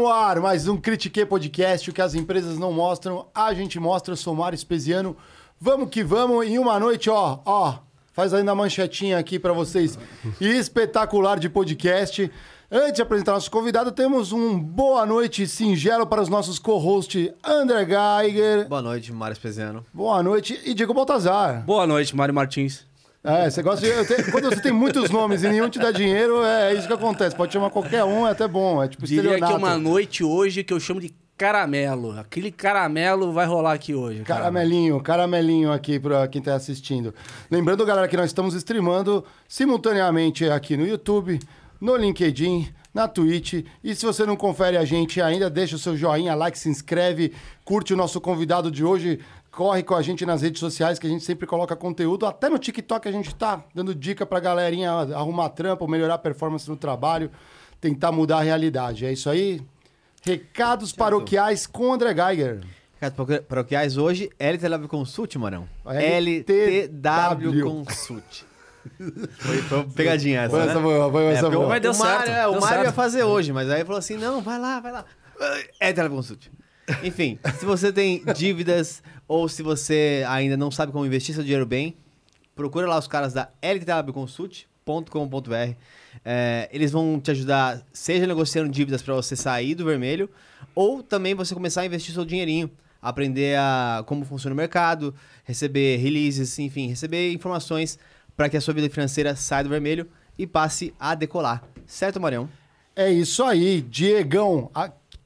no ar mais um Critique Podcast. O que as empresas não mostram, a gente mostra. sou Mário Espesiano. Vamos que vamos. Em uma noite, ó, ó, faz ainda a manchetinha aqui para vocês. Espetacular de podcast. Antes de apresentar nosso convidado, temos um boa noite singelo para os nossos co-hosts André Geiger. Boa noite, Mário Espesiano. Boa noite e Diego Baltazar. Boa noite, Mário Martins. É, você gosta de. quando você tem muitos nomes e nenhum te dá dinheiro, é, é, isso que acontece. Pode chamar qualquer um, é até bom. É tipo Diria que uma noite hoje que eu chamo de caramelo. Aquele caramelo vai rolar aqui hoje. Caramelinho, caramelinho aqui para quem está assistindo. Lembrando, galera, que nós estamos streamando simultaneamente aqui no YouTube, no LinkedIn, na Twitch. E se você não confere a gente ainda, deixa o seu joinha, like, se inscreve, curte o nosso convidado de hoje corre com a gente nas redes sociais, que a gente sempre coloca conteúdo. Até no TikTok a gente tá dando dica pra galerinha arrumar trampo, melhorar a performance no trabalho, tentar mudar a realidade. É isso aí. Recados paroquiais com o André Geiger. Recados paroquiais hoje, LTW Consult, Marão. LTW Consult. Foi, foi pegadinha essa, foi né? essa né? Boa, foi essa é, boa. Mas deu o certo. Mário, o Mário é, ia fazer hoje, mas aí falou assim, não, vai lá, vai lá. É LTW Consult. Enfim, se você tem dívidas ou se você ainda não sabe como investir seu dinheiro bem, procura lá os caras da ltwconsult.com.br. É, eles vão te ajudar, seja negociando dívidas para você sair do vermelho, ou também você começar a investir seu dinheirinho, aprender a, como funciona o mercado, receber releases, enfim, receber informações para que a sua vida financeira saia do vermelho e passe a decolar. Certo, Marião? É isso aí, Diegão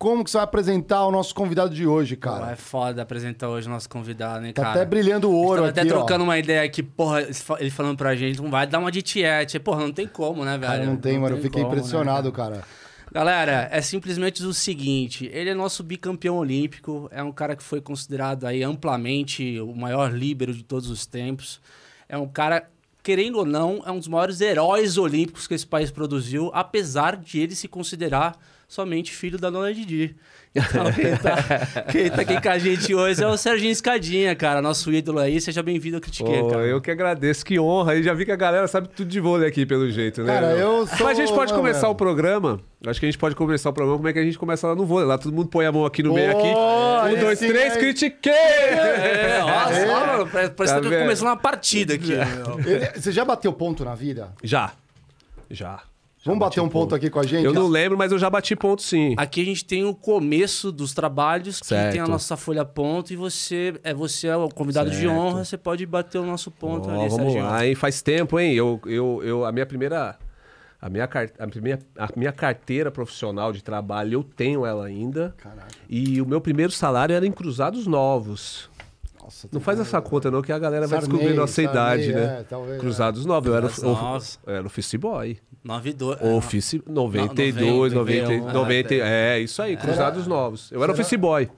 como que você vai apresentar o nosso convidado de hoje, cara? Pô, é foda apresentar hoje o nosso convidado, hein, tá cara? Tá até brilhando o ouro aqui, até trocando ó. uma ideia que, porra, ele falando pra gente, não vai dar uma de tiete. Porra, não tem como, né, velho? Cara, não tem, não mano. Tem eu fiquei como, né, impressionado, né, cara. cara. Galera, é simplesmente o seguinte: ele é nosso bicampeão olímpico, é um cara que foi considerado aí amplamente o maior líbero de todos os tempos. É um cara, querendo ou não, é um dos maiores heróis olímpicos que esse país produziu, apesar de ele se considerar somente filho da dona Didi. Então, quem tá, quem tá aqui com a gente hoje é o Serginho Escadinha, cara, nosso ídolo aí. Seja bem-vindo ao Critique, oh, cara. Eu que agradeço, que honra. E já vi que a galera sabe tudo de vôlei aqui, pelo jeito, né? Cara, eu sou... Mas a gente pode Não, começar o programa... Acho que a gente pode começar o programa. Como é que a gente começa lá no vôlei? Lá todo mundo põe a mão aqui no oh, meio aqui. Um, dois, três, é... critiquei! É, é. mano, parece tá que tá começando uma partida aqui. Você já bateu ponto na vida? Já. Já. Vamos bater um ponto, ponto aqui com a gente? Eu não lembro, mas eu já bati ponto sim. Aqui a gente tem o começo dos trabalhos, que certo. tem a nossa folha ponto, e você é você é o convidado certo. de honra, você pode bater o nosso ponto oh, ali, vamos Serginho. lá, Faz tempo, hein? Eu, eu, eu, a minha primeira. A minha, a, minha, a minha carteira profissional de trabalho, eu tenho ela ainda. Caraca. E o meu primeiro salário era em Cruzados Novos. Nossa, não faz essa conta, não, que a galera vai descobrir nossa Sarney, idade, né? é, né? Talvez, Cruzados é. Eu era, o eu office boy. 92. Office, 92, 91, 90, é, isso aí, é. Cruzados Novos. Eu era o office boy.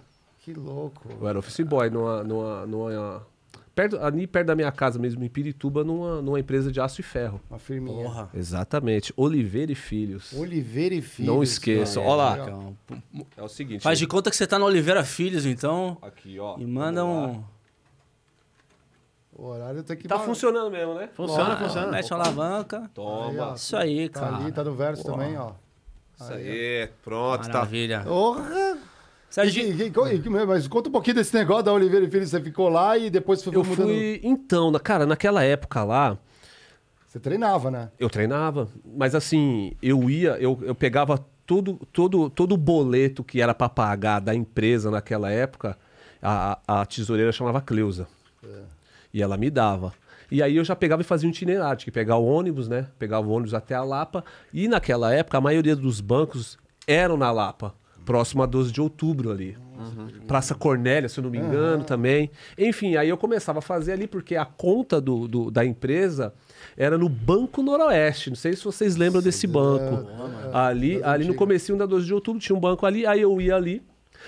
Que louco. Eu era office boy numa. numa, numa perto, ali perto da minha casa mesmo, em Pirituba, numa, numa empresa de aço e ferro. Uma firminha. Porra. Exatamente. Oliveira e Filhos. Oliveira e Filhos. Não esqueçam. Olha lá. É o seguinte. Faz de conta que você tá no Oliveira Filhos, então. Aqui, ó. E manda um. O horário tá que Tá mal... funcionando mesmo, né? Funciona, ah, funciona. Mexe a alavanca. Toma. Aí, isso aí, cara. Tá ali, tá no verso também, ó. Isso aí, aí pronto. Tá. Maravilha. Tá... Orra. Serginho... mas conta um pouquinho desse negócio da Oliveira e Filho. Você ficou lá e depois foi eu mudando... Fui... Então, cara, naquela época lá... Você treinava, né? Eu treinava. Mas assim, eu ia... Eu, eu pegava todo, todo, todo o boleto que era para pagar da empresa naquela época. A, a tesoureira chamava Cleusa. É. E ela me dava. E aí eu já pegava e fazia um itinerário, tinha que pegar o ônibus, né? Pegava o ônibus até a Lapa. E naquela época, a maioria dos bancos eram na Lapa, próximo a 12 de outubro ali. Uhum. Praça Cornélia, se eu não me engano, uhum. também. Enfim, aí eu começava a fazer ali, porque a conta do, do da empresa era no Banco Noroeste. Não sei se vocês lembram Sim, desse banco. É, ali é ali no comecinho da 12 de outubro tinha um banco ali, aí eu ia ali.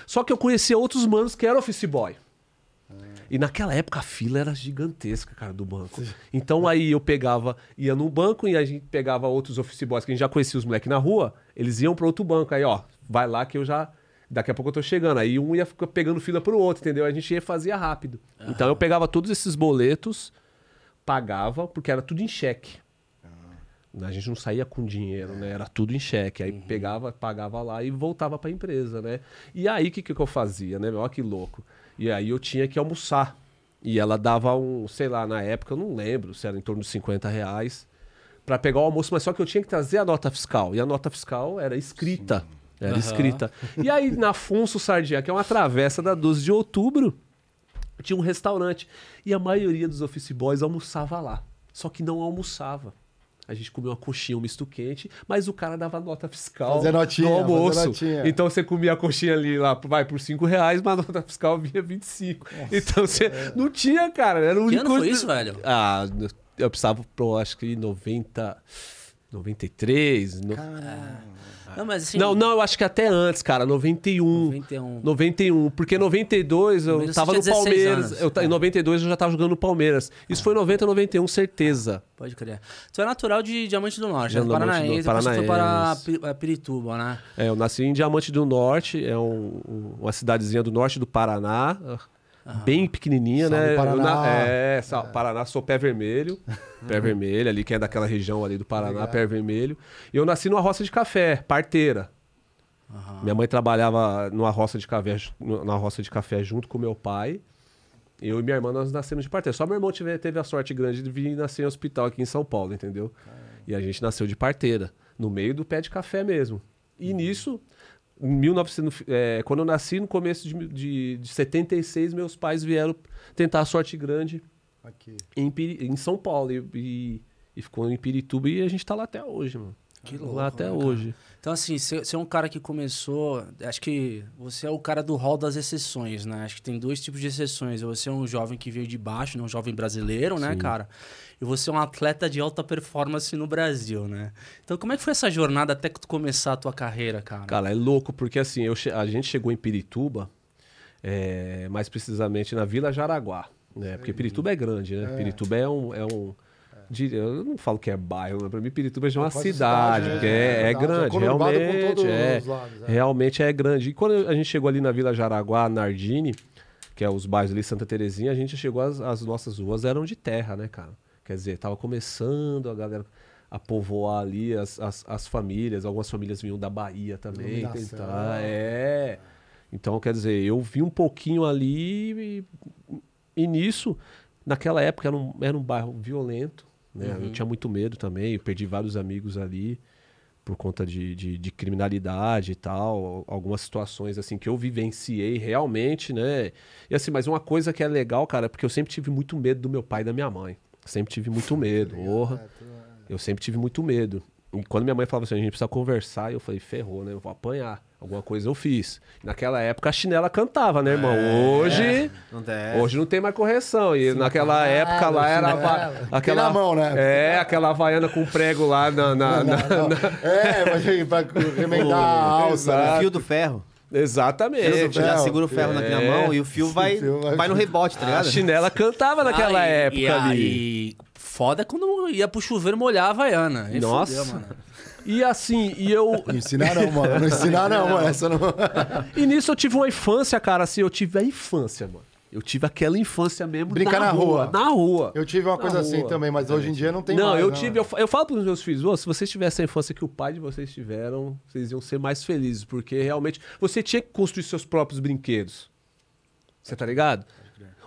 Só que eu conhecia outros manos que eram office boy. E naquela época a fila era gigantesca, cara, do banco. Então aí eu pegava, ia no banco e a gente pegava outros office boys que a gente já conhecia os moleques na rua, eles iam para outro banco. Aí, ó, vai lá que eu já. Daqui a pouco eu tô chegando. Aí um ia ficar pegando fila pro outro, entendeu? A gente ia fazia rápido. Então eu pegava todos esses boletos, pagava, porque era tudo em cheque. Ah. A gente não saía com dinheiro, né? Era tudo em cheque. Aí uhum. pegava, pagava lá e voltava para a empresa, né? E aí, o que, que eu fazia, né? Olha que louco. E aí eu tinha que almoçar. E ela dava um, sei lá, na época, eu não lembro se era em torno de 50 reais para pegar o almoço, mas só que eu tinha que trazer a nota fiscal. E a nota fiscal era escrita. Sim. Era uhum. escrita. E aí, na Afonso Sardinha, que é uma travessa da 12 de outubro, tinha um restaurante. E a maioria dos office boys almoçava lá. Só que não almoçava a gente comia uma coxinha, um misto quente, mas o cara dava nota fiscal fazer notinha, no almoço. Notinha. Então você comia a coxinha ali lá, vai por 5 reais, mas a nota fiscal vinha 25. Nossa, então você é. não tinha, cara. Era o único. Que ano foi isso, velho? Ah, eu precisava pro, acho que 90. 93. Caramba. No... Não, mas assim, Não, não, eu acho que até antes, cara, 91. 91. 91 porque em 92 eu tava no Palmeiras. Anos, eu, é. Em 92 eu já tava jogando no Palmeiras. Isso ah. foi 90, 91, certeza. Pode crer. Tu é natural de Diamante do Norte, né? é, né? Paranaense, do Paranaense. foi para Pirituba, né? É, eu nasci em Diamante do Norte, é um, uma cidadezinha do norte do Paraná. Bem pequenininha, né? Paraná. Na, é, é, Paraná, sou pé vermelho. Pé vermelho, ali, que é daquela região ali do Paraná, Legal. pé vermelho. E eu nasci numa roça de café, parteira. Uhum. Minha mãe trabalhava numa roça de café, na roça de café junto com meu pai. Eu e minha irmã, nós nascemos de parteira. Só meu irmão tive, teve a sorte grande de vir nascer em hospital aqui em São Paulo, entendeu? Caramba. E a gente nasceu de parteira, no meio do pé de café mesmo. E uhum. nisso, 1900, é, quando eu nasci, no começo de, de, de 76, meus pais vieram tentar a sorte grande Aqui. Em, em São Paulo. E, e, e, ficou em Pirituba e a gente tá lá até hoje, mano. Que tá louco, lá até né, cara. hoje. Então, assim, você é um cara que começou. Acho que você é o cara do hall das exceções, né? Acho que tem dois tipos de exceções. Você é um jovem que veio de baixo, né? um jovem brasileiro, né, Sim. cara? e você é um atleta de alta performance no Brasil, né? Então, como é que foi essa jornada até que tu começar a tua carreira, cara? Cara, é louco, porque assim, eu, a gente chegou em Pirituba, é, mais precisamente na Vila Jaraguá, né? Porque Pirituba é grande, né? É. Pirituba é um... É um eu não falo que é bairro, mas para mim Pirituba é uma cidade, cidade, é, porque é, é, é, é grande, realmente é, lados, é, realmente é grande. E quando a gente chegou ali na Vila Jaraguá, Nardini, que é os bairros ali Santa Terezinha, a gente chegou as, as nossas ruas eram de terra, né, cara? Quer dizer, estava começando a galera a povoar ali as, as, as, famílias. Algumas famílias vinham da Bahia também. Iluminação. Tentar, é. Então, quer dizer, eu vi um pouquinho ali e, e nisso, naquela época era um, era um bairro violento, né? Uhum. Eu tinha muito medo também, eu perdi vários amigos ali por conta de, de, de, criminalidade e tal, algumas situações assim que eu vivenciei realmente, né? E assim, mas uma coisa que é legal, cara, é porque eu sempre tive muito medo do meu pai e da minha mãe. Sempre tive muito medo. Porra. É, eu sempre tive muito medo. E quando minha mãe falava assim, a gente precisa conversar, eu falei, ferrou, né? Eu vou apanhar. Alguma coisa eu fiz. Naquela época a chinela cantava, né, irmão? É, hoje. É. Não tem. Hoje não tem mais correção. E Sim, naquela ah, época lá era. Va... Aquela na mão, né? É, aquela vaiana com prego lá na. na, não, não, na, não. na... É, pra remendar a alça. Né? Fio do ferro. Exatamente. Você já é, segura o ferro é. na minha mão é. e o fio vai, o fio vai, vai no rebote, tá ligado? A chinela cantava naquela ah, época e ali. E foda é quando ia pro chuveiro molhar a Havaiana. E Nossa. Fudeu, e assim, e eu. Não ensinaram, mano. Não ensinaram, mano. Essa não. e nisso eu tive uma infância, cara. Assim, eu tive a infância, mano. Eu tive aquela infância mesmo Brincar na, na rua, rua, Na rua. Eu tive uma coisa assim rua. assim também, mas hoje em dia não tem não, mais. Eu não, né? tive, eu tive... Eu falo para os meus filhos, oh, se vocês tivessem a infância que o pai de vocês tiveram, vocês iam ser mais felizes, porque realmente você tinha que construir seus próprios brinquedos. Você tá ligado?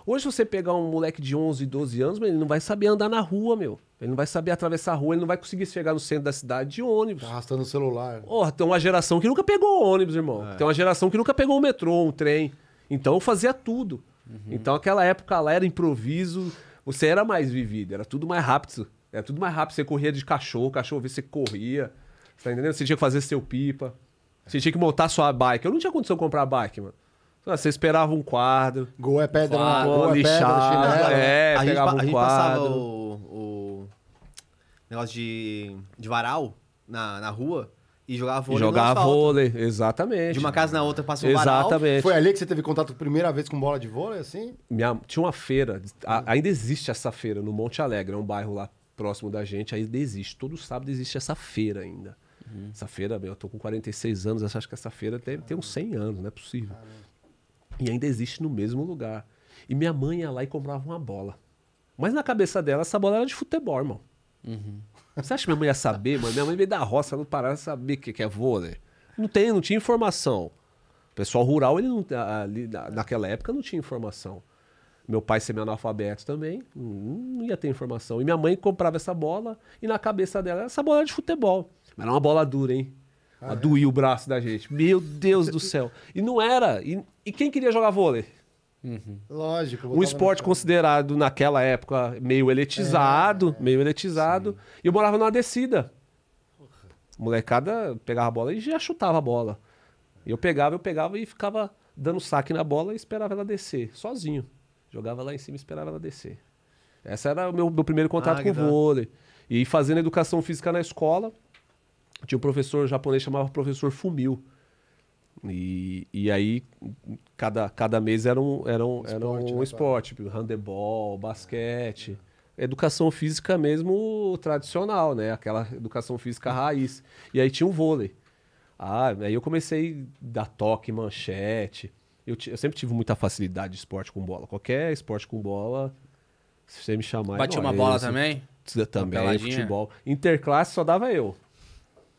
Hoje, você pegar um moleque de 11, 12 anos, ele não vai saber andar na rua, meu. Ele não vai saber atravessar a rua, ele não vai conseguir chegar no centro da cidade de ônibus. Tá arrastando o celular. Porra, tem uma geração que nunca pegou ônibus, irmão. É. Tem uma geração que nunca pegou o metrô, um trem. Então, eu fazia tudo. Uhum. Então aquela época lá era improviso, você era mais vivido, era tudo mais rápido. Era tudo mais rápido. Você corria de cachorro, cachorro vê você corria. Você tá entendendo? Você tinha que fazer seu pipa. É. Você tinha que montar sua bike. Eu não tinha condição de comprar bike, mano. Ah, você esperava um quadro. Gol é pedra, quadro, gol é lixado, pedra, chinelo. É, a pegava gente, um a quadro. passava o, o negócio de, de varal na, na rua. E jogava vôlei. E jogava vôlei, exatamente. De uma casa na outra passou Exatamente. Foi ali que você teve contato primeira vez com bola de vôlei, assim? Minha, tinha uma feira, a, ainda existe essa feira no Monte Alegre, é um bairro lá próximo da gente, ainda existe. Todo sábado existe essa feira ainda. Uhum. Essa feira, eu tô com 46 anos, acho que essa feira tem, tem uns 100 anos, não é possível. Caramba. E ainda existe no mesmo lugar. E minha mãe ia lá e comprava uma bola. Mas na cabeça dela, essa bola era de futebol, irmão. Uhum. Você acha que minha mãe ia saber, mano? Minha mãe veio da roça não parava de saber o que, é vôlei. Né? Não tem, não tinha informação. O pessoal rural, ele não, ali, naquela época, não tinha informação. Meu pai semi-analfabeto também, não ia ter informação. E minha mãe comprava essa bola e na cabeça dela, essa bola era de futebol. Mas era uma bola dura, hein? Ah, é? doía é? o braço da gente. Meu Deus do céu. E não era. E, e quem queria jogar vôlei? Uhum. Lógico. Um esporte considerado naquela época meio eletizado, é, meio eletizado. Sim. E eu morava numa descida. Molecada pegava a bola e já chutava a bola. Eu pegava, eu pegava e ficava dando saque na bola e esperava ela descer, sozinho. Jogava lá em cima e esperava ela descer. Esse era o meu, meu primeiro contato ah, com o vôlei. E fazendo educação física na escola, tinha um professor japonês chamava professor Fumil. E, e aí, cada, cada mês era um, era um, esporte, era um né, esporte, tipo, handebol, basquete. É, é. Educação física mesmo tradicional, né? Aquela educação física raiz. E aí tinha um vôlei. Ah, aí eu comecei a dar toque, manchete. Eu, eu sempre tive muita facilidade de esporte com bola. Qualquer esporte com bola, se você me chamar... Batia é uma bola também? Também, futebol. Interclasse só dava eu.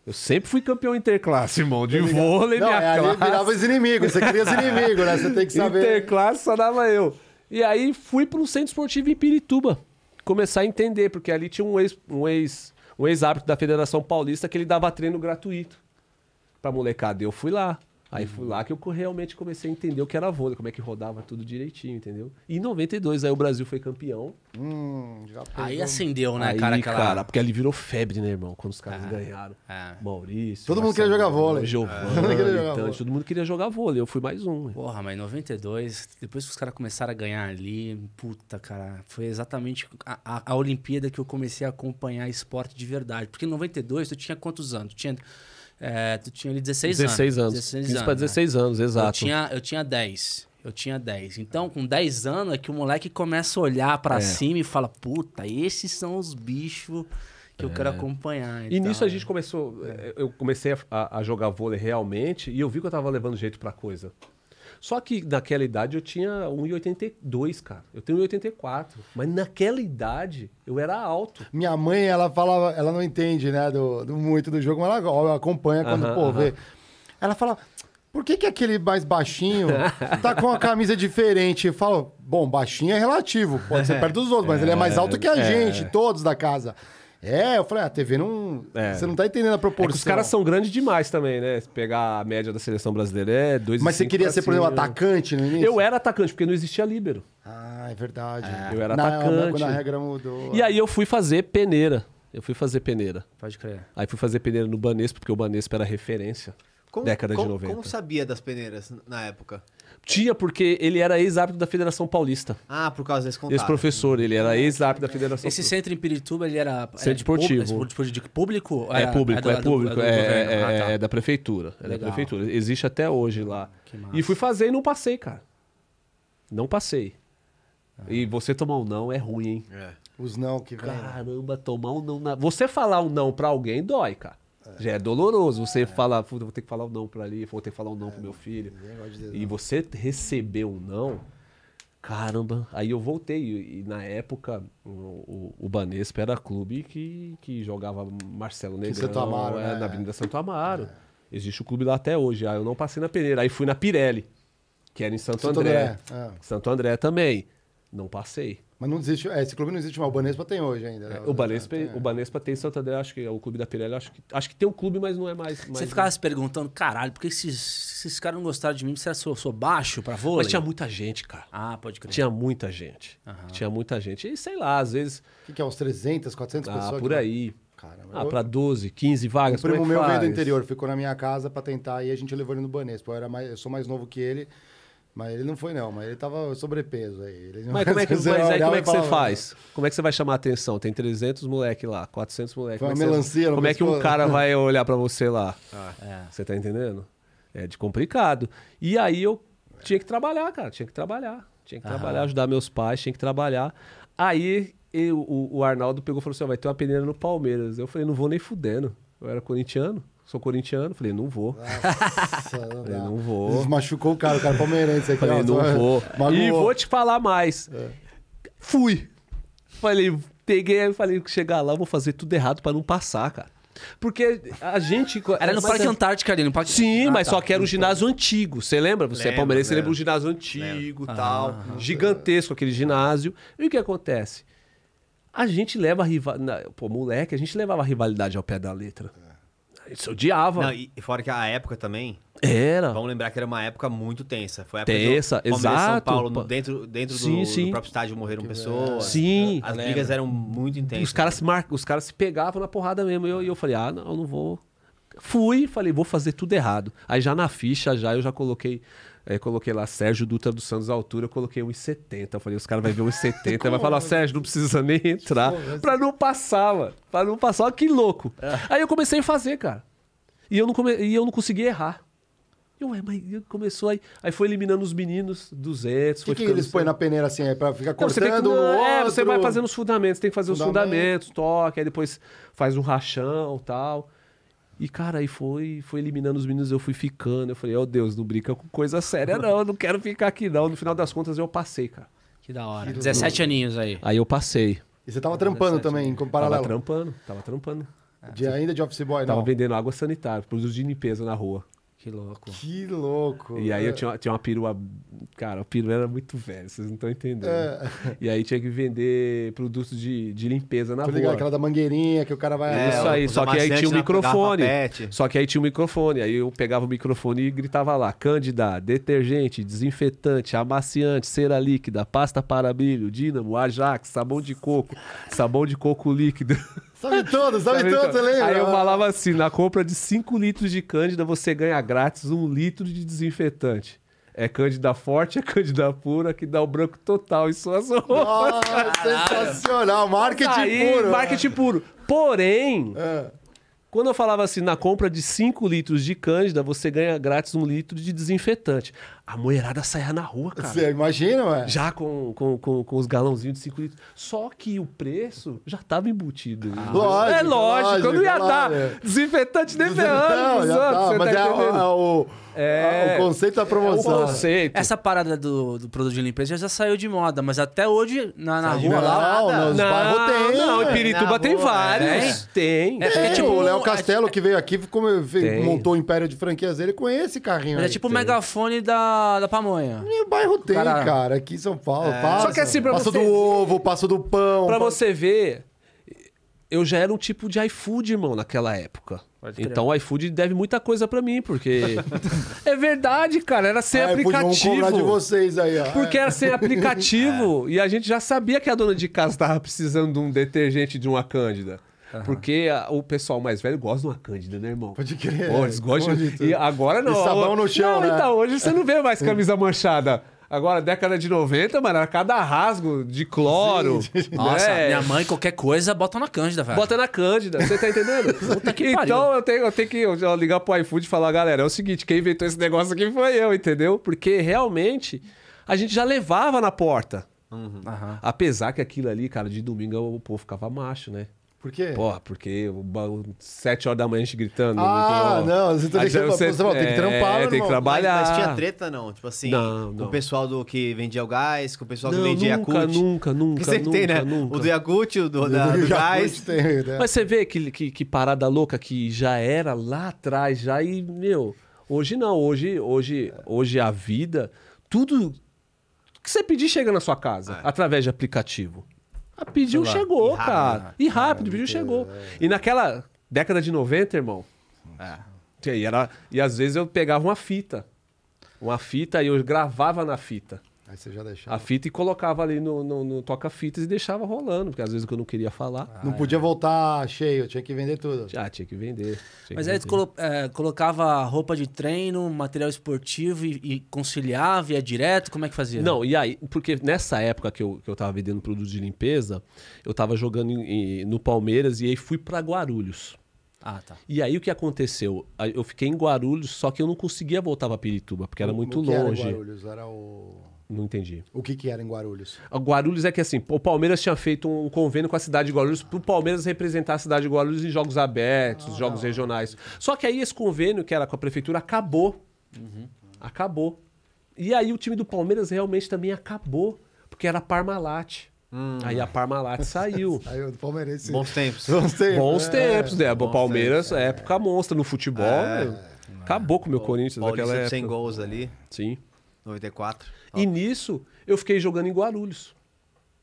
Eu sempre fui campeão interclasse, irmão. De vôlei, Não, minha é, classe. Ali virava os inimigos, você cria os inimigos, né? Você tem que saber. Interclasse só dava eu. E aí fui para o centro esportivo em Pirituba. Começar a entender, porque ali tinha um ex, um ex, um ex-árbitro da Federação Paulista que ele dava treino gratuito pra molecada. E eu fui lá. Aí foi lá que eu realmente comecei a entender o que era vôlei, como é que rodava tudo direitinho, entendeu? E em 92, aí o Brasil foi campeão. Hum, aí acendeu, né, aí, cara? Aquela... Cara, porque ali virou febre, né, irmão? Quando os caras ah, ganharam. É. Maurício. Todo mundo queria jogar vôlei. Giovanni, todo mundo queria jogar vôlei. Eu fui mais um. Porra, mas em 92, depois que os caras começaram a ganhar ali, puta, cara, foi exatamente a, a, a Olimpíada que eu comecei a acompanhar esporte de verdade. Porque em 92, tu tinha quantos anos? Tu tinha. É, tu tinha ali 16, 16 anos. anos. 15 para 16 né? anos, exato. Eu tinha, eu tinha 10. Eu tinha 10. Então, com 10 anos é que o moleque começa a olhar para é. cima e fala: puta, esses são os bichos que é. eu quero é. acompanhar. E, e nisso a gente começou. Eu comecei a, a, jogar vôlei realmente e eu vi que eu tava levando jeito pra coisa. Só que naquela idade eu tinha 1,82, cara. Eu tenho 1,84. Mas naquela idade eu era alto. Minha mãe, ela falava, ela não entende, né, do, do muito do jogo, mas ela acompanha quando, aham, pô, vê. Ela fala. Por que, que aquele mais baixinho tá com uma camisa diferente? Eu falo, bom, baixinho é relativo, pode ser perto dos outros, mas ele é mais é, alto que a é. gente, todos da casa. É, eu falei, ah, a TV não. É. Você não tá entendendo a é proporção. É os caras são grandes demais também, né? pegar a média da seleção brasileira é 2 Mas você queria ser, por exemplo, né? atacante no início? Eu era atacante, porque não existia líbero. Ah, é verdade. É. Eu era na, atacante. Quando a regra mudou. E aí eu fui fazer peneira. Eu fui fazer peneira. Pode crer. Aí fui fazer peneira no Banespo, porque o Banespo era referência. Como, década como, de 90. Como sabia das peneiras na época? Tinha, porque ele era ex-árbitro da Federação Paulista. Ah, por causa desse contato. Esse professor, ele era ex-árbitro da Federação Esse centro em Pirituba, ele era... Centro esportivo. É público, é público? É público, é público. Ah, é, é, é, é, da prefeitura. É da prefeitura. Existe até hoje lá. E fui fazer e não passei, cara. Não passei. Ah. E você tomar um não é ruim, hein? É. Os não que vem. Né? Caramba, tomar um não... Na... Você falar um não pra alguém dói, cara. É. Já é doloroso. Você é. fala, vou ter que falar um não para ali, vou ter que falar um não é, pro meu filho. e você recebeu um não, caramba. Aí eu voltei. E, e na época, o, o, o, Banespa era clube que, que jogava Marcelo Negrão. Santo Amaro, é, né? Na Avenida Santo Amaro. É. Existe o clube lá até hoje. Aí ah, eu não passei na peneira. Aí fui na Pirelli, que era em Santo, Santo André. André. É. Santo André também. Não passei. Mas não existe, é, esse clube não existe mais. O Banespa tem hoje ainda. É, né? o, Banespa, é. o Banespa tem Santander, acho que é o clube da Pirelli. Acho que, acho que tem um clube, mas não é mais. mais Você ficava se perguntando, caralho, por que esses, esses caras não gostaram de mim? Será que eu sou baixo pra vôlei? Mas tinha muita gente, cara. Ah, pode crer. Tinha muita gente. Aham. Tinha muita gente. E sei lá, às vezes. O que, que é? Uns 300, 400 ah, pessoas? Ah, por que... aí. Caramba, ah, pra para 12, 15 vagas. O primo é meu faz? veio do interior, ficou na minha casa para tentar e a gente levou ele no Banespa. Eu, era mais, eu sou mais novo que ele. Mas ele não foi, não, mas ele tava sobrepeso aí. mas como é que, mas é aí, como é que você faz? Como é que você vai chamar a atenção? Tem 300 moleque lá, 400 moleque. Foi uma como é melancia, Como é que um cara vai olhar para você lá? Ah, é. Você tá entendendo? É de complicado. E aí eu tinha que trabalhar, cara, tinha que trabalhar. Tinha que trabalhar, Aham. ajudar meus pais, tinha que trabalhar. Aí eu, o, o, Arnaldo pegou e falou assim: vai ter uma peneira no Palmeiras. Eu falei: não vou nem fudendo. Eu era corintiano sou corintiano. Falei, não vou. Nossa, não, falei, não vou. machucou o cara, o cara palmeirense aqui. Falei, não vou. Magoou. E vou te falar mais. É. Fui. Falei, peguei e falei que chegar lá, vou fazer tudo errado para não passar, cara. Porque a gente. Era no Parque é Antártico ali, no Parque Sim, ah, mas tá, só que era um ginásio antigo. Você lembra? Você é palmeirense, você lembra um ginásio antigo lembra. tal. Ah, gigantesco aquele ginásio. E o que acontece? A gente leva a rival... Pô, moleque, a gente levava a rivalidade ao pé da letra. Isso odiava. Não, e fora que a época também. Era. Vamos lembrar que era uma época muito tensa. Foi a época tensa, do exato. São Paulo, dentro, dentro sim, do, sim. do, próprio estádio morreram que pessoas. Sim. As brigas eram muito intensas. Os caras se, mar... Os caras se pegavam na porrada mesmo. E eu, eu falei, ah, não, eu não vou. Fui, falei, vou fazer tudo errado. Aí já na ficha, já eu já coloquei Aí coloquei lá Sérgio Dutra dos Santos altura, eu coloquei 1,70. Eu falei, os caras vão ver 1,70, vai falar, Sérgio, não precisa nem entrar. Pra não passar, mano. Pra não passar, que louco. É. Aí eu comecei a fazer, cara. E eu não, come... e eu não consegui errar. ué, mas começou aí. Aí foi eliminando os meninos, 200. O que, que eles põem na peneira assim? É pra ficar cortando não, você que, não, É, você vai fazendo os fundamentos. Tem que fazer os fundamentos, toque. Aí depois faz um rachão tal. E, cara, aí foi, foi eliminando os meninos, eu fui ficando. Eu falei, ó oh, Deus, não brinca com coisa séria, não. Eu não quero ficar aqui, não. No final das contas, eu passei, cara. Que da hora. Que 17 aninhos aí. Aí eu passei. E você tava trampando também, aninhos. como paralelo? Tava trampando, tava trampando. De, ainda de office boy, não? Tava vendendo água sanitária, produtos de limpeza na rua. Que louco. Que louco. E aí eu né? tinha, tinha uma perua. Cara, a perua era muito velha, vocês não estão entendendo. É. E aí tinha que vender produtos de, de limpeza na rua. aquela da mangueirinha que o cara vai. É, isso aí, só que aí tinha um microfone. Só que aí tinha um microfone. Aí eu pegava o microfone e gritava lá: Cândida, detergente, desinfetante, amaciante, cera líquida, pasta para milho, dínamo, ajax, sabão de coco, sabão de coco líquido. Sabe todos, sabe, sabe todos, todos, lembra? Aí eu falava assim, na compra de 5 litros de cândida, você ganha grátis um litro de desinfetante. É Cândida Forte, é Cândida Pura, que dá o branco total em suas roupas. Nossa, sensacional! Marketing Aí, puro! Marketing puro. Porém, é. quando eu falava assim, na compra de 5 litros de Cândida, você ganha grátis um litro de desinfetante. A mulherada saia na rua, cara. Você imagina, ué? Já com, com, com, com os galãozinhos de 5 litros. Só que o preço já estava embutido. Ah, lógico, é lógico, lógico não ia dar. Desinfetante nem ferrando. Tá, mas tá é, o, é. é, o conceito da promoção. É conceito. Essa parada do, do produto de limpeza já saiu de moda, mas até hoje na, na rua lá. Não, não, não, tem. Não, em né? Pirituba tem vários. Né? Tem. tem. É, tem. Tipo, o Léo Castelo, que veio aqui, como, montou o império de franquias dele com esse carrinho. Aí. É tipo o megafone da da, pamonha. Nem o bairro tem, Caralho. cara. Aqui em São Paulo. É. Passa, Só que assim, pra passo você... do ovo, passou do pão. Pra você ver, eu já era um tipo de iFood, irmão, naquela época. Então o iFood deve muita coisa para mim, porque. é verdade, cara. Era sem ah, aplicativo. de vocês aí, ó. Porque era sem aplicativo. é. E a gente já sabia que a dona de casa tava precisando de um detergente de uma Cândida. Porque a, o pessoal mais velho gosta de uma Cândida, né, irmão? Pode crer. Pô, eles gostam. De... E agora não. E sabão no chão, não, né? Então, hoje você não vê mais camisa manchada. Agora, década de 90, mano, era cada rasgo de cloro. Sim. Nossa, né? minha mãe, qualquer coisa, bota na Cândida, velho. Bota na Cândida, você tá entendendo? Puta que então eu tenho, eu tenho que ligar pro iFood e falar, galera, é o seguinte, quem inventou esse negócio aqui foi eu, entendeu? Porque realmente a gente já levava na porta. Uhum. Apesar que aquilo ali, cara, de domingo o povo ficava macho, né? Por quê? Pô, porque sete horas da manhã a gente gritando. Ah, não, você tá deixando você... Você, tem que trampar, é, tem que trabalhar. Mas, mas, tinha treta, não? Tipo assim, não, não. com o pessoal do que vendia o gás, com o pessoal não, que vendia nunca, Yakult. Nunca, nunca, que nunca. Sempre tem, né? Nunca. O do Yakult, o do, da, do gás. Tem, né? Mas você vê que, que, que parada louca que já era lá atrás, já e, meu, hoje não, hoje, hoje, hoje a vida, tudo que você pedir chega na sua casa, é. através de aplicativo. Ah, pediu, chegou, e cara. Rápido, né? e rápido, é, pediu, chegou. É. E naquela década de 90, irmão. É. E, era, e às vezes eu pegava uma fita. Uma fita e eu gravava na fita. Aí você já deixava. A fita e colocava ali no, no, no toca-fitas e deixava rolando, porque às vezes eu não queria falar. Ah, não podia voltar cheio, tinha que vender tudo. Já, tinha que vender. Tinha Mas que aí você Colo é, colocava roupa de treino, material esportivo e, e conciliava, ia direto? Como é que fazia? Não, e aí, porque nessa época que eu, que eu tava vendendo produtos de limpeza, eu tava jogando em, em, no Palmeiras e aí fui para Guarulhos. Ah, tá. E aí o que aconteceu? Eu fiquei em Guarulhos, só que eu não conseguia voltar para Pirituba, porque era muito o que longe. Era Guarulhos, era o não entendi. O que, que era em Guarulhos? A Guarulhos é que assim, o Palmeiras tinha feito um convênio com a cidade de Guarulhos para o Palmeiras representar a cidade de Guarulhos em jogos abertos, ah, jogos regionais. Só que aí esse convênio que era com a prefeitura acabou. Uhum. Acabou. E aí o time do Palmeiras realmente também acabou, porque era Parmalat. Hum. Aí a Parmalat saiu. saiu do Palmeiras Bons tempos. Bons tempos. Bons né? tempos, né? Bons Palmeiras, tempos, é. época monstra no futebol. É. Acabou com o meu Corinthians naquela época. 100 gols ali. Sim. 94. E nisso, eu fiquei jogando em Guarulhos.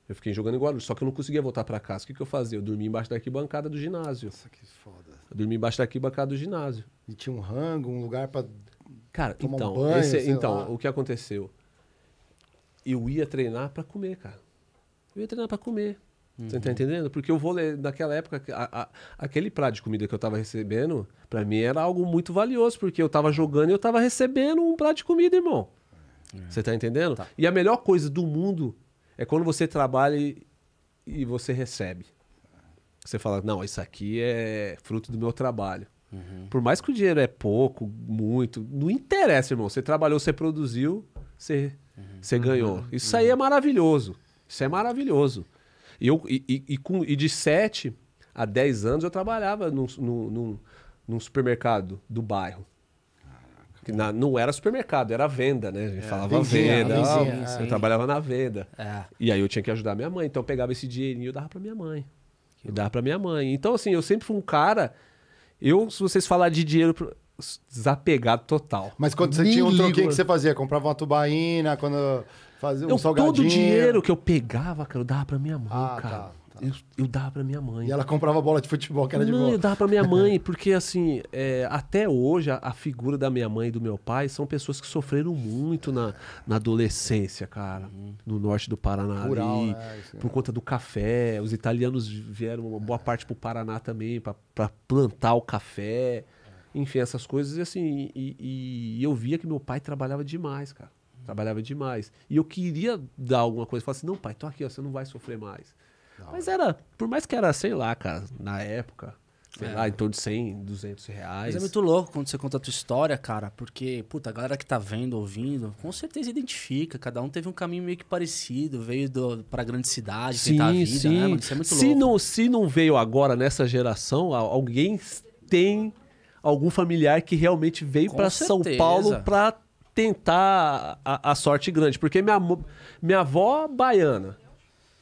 Eu fiquei jogando em Guarulhos, só que eu não conseguia voltar para casa. O que, que eu fazia? Eu dormia embaixo da arquibancada do ginásio. Nossa, que foda. Eu dormia embaixo da arquibancada do ginásio. E tinha um rango, um lugar para Cara, Tomar então, um banho, esse, é, então o que aconteceu? Eu ia treinar para comer, cara. Eu ia treinar para comer. Uhum. Você tá uhum. entendendo? Porque eu vou ler, naquela época, a, a, aquele prato de comida que eu tava recebendo, para mim era algo muito valioso, porque eu tava jogando e eu tava recebendo um prato de comida, irmão. É. Você está entendendo? Tá. E a melhor coisa do mundo é quando você trabalha e, você recebe. Você fala, não, isso aqui é fruto do meu trabalho. Uhum. Por mais que o dinheiro é pouco, muito, não interessa, irmão. Você trabalhou, você produziu, você, uhum. você ganhou. Uhum. Isso aí é uhum. maravilhoso. Isso é maravilhoso. E, eu, e, e, e, com, e de 7 a 10 anos eu trabalhava num, num, num supermercado do bairro. Que na, não era supermercado, era venda, né? A gente é, falava vizinha, venda. Vizinha, ah, eu trabalhava na venda. É. E aí eu tinha que ajudar minha mãe. Então eu pegava esse dinheirinho e dava pra minha mãe. E dava pra minha mãe. Então, assim, eu sempre fui um cara. Eu, se vocês falarem de dinheiro, desapegado total. Mas quando você tinha um troquinho ligo. que você fazia? Comprava uma tubaína, quando fazia um eu, salgadinho? Todo o dinheiro que eu pegava, cara, eu dava pra minha mãe, ah, cara. Tá. Tá. Eu, eu dava pra minha mãe. E ela comprava bola de futebol que era de Não, bola. eu dava pra minha mãe, porque assim, é, até hoje a, a, figura da minha mãe e do meu pai são pessoas que sofreram muito na, na adolescência, cara. Uhum. No norte do Paraná. Rural, ali, é, Por é. conta do café. Os italianos vieram uma boa parte pro Paraná também, para plantar o café. É. Enfim, essas coisas. E assim, e, e eu via que meu pai trabalhava demais, cara. Uhum. Trabalhava demais. E eu queria dar alguma coisa. Falar assim, não, pai, tô aqui, ó, você não vai sofrer mais. Mas era, por mais que era, sei lá, cara, na época, sei é. lá, em torno de 100, 200 reais. Mas é muito louco quando você conta a tua história, cara, porque, puta, a galera que tá vendo, ouvindo, com certeza identifica. Cada um teve um caminho meio que parecido, veio do, pra grande cidade, sim, tentar a vida, né, sim. né? isso é muito se louco. Não, se não veio agora, nessa geração, alguém tem algum familiar que realmente veio para São Paulo pra tentar a, a, sorte grande. Porque minha, minha avó baiana,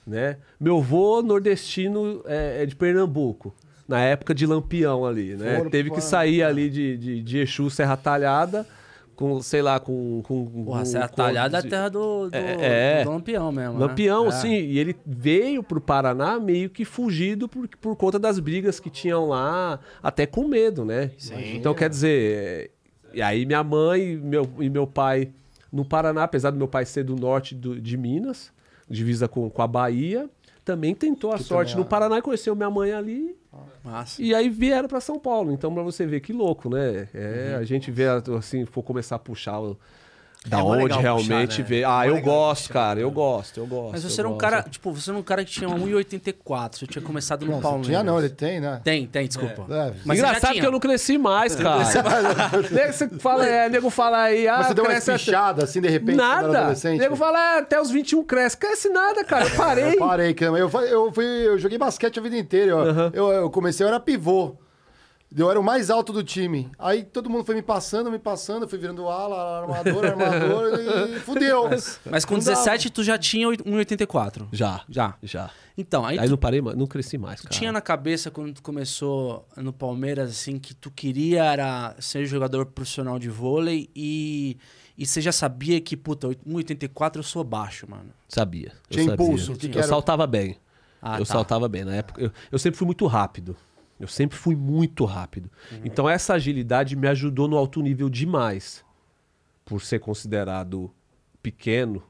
né? Meu avô nordestino é, é de Pernambuco, na época de Lampião ali, né? Teve que sair ali de, de, de Exu, Serra Talhada, com, sei lá, com... com Porra, com, Serra com, Talhada é a terra do, do, é, do é. Lampião mesmo, né? Lampião, né? sim. E ele veio pro Paraná meio que fugido por, por conta das brigas que tinham lá, até com medo, né? Sim. Então, quer dizer... E aí minha mãe e meu, e meu pai no Paraná, apesar do meu pai ser do norte do, de Minas, divisa com, com a Bahia. Também tentou a que sorte no é- Paraná, conheceu minha mãe ali. Ah. Massa. E aí vieram para São Paulo. Então, para você ver que louco, né? É, uhum. A gente vê, assim, for começar a puxar da é onde realmente puxar, né? É ah, é eu gosto, puxar, cara. Eu né? gosto, eu gosto. Mas você era um gosto. cara. Tipo, você era um cara que tinha 1,84. Você tinha começado no não, Palmeiras. Tinha não, ele tem, né? Tem, tem, desculpa. É. Mas Engraçado que eu não cresci mais, cara. você fala, é, nego fala aí. Ah, Mas você deu uma espichada assim de repente? Nada. Nego fala, ah, até os 21 cresce. Cresce nada, cara. Eu parei. Eu parei, eu, eu, fui, eu joguei basquete a vida inteira. Eu, eu, eu comecei, eu era pivô. Eu era o mais alto do time. Aí todo mundo foi me passando, me passando, fui virando ala, armador, armador e fudeu. Mas, mas com 17 tu já tinha 1,84? Já. Já. Já. Então, aí. Aí tu, não parei, não cresci mais. Tu cara. tinha na cabeça quando tu começou no Palmeiras, assim, que tu queria era ser jogador profissional de vôlei e. E você já sabia que, puta, 1,84 eu sou baixo, mano. Sabia. Tinha eu impulso. Sabia. Que eu saltava bem. Ah, eu tá. saltava bem. Na época, eu, eu sempre fui muito rápido. Eu sempre fui muito rápido. Uhum. Então essa agilidade me ajudou no alto nível demais. Por ser considerado pequeno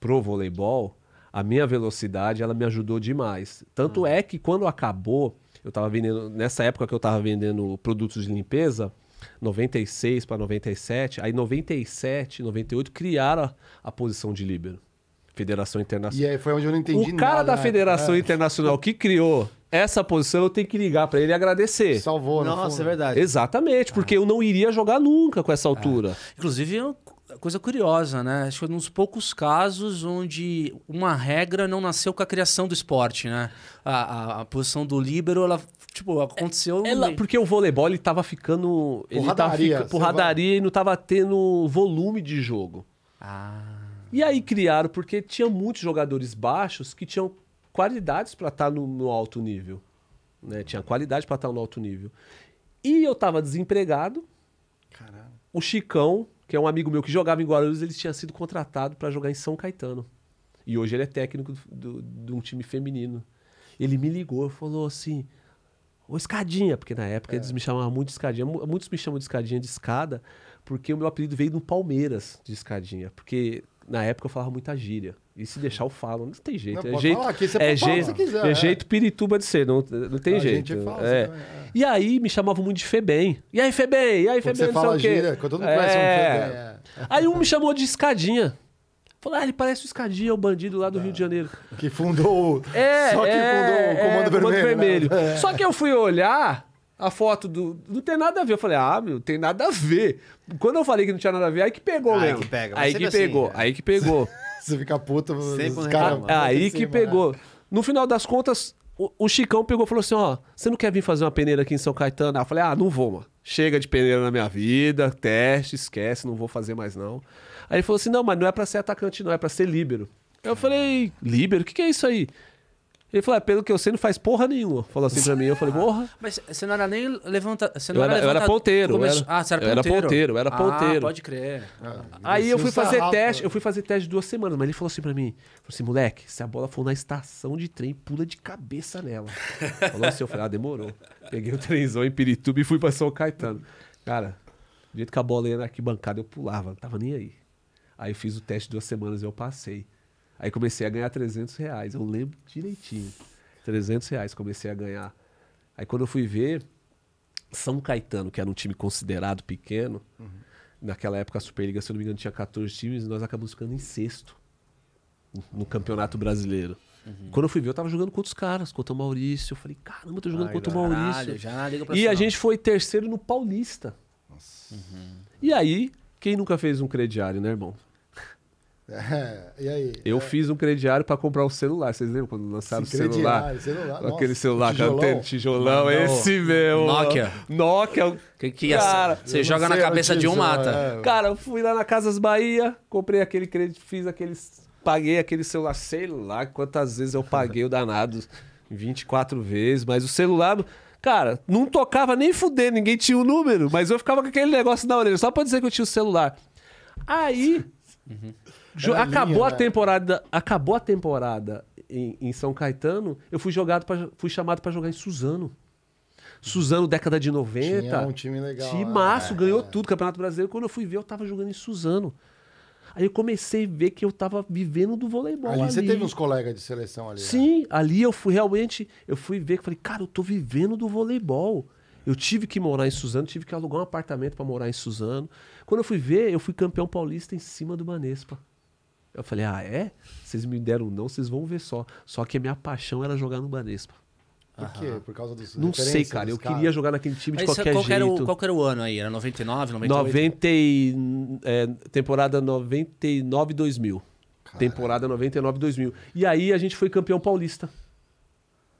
pro voleibol, a minha velocidade ela me ajudou demais. Tanto uhum. é que quando acabou, eu tava vendendo nessa época que eu estava vendendo produtos de limpeza, 96 para 97, aí 97, 98 criaram a, a posição de líbero. Federação Internacional. E aí foi onde eu não entendi nada. O cara da Federação Internacional que criou essa posição eu tenho que ligar para ele e agradecer. Salvou, né, Nossa, é verdade. Exatamente, ah. porque ah. eu não iria jogar nunca com essa altura. É. Inclusive, é coisa curiosa, né? Acho que é um dos poucos casos onde uma regra não nasceu com a criação do esporte, né? A, a, a posição do líbero, ela Tipo, aconteceu. É, ela, porque o voleibol ele tava ficando. Porradaria, tava porradaria vai... e não tava tendo volume de jogo. Ah. E aí criaram, porque tinha muitos jogadores baixos que tinham qualidades para estar tá no, no, alto nível. Né? Tinha qualidade para estar tá no alto nível. E eu estava desempregado. Caralho. O Chicão, que é um amigo meu que jogava em Guarulhos, ele tinha sido contratado para jogar em São Caetano. E hoje ele é técnico de um time feminino. Ele me ligou e falou assim: Ô Escadinha, porque na época é. eles me chamavam muito de Escadinha. Muitos me chamam de Escadinha de Escada, porque o meu apelido veio do Palmeiras de Escadinha. Porque na época eu falava muita gíria. E se deixar, eu falo. Não tem jeito. Não, é jeito, falar, aqui você é jeito, quiser, é, é jeito pirituba de ser, não, não tem a jeito. Gente é. é. E aí me chamavam muito de Febem. E aí, Febem? E aí, Febem? Você fala gíria, o quê. Quando todo mundo é... conhece um é. Febem. É. Aí um me chamou de Escadinha. Falou, ah, ele parece o Escadinha, o bandido lá do Rio de Janeiro. Que fundou. É, só que é, fundou o Comando Vermelho. Comando Vermelho. Né? Só que eu fui olhar a foto do. Não tem nada a ver. Eu falei, ah, meu, tem nada a ver. Quando eu falei que não tinha nada a ver, aí que pegou, aí mesmo. Que pega, aí que assim, pegou, né? aí que pegou. Você fica puto, Sempre É Aí que né? pegou. No final das contas, o, o Chicão pegou e falou assim: ó, você não quer vir fazer uma peneira aqui em São Caetano? Eu falei: ah, não vou, mano. Chega de peneira na minha vida, teste, esquece, não vou fazer mais não. Aí ele falou assim: não, mas não é para ser atacante, não, é para ser líbero. Eu falei: líbero? O que, que é isso aí? Ele falou, é, pelo que eu sei, não faz porra nenhuma. Falou assim pra mim. Eu falei, porra. Mas você não era nem levanta. Você não eu, era, era, eu era ponteiro. Era... Ah, você era ponteiro. Eu era ah, ponteiro, eu era ponteiro. Ah, pode crer. Ah, aí eu fui fazer sarrafo, teste, eu fui fazer teste duas semanas, mas ele falou assim pra mim: falou assim, moleque, se a bola for na estação de trem, pula de cabeça nela. falou assim, eu falei, ah, demorou. Peguei o trenzão em Pirituba e fui pra São Caetano. Cara, do jeito que a bola ia na arquibancada, eu pulava, não tava nem aí. Aí eu fiz o teste duas semanas e eu passei. Aí comecei a ganhar 300 reais, eu lembro direitinho. 300 reais comecei a ganhar. Aí quando eu fui ver, São Caetano, que era um time considerado pequeno, uhum. naquela época a Superliga, se eu não me engano, tinha 14 times e nós acabamos ficando em sexto no Campeonato Brasileiro. Uhum. Quando eu fui ver, eu tava jogando com outros caras, contra o Maurício. Eu falei, caramba, tô jogando Ai, contra o Maurício. e a gente foi terceiro no Paulista. Uhum. E aí, quem nunca fez um crediário, né, irmão? É, e aí? Eu é. fiz um crediário para comprar um celular. Vocês lembram quando lançaram Sim, o celular? celular Aquele nossa, celular tijolão, tijolão esse meu. Nokia. Nokia. Que, que cara, você joga na cabeça de um mata. É, cara, eu fui lá na Casas Bahia, comprei aquele crédito, fiz aquele. Paguei aquele celular, sei lá quantas vezes eu paguei o danado. 24 vezes, mas o celular. Cara, não tocava nem fuder, ninguém tinha o número, mas eu ficava com aquele negócio na orelha, só pra dizer que eu tinha o celular. Aí. Uhum acabou linha, a né? temporada, acabou a temporada em, em, São Caetano, eu fui jogado pra, fui chamado para jogar em Suzano. Suzano, década de 90. Tinha um time legal. Timaço, é, ganhou é. tudo, Campeonato Brasileiro. Quando eu fui ver, eu tava jogando em Suzano. Aí eu comecei a ver que eu tava vivendo do voleibol. Ali, ali. você teve uns colegas de seleção ali. Né? Sim, né? ali eu fui realmente, eu fui ver que falei, cara, eu tô vivendo do voleibol. Eu tive que morar em Suzano, tive que alugar um apartamento para morar em Suzano. Quando eu fui ver, eu fui campeão paulista em cima do Banespa. Eu falei, ah, é? Vocês me deram não, vocês vão ver só. Só que a minha paixão era jogar no Banespa. Por quê? Por causa dos. Não sei, cara. Eu queria jogar naquele time Mas de é qualquer jeito. Era o, qual era o ano aí? Era 99, 99. é, temporada 99, 2000. Temporada 99, 2000. E aí a gente foi campeão paulista.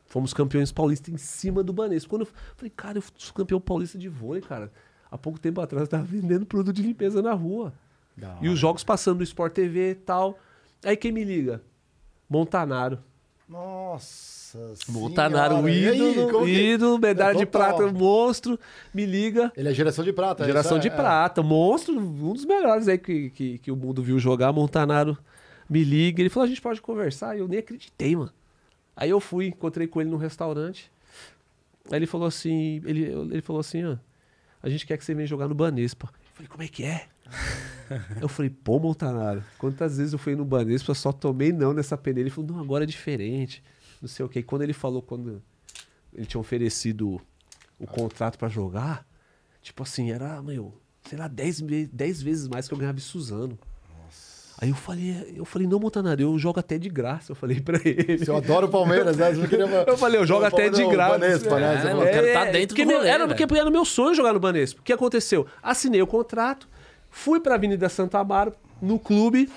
Fomos campeões paulista em cima do Banespa. Quando eu falei, cara, eu sou campeão paulista de vôlei, cara. Há pouco tempo atrás eu tava vendendo produto de limpeza na rua e os jogos passando no Sport TV e tal. Aí quem me liga? Montanaro. Nossa Montanaro, senhora. ídolo, aí, ídolo, medalha é, de prata, monstro, me liga. Ele é geração de prata. É geração é, de é. prata, monstro, um dos melhores aí que, que, que o mundo viu jogar. Montanaro me liga, ele falou, a gente pode conversar. Eu nem acreditei, mano. Aí eu fui, encontrei com ele no restaurante. Aí ele falou assim, ele, ele falou assim, ó, a gente quer que você venha jogar no Banespa. Eu falei, como é que é? eu falei, pô, Montanaro, quantas vezes eu fui no eu só tomei não nessa peneira. Ele falou, não, agora é diferente. Não sei o que. E quando ele falou, quando ele tinha oferecido o contrato para jogar, tipo assim, era, meu, sei lá, 10, vezes mais que eu ganhava em Suzano. Aí eu falei, eu falei, não, Montanaro eu jogo até de graça. Eu falei pra ele. Eu adoro o Palmeiras, né? Eu, queria... eu falei, eu jogo até de graça. Banespa, né? É, eu quero estar tá dentro porque do rolê, era, o porque era meu sonho jogar no Banespo. O que aconteceu? Assinei o contrato, Fui pra Avenida Santa Bárbara, no clube,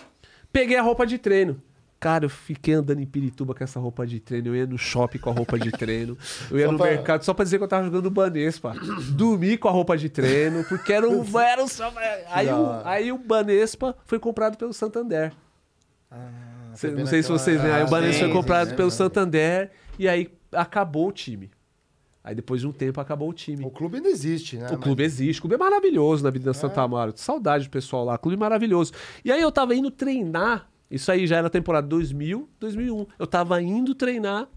peguei a roupa de treino. Cara, eu fiquei andando em Pirituba com essa roupa de treino. Eu ia no shopping com a roupa de treino. Eu ia só no pra... mercado só pra dizer que eu tava jogando Banespa. Dormi com a roupa de treino, porque era um. Era um só... aí, o, aí o Banespa foi comprado pelo Santander. Ah, Cê, não sei se vocês veem. aí o ah, Banespa foi comprado pelo Santander. E aí acabou o time. Aí depois de um tempo acabou o time. O clube ainda existe, né? O clube existe. O clube é maravilhoso na Avenida é. Santa Amaro. Saudade do pessoal lá. Clube maravilhoso. E aí eu tava indo treinar. Isso aí já era temporada 2000, 2001. Eu tava indo treinar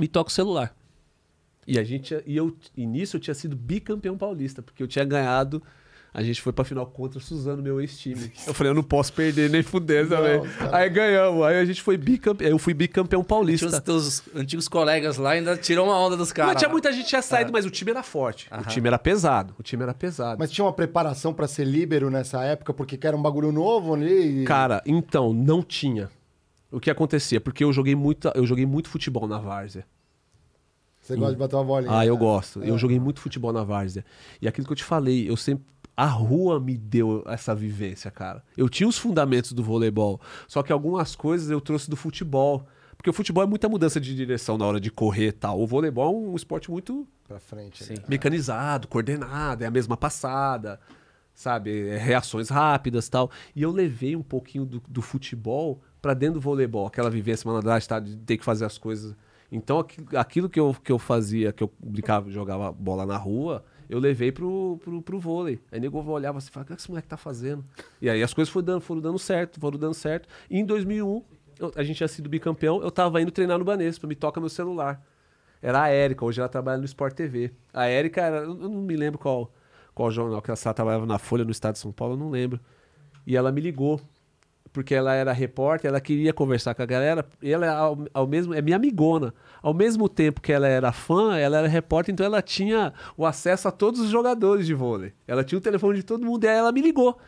e toca o celular. E a gente e eu e nisso eu tinha sido bicampeão paulista, porque eu tinha ganhado a gente foi pra final contra o Suzano, meu ex-time. Eu falei, eu não posso perder nem fuder também. Aí ganhamos. Aí a gente foi bicampeão. Eu fui bicampeão paulista. Tinha os teus antigos colegas lá ainda tirou uma onda dos caras. Mas tinha muita gente que tinha saído, é. mas o time era forte. Aham. O time era pesado. O time era pesado. Mas tinha uma preparação para ser líbero nessa época, porque era um bagulho novo ali. Cara, então, não tinha. O que acontecia? Porque eu joguei muito, eu joguei muito futebol na Várzea. Você gosta de bater uma bolinha? Ah, eu é. gosto. É. Eu joguei muito futebol na várzea. E aquilo que eu te falei, eu sempre a rua me deu essa vivência, cara. Eu tinha os fundamentos do voleibol, só que algumas coisas eu trouxe do futebol. Porque o futebol é muita mudança de direção na hora de correr e tal. O voleibol é um esporte muito pra frente, Sim. Né? mecanizado, coordenado, é a mesma passada, sabe? É reações rápidas tal. E eu levei um pouquinho do, do futebol para dentro do voleibol, aquela vivência malandragem, tá? de ter que fazer as coisas. Então aquilo que eu, que eu fazia, que eu brincava, jogava bola na rua, eu levei pro, pro, pro vôlei. Aí nego olhava assim e falava, o que esse moleque tá fazendo? E aí as coisas foram dando, foram dando certo, foram dando certo. E em 2001, eu, a gente tinha sido bicampeão, eu tava indo treinar no Banespa, me toca meu celular. Era a Érica, hoje ela trabalha no Sport TV. A Érica, era, eu não me lembro qual, qual jornal que ela trabalhava na Folha, no estado de São Paulo, eu não lembro. E ela me ligou porque ela era repórter, ela queria conversar com a galera, ela é ao, ao, mesmo é minha amigona. Ao mesmo tempo que ela era fã, ela era repórter, então ela tinha o acesso a todos os jogadores de vôlei. Ela tinha o telefone de todo mundo e aí ela me ligou.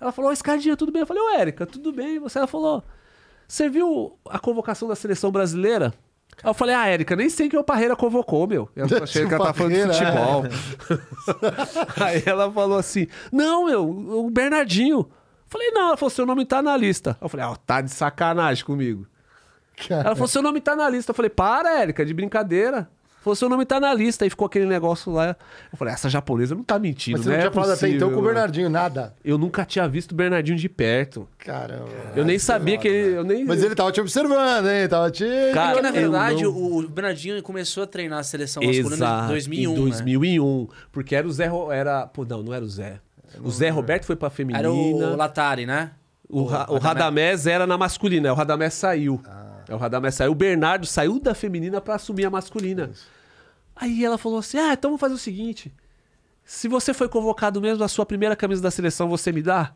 Ela falou: Escadinha, tudo bem?" Eu falei: "Ô, Érica, tudo bem?" E você ela falou: "Você viu a convocação da seleção brasileira?" Aí eu falei, ah, Érica, nem sei que o Parreira convocou, meu. Eu achei que ela tava falando de é. futebol. Aí ela falou assim: não, meu, o Bernardinho. Falei, não. Ela falou, seu nome tá na lista. Eu falei, ó ah, tá de sacanagem comigo. Cara. Ela falou, seu nome tá na lista. Eu falei, para, Érica, de brincadeira. Falou, seu nome tá na lista. E ficou aquele negócio lá. Eu falei, essa japonesa não tá mentindo, Mas você né? não tinha é falado possível. até então com o Bernardinho, nada. Eu nunca tinha visto o Bernardinho de perto. Caramba. Eu nem sabia que ele... Eu nem... Mas ele tava te observando, hein? Tava te... Cara, Porque, é na verdade, não... o Bernardinho começou a treinar a seleção masculina em 2001, Em 2001. Né? Porque era o Zé... Era... Pô, não, não era o Zé. O Zé Roberto foi pra feminina. Era o Latari, né? O, o, Radamés. Radamés era na masculina, é, o Radamés saiu. Ah. É, o Radamés saiu. O Bernardo saiu da feminina para assumir a masculina. Isso. Aí ela falou assim: ah, então vamos fazer o seguinte. Se você foi convocado mesmo, na sua primeira camisa da seleção você me dá?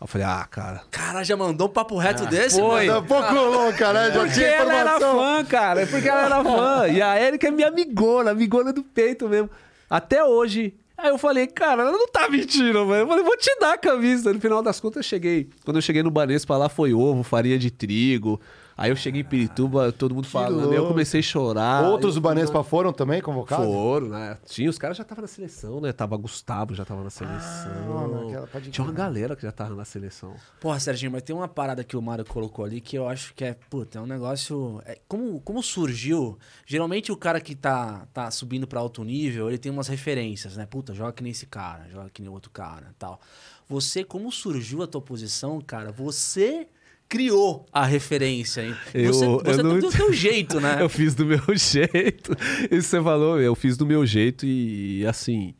Eu falei, ah, cara. Cara, já mandou um papo reto ah, desse? Foi. Mano. Pouco louca, né? Já porque ela era fã, cara. É porque ela era fã. E a Erika é minha amigona, amigona do peito mesmo. Até hoje, Aí eu falei, cara, ela não tá mentindo, mano. Eu falei, vou te dar a camisa. No final das contas, eu cheguei. Quando eu cheguei no Banespa lá, foi ovo, farinha de trigo, Aí eu cheguei em Pirituba, todo mundo falando, eu comecei a chorar. Outros Ubanespa foram também convocados? Foram, né? Tinha, os caras já estavam na seleção, né? Tava Gustavo, já tava na seleção. Ah, Tinha uma galera que já tava na seleção. Porra, Serginho, mas tem uma parada que o Mário colocou ali que eu acho que é, puta, é um negócio. É, como, como surgiu? Geralmente o cara que tá, tá subindo pra alto nível, ele tem umas referências, né? Puta, joga que nem esse cara, joga que nem outro cara tal. Você, como surgiu a tua posição, cara? Você criou a referência. Hein? Eu, você você eu não... do seu jeito, né? eu fiz do meu jeito. Isso você falou, eu fiz do meu jeito e assim.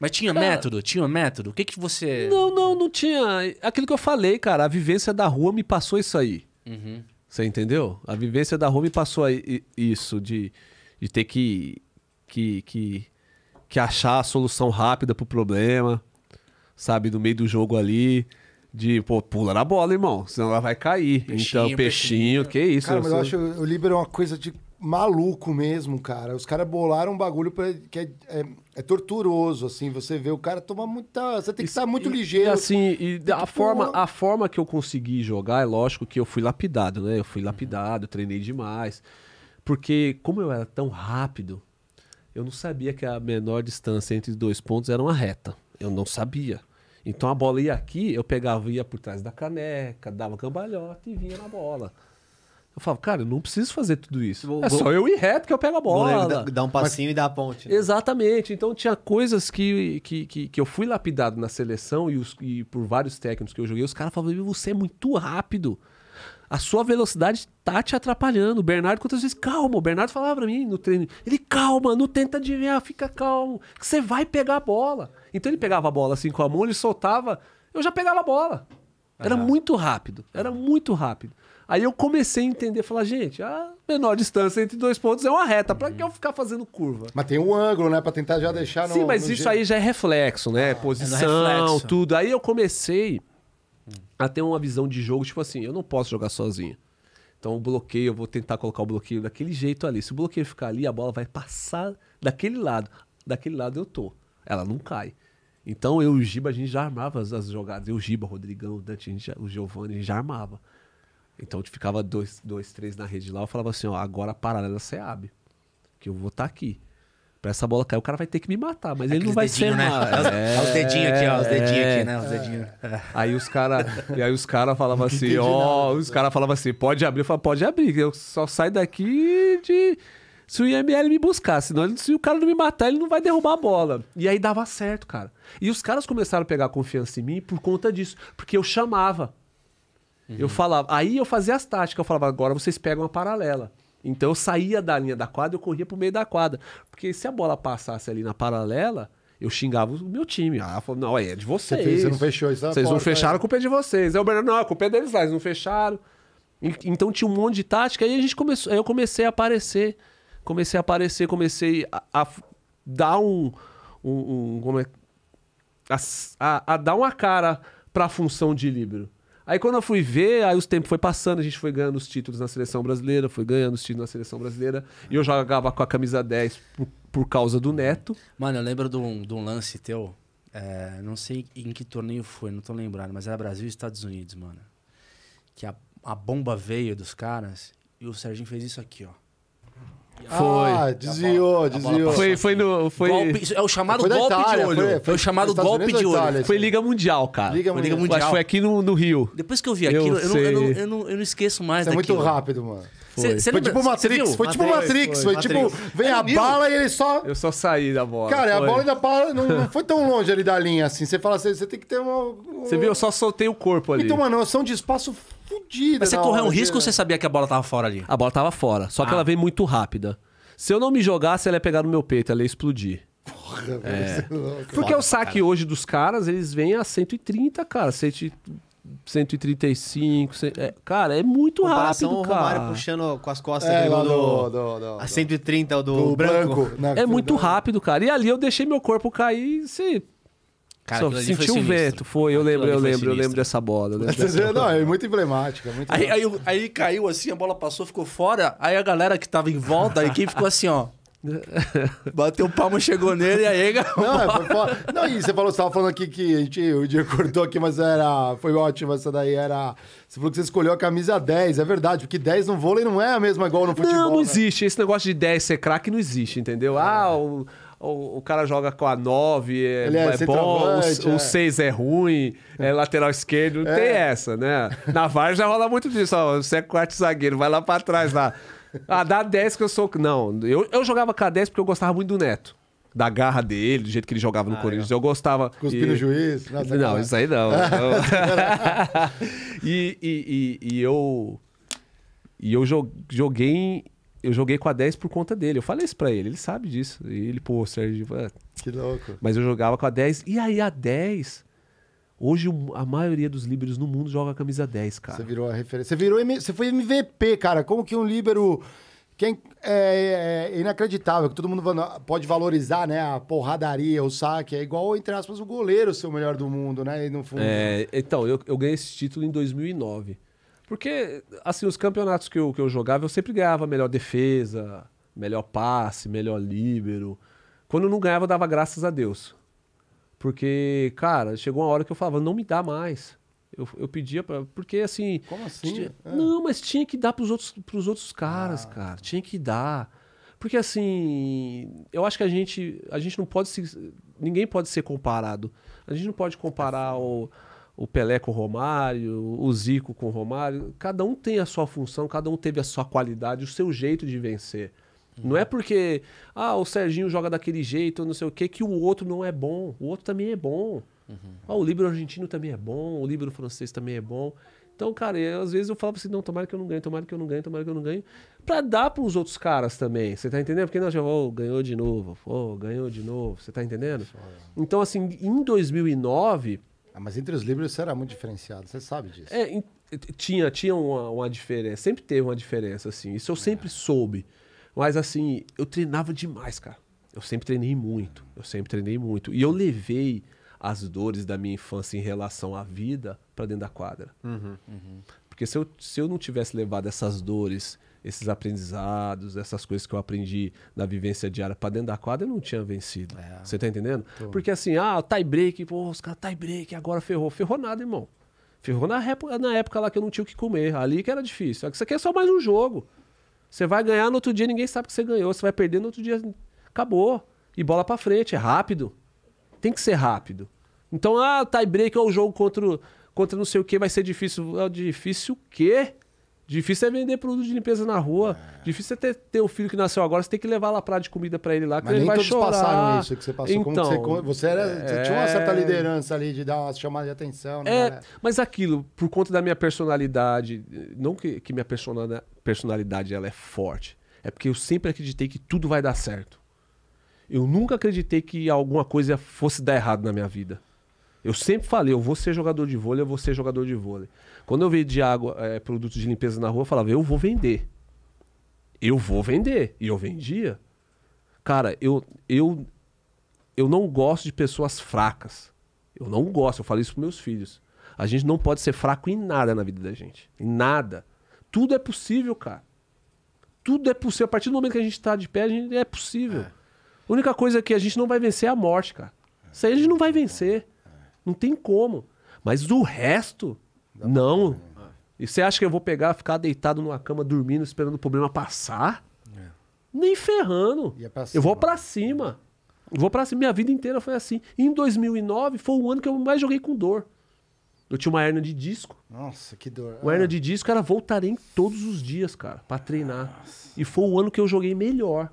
Mas tinha ah. método? Tinha método? O que que você. Não, não, não tinha. Aquilo que eu falei, cara, a vivência da rua me passou isso aí. Uhum. Você entendeu? A vivência da rua me passou isso, de, de ter que, que, que, que achar a solução rápida pro problema, sabe? No meio do jogo ali de, pô, pula na bola, irmão, senão ela vai cair. Peixinho, então, peixinho, peixinho, que isso. Cara, eu mas eu acho, o libero uma coisa de maluco mesmo, cara. Os caras bolaram um bagulho pra, que é, é, é, torturoso, assim. Você vê o cara tomar muita... Você tem que estar muito e, ligeiro. E assim, e a, forma, a forma que eu consegui jogar, é lógico que eu fui lapidado, né? Eu fui lapidado, uhum. treinei demais. Porque como eu era tão rápido, eu não sabia que a menor distância entre dois pontos era uma reta. Eu não sabia. Então a bola ia aqui, eu pegava, ia por trás da caneca, dava cambalhota e vinha na bola. Eu falo, cara, eu não preciso fazer tudo isso. Vou, é vou... só eu ir reto que eu pego a bola. Dá, dá, um passinho Mas... e dá a ponte. Né? Exatamente. Então tinha coisas que, que, que, que, eu fui lapidado na seleção e, os, e por vários técnicos que eu joguei, os caras falavam, você é muito rápido a sua velocidade tá te atrapalhando. O Bernardo, quantas vezes, calma, o Bernardo falava pra mim no treino, ele calma, não tenta adivinhar, fica calmo, que você vai pegar a bola. Então ele pegava a bola assim com a mão, ele soltava, eu já pegava a bola. Era uhum. muito rápido, era muito rápido. Aí eu comecei a entender, falar, gente, a menor distância entre dois pontos é uma reta, uhum. para que eu ficar fazendo curva? Mas tem um ângulo, né, para tentar já deixar no Sim, mas no isso jeito. aí já é reflexo, né? Ah, Posição, é reflexo. tudo. Aí eu comecei hum. a ter uma visão de jogo, tipo assim, eu não posso jogar sozinho. Então o bloqueio, eu vou tentar colocar o bloqueio daquele jeito ali. Se o bloqueio ficar ali, a bola vai passar daquele lado. Daquele lado eu tô. Ela não cai. Então eu e o Giba, a gente já armava as, as jogadas. Eu, o Giba, o Rodrigão, o Dante, a gente, o Giovanni, a gente já armava. Então a gente ficava dois, dois, três na rede lá. Eu falava assim, ó, agora a paralela você abre. Que eu vou estar tá aqui pra essa bola cair, o cara vai ter que me matar, mas é ele não vai ser né? É, é, os dedinhos aqui, ó, os é. dedinhos aqui, né? Os dedinhos. É. Aí os caras, e aí os caras falavam assim, ó, oh, os né? caras falavam assim, pode abrir, eu falava, pode abrir, eu só saio daqui de se o IML me buscar, senão se o cara não me matar, ele não vai derrubar a bola. E aí dava certo, cara. E os caras começaram a pegar confiança em mim por conta disso, porque eu chamava. Uhum. Eu falava, aí eu fazia as táticas, eu falava, agora vocês pegam a paralela. Então eu saía da linha da quadra, eu corria pro meio da quadra. Porque se a bola passasse ali na paralela, eu xingava o meu time. Ah, falou, não, é de vocês. Você, fez, você não fechou isso Vocês não fecharam, né? a culpa é de vocês. Aí é o Bernardo, não, a culpa é deles lá, eles não fecharam. E, então tinha um monte de tática, aí a gente começou, aí eu comecei a aparecer. Comecei a aparecer, comecei a, a dar um, um, um. como é, a, a, a dar uma cara pra função de líbero. Aí quando eu fui ver, aí os tempos foi passando, a gente foi ganhando os títulos na seleção brasileira, foi ganhando os títulos na seleção brasileira. E eu jogava com a camisa 10 por, por causa do Neto. Mano, eu lembro de um, de um lance teu, é, não sei em que torneio foi, não tô lembrando, mas era Brasil e Estados Unidos, mano. Que a, a bomba veio dos caras e o Serginho fez isso aqui, ó. Foi. Ah, desviou, desviou. Foi, foi no. Foi... Golpe, é o chamado foi golpe Itália, de olho. Foi, foi é o chamado golpe de olho. Itália, foi assim? Liga Mundial, cara. Liga Mundial. Liga Mundial. Acho foi aqui no, no, Rio. Depois que eu vi aquilo, eu, eu, não, eu, não, eu, não, eu, não, esqueço mais Isso daquilo. É muito rápido, mano. Foi. Cê, tipo cê foi tipo Matrix, foi tipo Matrix, foi, tipo, vem é a bala e ele só. Eu só saí da bola. Cara, foi. a bola ainda bala não, não, foi tão longe ali da linha assim. Você fala assim, você tem que ter uma. Você viu, eu só soltei o corpo então, ali. Então, uma noção de espaço fodida. Mas você correu um risco ou você sabia que a bola tava fora ali? A bola tava fora, só que ah. ela veio muito rápida. Se eu não me jogasse, ela ia pegar no meu peito, ela ia explodir. Porra, é. velho. É Porque Foda, o saque cara. hoje dos caras, eles vêm a 130, cara. 100, 135. 100, é, cara, é muito rápido, é cara. o Romário puxando com as costas é, é do, do, do, do, a 130 do, do branco. branco. É muito rápido, cara. E ali eu deixei meu corpo cair. Se Cara, Só sentiu o vento, foi, eu lembro, eu lembro, eu lembro dessa bola. Né? Lembro não, é muito emblemática. É muito aí, aí, aí, caiu assim, a bola passou, ficou fora, aí a galera que tava em volta, a equipe ficou assim, ó. Bateu o palmo chegou nele e aí Não, é, não, e você falou, você tava falando aqui que a gente, o dia cortou aqui, mas era. Foi ótimo essa daí, era. Você falou que você escolheu a camisa 10, é verdade, porque 10 no vôlei não é a mesma igual no futebol. Não, não né? existe. Esse negócio de 10 ser craque não existe, entendeu? É. Ah, o o, o cara joga com a 9, é, é, é bom, o, 6 é. é ruim, é lateral esquerdo, não é. tem essa, né? Na VAR já rola muito disso, ó, você é quarto zagueiro, vai lá pra trás lá. Ah, dá 10 que eu sou. Não, eu, eu jogava com a 10 porque eu gostava muito do Neto da garra dele, do jeito que ele jogava no ah, Corinthians. Eu gostava. Cuspir no juiz? Não, não isso aí não. e, e, e, e, eu. E eu joguei eu joguei com a 10 por conta dele. Eu falei isso pra ele, ele sabe disso. E ele, pô, Sérgio. Ah, que louco. Mas eu jogava com a 10. E aí a 10. Hoje a maioria dos líberos no mundo joga a camisa 10, cara. Você virou a referência. Você virou você foi MVP, cara. Como que um líbero quem é, é, é, inacreditável que todo mundo pode valorizar, né? A porradaria, o saque, é igual entre aspas o goleiro ser o melhor do mundo, né? E no fundo. É, então eu, eu ganhei esse título em 2009. Porque, assim, os campeonatos que eu, que eu jogava, eu sempre ganhava melhor defesa, melhor passe, melhor líbero. Quando eu não ganhava, eu dava graças a Deus. Porque, cara, chegou uma hora que eu falava, não me dá mais. Eu, eu pedia pra. Porque assim. Como assim? Tinha, é. Não, mas tinha que dar pros outros, pros outros caras, ah. cara. Tinha que dar. Porque assim. Eu acho que a gente. A gente não pode se. Ninguém pode ser comparado. A gente não pode comparar o o Pelé com o Romário, o Zico com o Romário. Cada um tem a sua função, cada um teve a sua qualidade, o seu jeito de vencer. Uhum. Não é porque, ah, o Serginho joga daquele jeito, não sei o quê, que o outro não é bom. O outro também é bom. Uhum. Ah, o livro argentino também é bom, o livro francês também é bom. Então, cara, eu, às vezes eu falo assim, não, tomara que eu não ganhe, tomara que eu não ganhe, tomara que eu não ganhe. Pra dar pros outros caras também, você tá entendendo? Porque nós já oh, ganhou de novo, oh, ganhou de novo, você tá entendendo? É. Então, assim, em 2009 ah, mas entre os livros você era muito diferenciado, você sabe disso. É, tinha, tinha uma, uma diferença, sempre teve uma diferença, assim. Isso eu é. sempre soube. Mas, assim, eu treinava demais, cara. Eu sempre treinei muito, eu sempre treinei muito. E eu levei as dores da minha infância em relação à vida para dentro da quadra. Uhum, uhum. Porque se eu, se eu não tivesse levado essas dores esses aprendizados, essas coisas que eu aprendi na vivência diária para dentro da quadra, eu não tinha vencido. É. Você é. tá entendendo? Tô. Porque assim, ah, tie break, pô, os caras tie break, agora ferrou. Ferrou nada, irmão. Ferrou na época, na época lá que eu não tinha o que comer, ali que era difícil. Isso aqui é só mais um jogo. Você vai ganhar no outro dia, ninguém sabe que você ganhou. Você vai perder no outro dia, acabou. E bola para frente, é rápido. Tem que ser rápido. Então, ah, tie break ou é o jogo contra, contra não sei o que vai ser difícil. É difícil o quê? Difícil é vender produto de limpeza na rua. É. Difícil é ter, ter o filho que nasceu agora, você tem que levar lá prato de comida para ele lá, que Mas ele vai todos chorar. passaram isso que você passou. Então, você, você, era, é... tinha uma certa é. liderança ali de dar uma chamada de atenção. Né, é, mas aquilo, por conta da minha personalidade, não que, que minha personalidade ela é forte, é porque eu sempre acreditei que tudo vai dar certo. Eu nunca acreditei que alguma coisa fosse dar errado na minha vida. Eu sempre falei, eu vou ser jogador de vôlei, eu vou ser jogador de vôlei. Quando eu de água, é, produtos de limpeza na rua, eu falava, eu vou vender. Eu vou vender. E eu vendia. Cara, eu, eu, eu não gosto de pessoas fracas. Eu não gosto, eu falei isso para meus filhos. A gente não pode ser fraco em nada na vida da gente. Em nada. Tudo é possível, cara. Tudo é possível. A partir do momento que a gente está de pé, a gente é possível. É. A única coisa é que a gente não vai vencer é a morte, cara. Isso aí a gente não vai vencer. Não tem como. Mas o resto, Dá não. E você acha que eu vou pegar, ficar deitado numa cama dormindo, esperando o problema passar? É. Nem ferrando. É eu vou para cima. Eu vou para cima. Minha vida inteira foi assim. E em 2009 foi o ano que eu mais joguei com dor. Eu tinha uma hernia de disco. Nossa, que dor. Uma hernia ah. de disco era voltarem todos os dias, cara, para treinar. Nossa. E foi o ano que eu joguei melhor.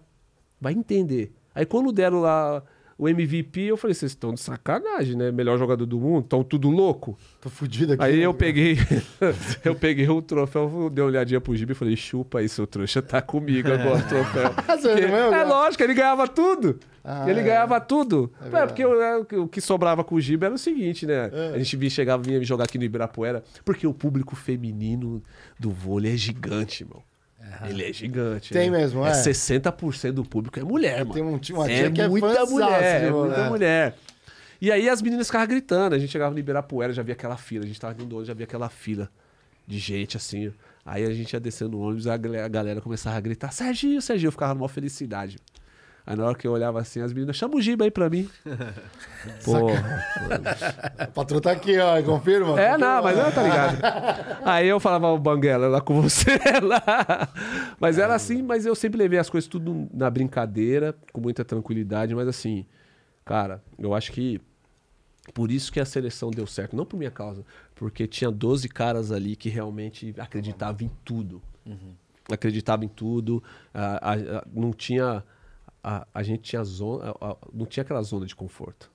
Vai entender. Aí quando deram lá o MVP, eu falei, vocês estão de sacanagem, né? Melhor jogador do mundo, estão tudo louco. Tô fudido aqui. Aí né? eu cara? peguei, eu peguei o troféu, dei uma olhadinha pro Gibi e falei, chupa aí, seu trouxa, tá comigo agora o troféu. porque, é lógico, ele ganhava tudo. Ah, ele é. ganhava tudo. É, é porque o, é, o, que sobrava com o Gibi era o seguinte, né? É. A gente vinha, chegava, vinha jogar aqui no Ibirapuera, porque o público feminino do vôlei é gigante, irmão. Ele é gigante. Tem né? mesmo, é? é 60% do público é mulher, mano. Tem um, uma é tia é que muita mulher, é muita né? mulher. E aí as meninas ficavam gritando. A gente chegava no Ibirapuera, já via aquela fila. A gente tava indo ônibus, já via aquela fila de gente, assim. Aí a gente ia descendo o ônibus, a galera começava a gritar, Serginho, Serginho. Eu ficava numa felicidade. Aí na hora que eu olhava assim, as meninas, chama o Giba aí pra mim. Pô. o patrão tá aqui, ó, confirma. É, não, mas ela tá ligado. aí eu falava, o Banguela, lá com você lá. Mas era assim, mas eu sempre levei as coisas tudo na brincadeira, com muita tranquilidade, mas assim, cara, eu acho que por isso que a seleção deu certo, não por minha causa, porque tinha 12 caras ali que realmente acreditavam em tudo. Uhum. Acreditavam em tudo, não tinha a, a gente tinha zona. A, a, não tinha aquela zona de conforto.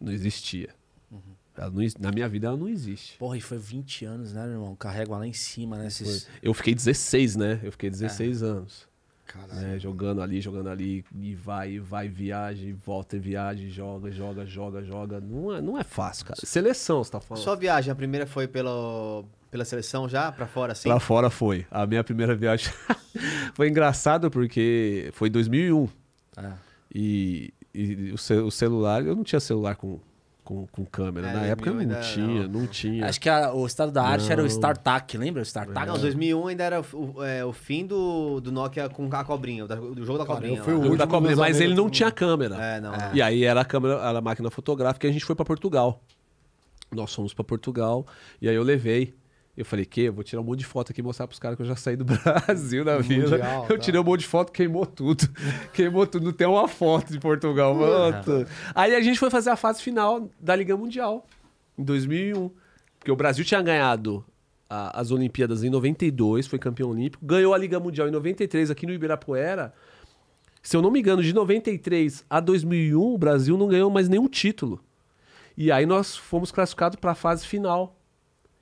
Não existia. Uhum. Não, na minha vida ela não existe. Porra, e foi 20 anos, né, meu irmão? Carrego lá em cima, né? Esses... Eu fiquei 16, né? Eu fiquei 16 é. anos. Caralho. Né? Jogando ali, jogando ali, e vai, e vai, viagem, volta e viagem, joga, joga, joga, joga. Não é, não é fácil, cara. Seleção, você tá falando. Sua viagem, a primeira foi pelo, pela seleção já para fora assim? Para fora foi. A minha primeira viagem foi engraçado porque foi em 2001. Ah. E, e o, ce o, celular, eu não tinha celular com com, com câmera. É, Na época não tinha, não. não. tinha. Acho que a, o estado da arte não. era o StarTAC, lembra? O StarTAC? Não, 2001 ainda era o, é, o fim do, do Nokia com a cobrinha, do jogo da cobrinha. Foi o jogo da cobrinha, mas ele não tinha câmera. É, não. É. É. E aí era a câmera, era a máquina fotográfica e a gente foi para Portugal. Nós fomos para Portugal e aí eu levei eu falei, que? Eu vou tirar um monte de foto aqui e mostrar pros caras que eu já saí do Brasil na hum, vida. Eu tá. tirei um monte de foto, queimou tudo. queimou tudo. Não tem uma foto de Portugal, mano. Aí a gente foi fazer a fase final da Liga Mundial, em 2001. Porque o Brasil tinha ganhado a, as Olimpíadas em 92, foi campeão olímpico. Ganhou a Liga Mundial em 93, aqui no Ibirapuera. Se eu não me engano, de 93 a 2001, o Brasil não ganhou mais nenhum título. E aí nós fomos classificados para a fase final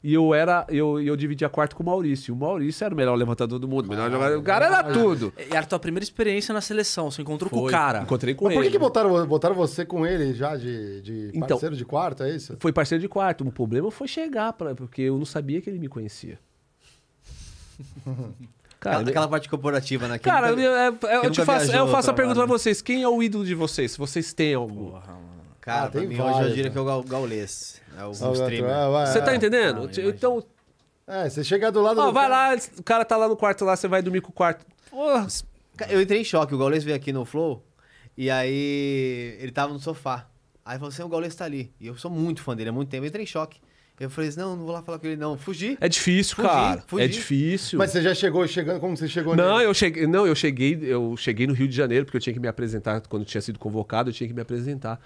e eu era, eu, eu dividia quarto com o Maurício. O Maurício era o melhor levantador do mundo, o melhor ah, jogador. O é cara era tudo. E era a tua primeira experiência na seleção, você encontrou Foi. com o cara. Encontrei com Mas ele. Por que, que botaram, botaram você com ele já de, de então, parceiro então, de quarto, é isso? Foi parceiro de quarto. O problema foi chegar, pra, porque eu não sabia que ele me conhecia. Cara, aquela, aquela, parte corporativa, né? Que cara, nunca, eu, é, é, eu, eu te faço, eu faço a tá pergunta para né? vocês. Quem é o ídolo de vocês? Se vocês têm algum. Porra, mano. Cara, ah, tem mim, hoje eu diria né? que é o gaulês. É o streamer. Ah, você tá é. entendendo? então... É, você chega do lado... Ó, vai lá, o cara tá lá no quarto lá, você vai dormir com o quarto. Porra... Eu entrei em choque. O Gaules veio aqui no Flow e aí ele tava no sofá. Aí falou assim: o Gaules tá ali. E eu sou muito fã dele há muito tempo. Eu entrei em choque. Eu falei assim: não, não vou lá falar com ele, não. Fugi. É difícil, fugi, cara. É fugi. É difícil. Mas você já chegou chegando, como você chegou Não, nele? eu cheguei. Não, eu cheguei, eu cheguei no Rio de Janeiro, porque eu tinha que me apresentar. Quando tinha sido convocado, eu tinha que me apresentar.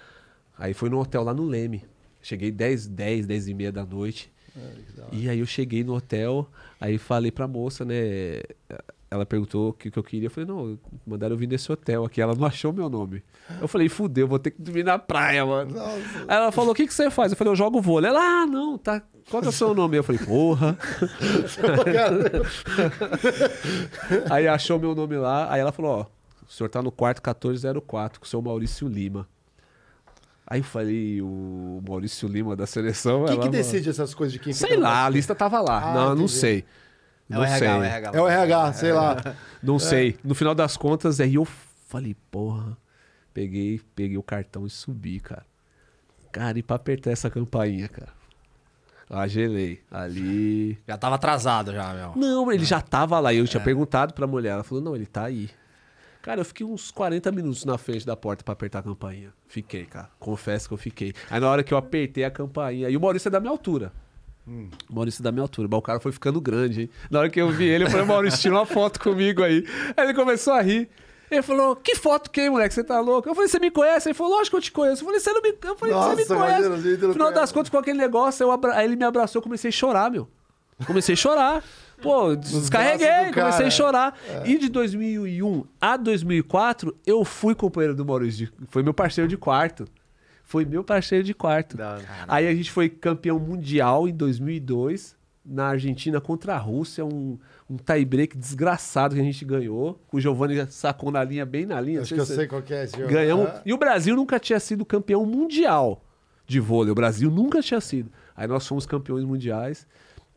Aí foi no hotel lá no Leme. Cheguei 10, 10, 10 e meia da noite. É, e aí eu cheguei no hotel, aí falei pra moça, né? Ela perguntou o que, que eu queria. Eu falei, não, mandaram eu vir nesse hotel aqui. Ela não achou meu nome. Eu falei, fudeu, vou ter que dormir na praia, mano. Nossa. Aí ela falou, o que, que você faz? Eu falei, eu jogo vôlei. Ela, ah, não, tá. Qual que é o seu nome? Eu falei, porra. aí achou meu nome lá. Aí ela falou, ó, o senhor tá no quarto 1404 com o seu Maurício Lima. Aí eu falei, o Maurício Lima da seleção. Quem ela, que decide mano... essas coisas de quem Sei lá, a lista tava lá. Ah, não, não sei. É não RH, sei. É o RH, é o RH é sei é. lá. Não é. sei. No final das contas, aí eu falei, porra, peguei, peguei o cartão e subi, cara. Cara, e pra apertar essa campainha, cara? Ah, gelei. Ali. Já tava atrasado, já, meu. Não, ele já tava lá. Eu tinha é. perguntado pra mulher. Ela falou, não, ele tá aí. Cara, eu fiquei uns 40 minutos na frente da porta para apertar a campainha. Fiquei, cara. Confesso que eu fiquei. Aí na hora que eu apertei a campainha. E o Maurício é da minha altura. Hum. O Maurício é da minha altura. Mas o cara foi ficando grande, hein? Na hora que eu vi ele, eu falei, Maurício, tira uma foto comigo aí. Aí ele começou a rir. Ele falou, que foto que, moleque? Você tá louco? Eu falei, você me conhece? Ele falou, lógico que eu te conheço. Eu falei, você não me, eu falei, você me conhece. Imagina, no final conhece. das contas, com aquele negócio, abra... aí ele me abraçou, e comecei a chorar, meu. Comecei a chorar. Pô, descarreguei, comecei a é. chorar. É. E de 2001 a 2004, eu fui companheiro do Maurício. Foi meu parceiro de quarto. Foi meu parceiro de quarto. Não, Aí a gente foi campeão mundial em 2002, na Argentina contra a Rússia, um, um tie-break desgraçado que a gente ganhou, o Giovanni sacou na linha, bem na linha. Acho que eu sei qual que é esse jogo. Ganhamos. Ah. E o Brasil nunca tinha sido campeão mundial de vôlei. O Brasil nunca tinha sido. Aí nós fomos campeões mundiais.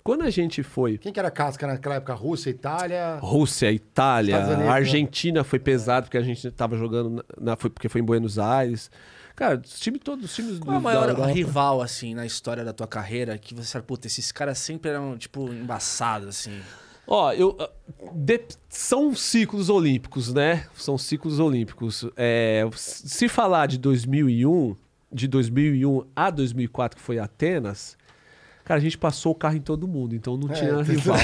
Quando a gente foi. Quem que era casca naquela época? Rússia, Itália? Rússia, Itália. Unidos, né? Argentina né? foi pesado, porque a gente tava jogando. Na, foi, porque foi em Buenos Aires. Cara, os times todos, os times Qual do. Qual a maior rival, assim, na história da tua carreira? Que você sabe, puta, esses caras sempre eram, tipo, embaçados, assim. Ó, eu. Ah, de, são ciclos olímpicos, né? São ciclos olímpicos. É, se falar de 2001, de 2001 a 2004, que foi Atenas Cara, a gente passou o carro em todo mundo, então não é, tinha rival.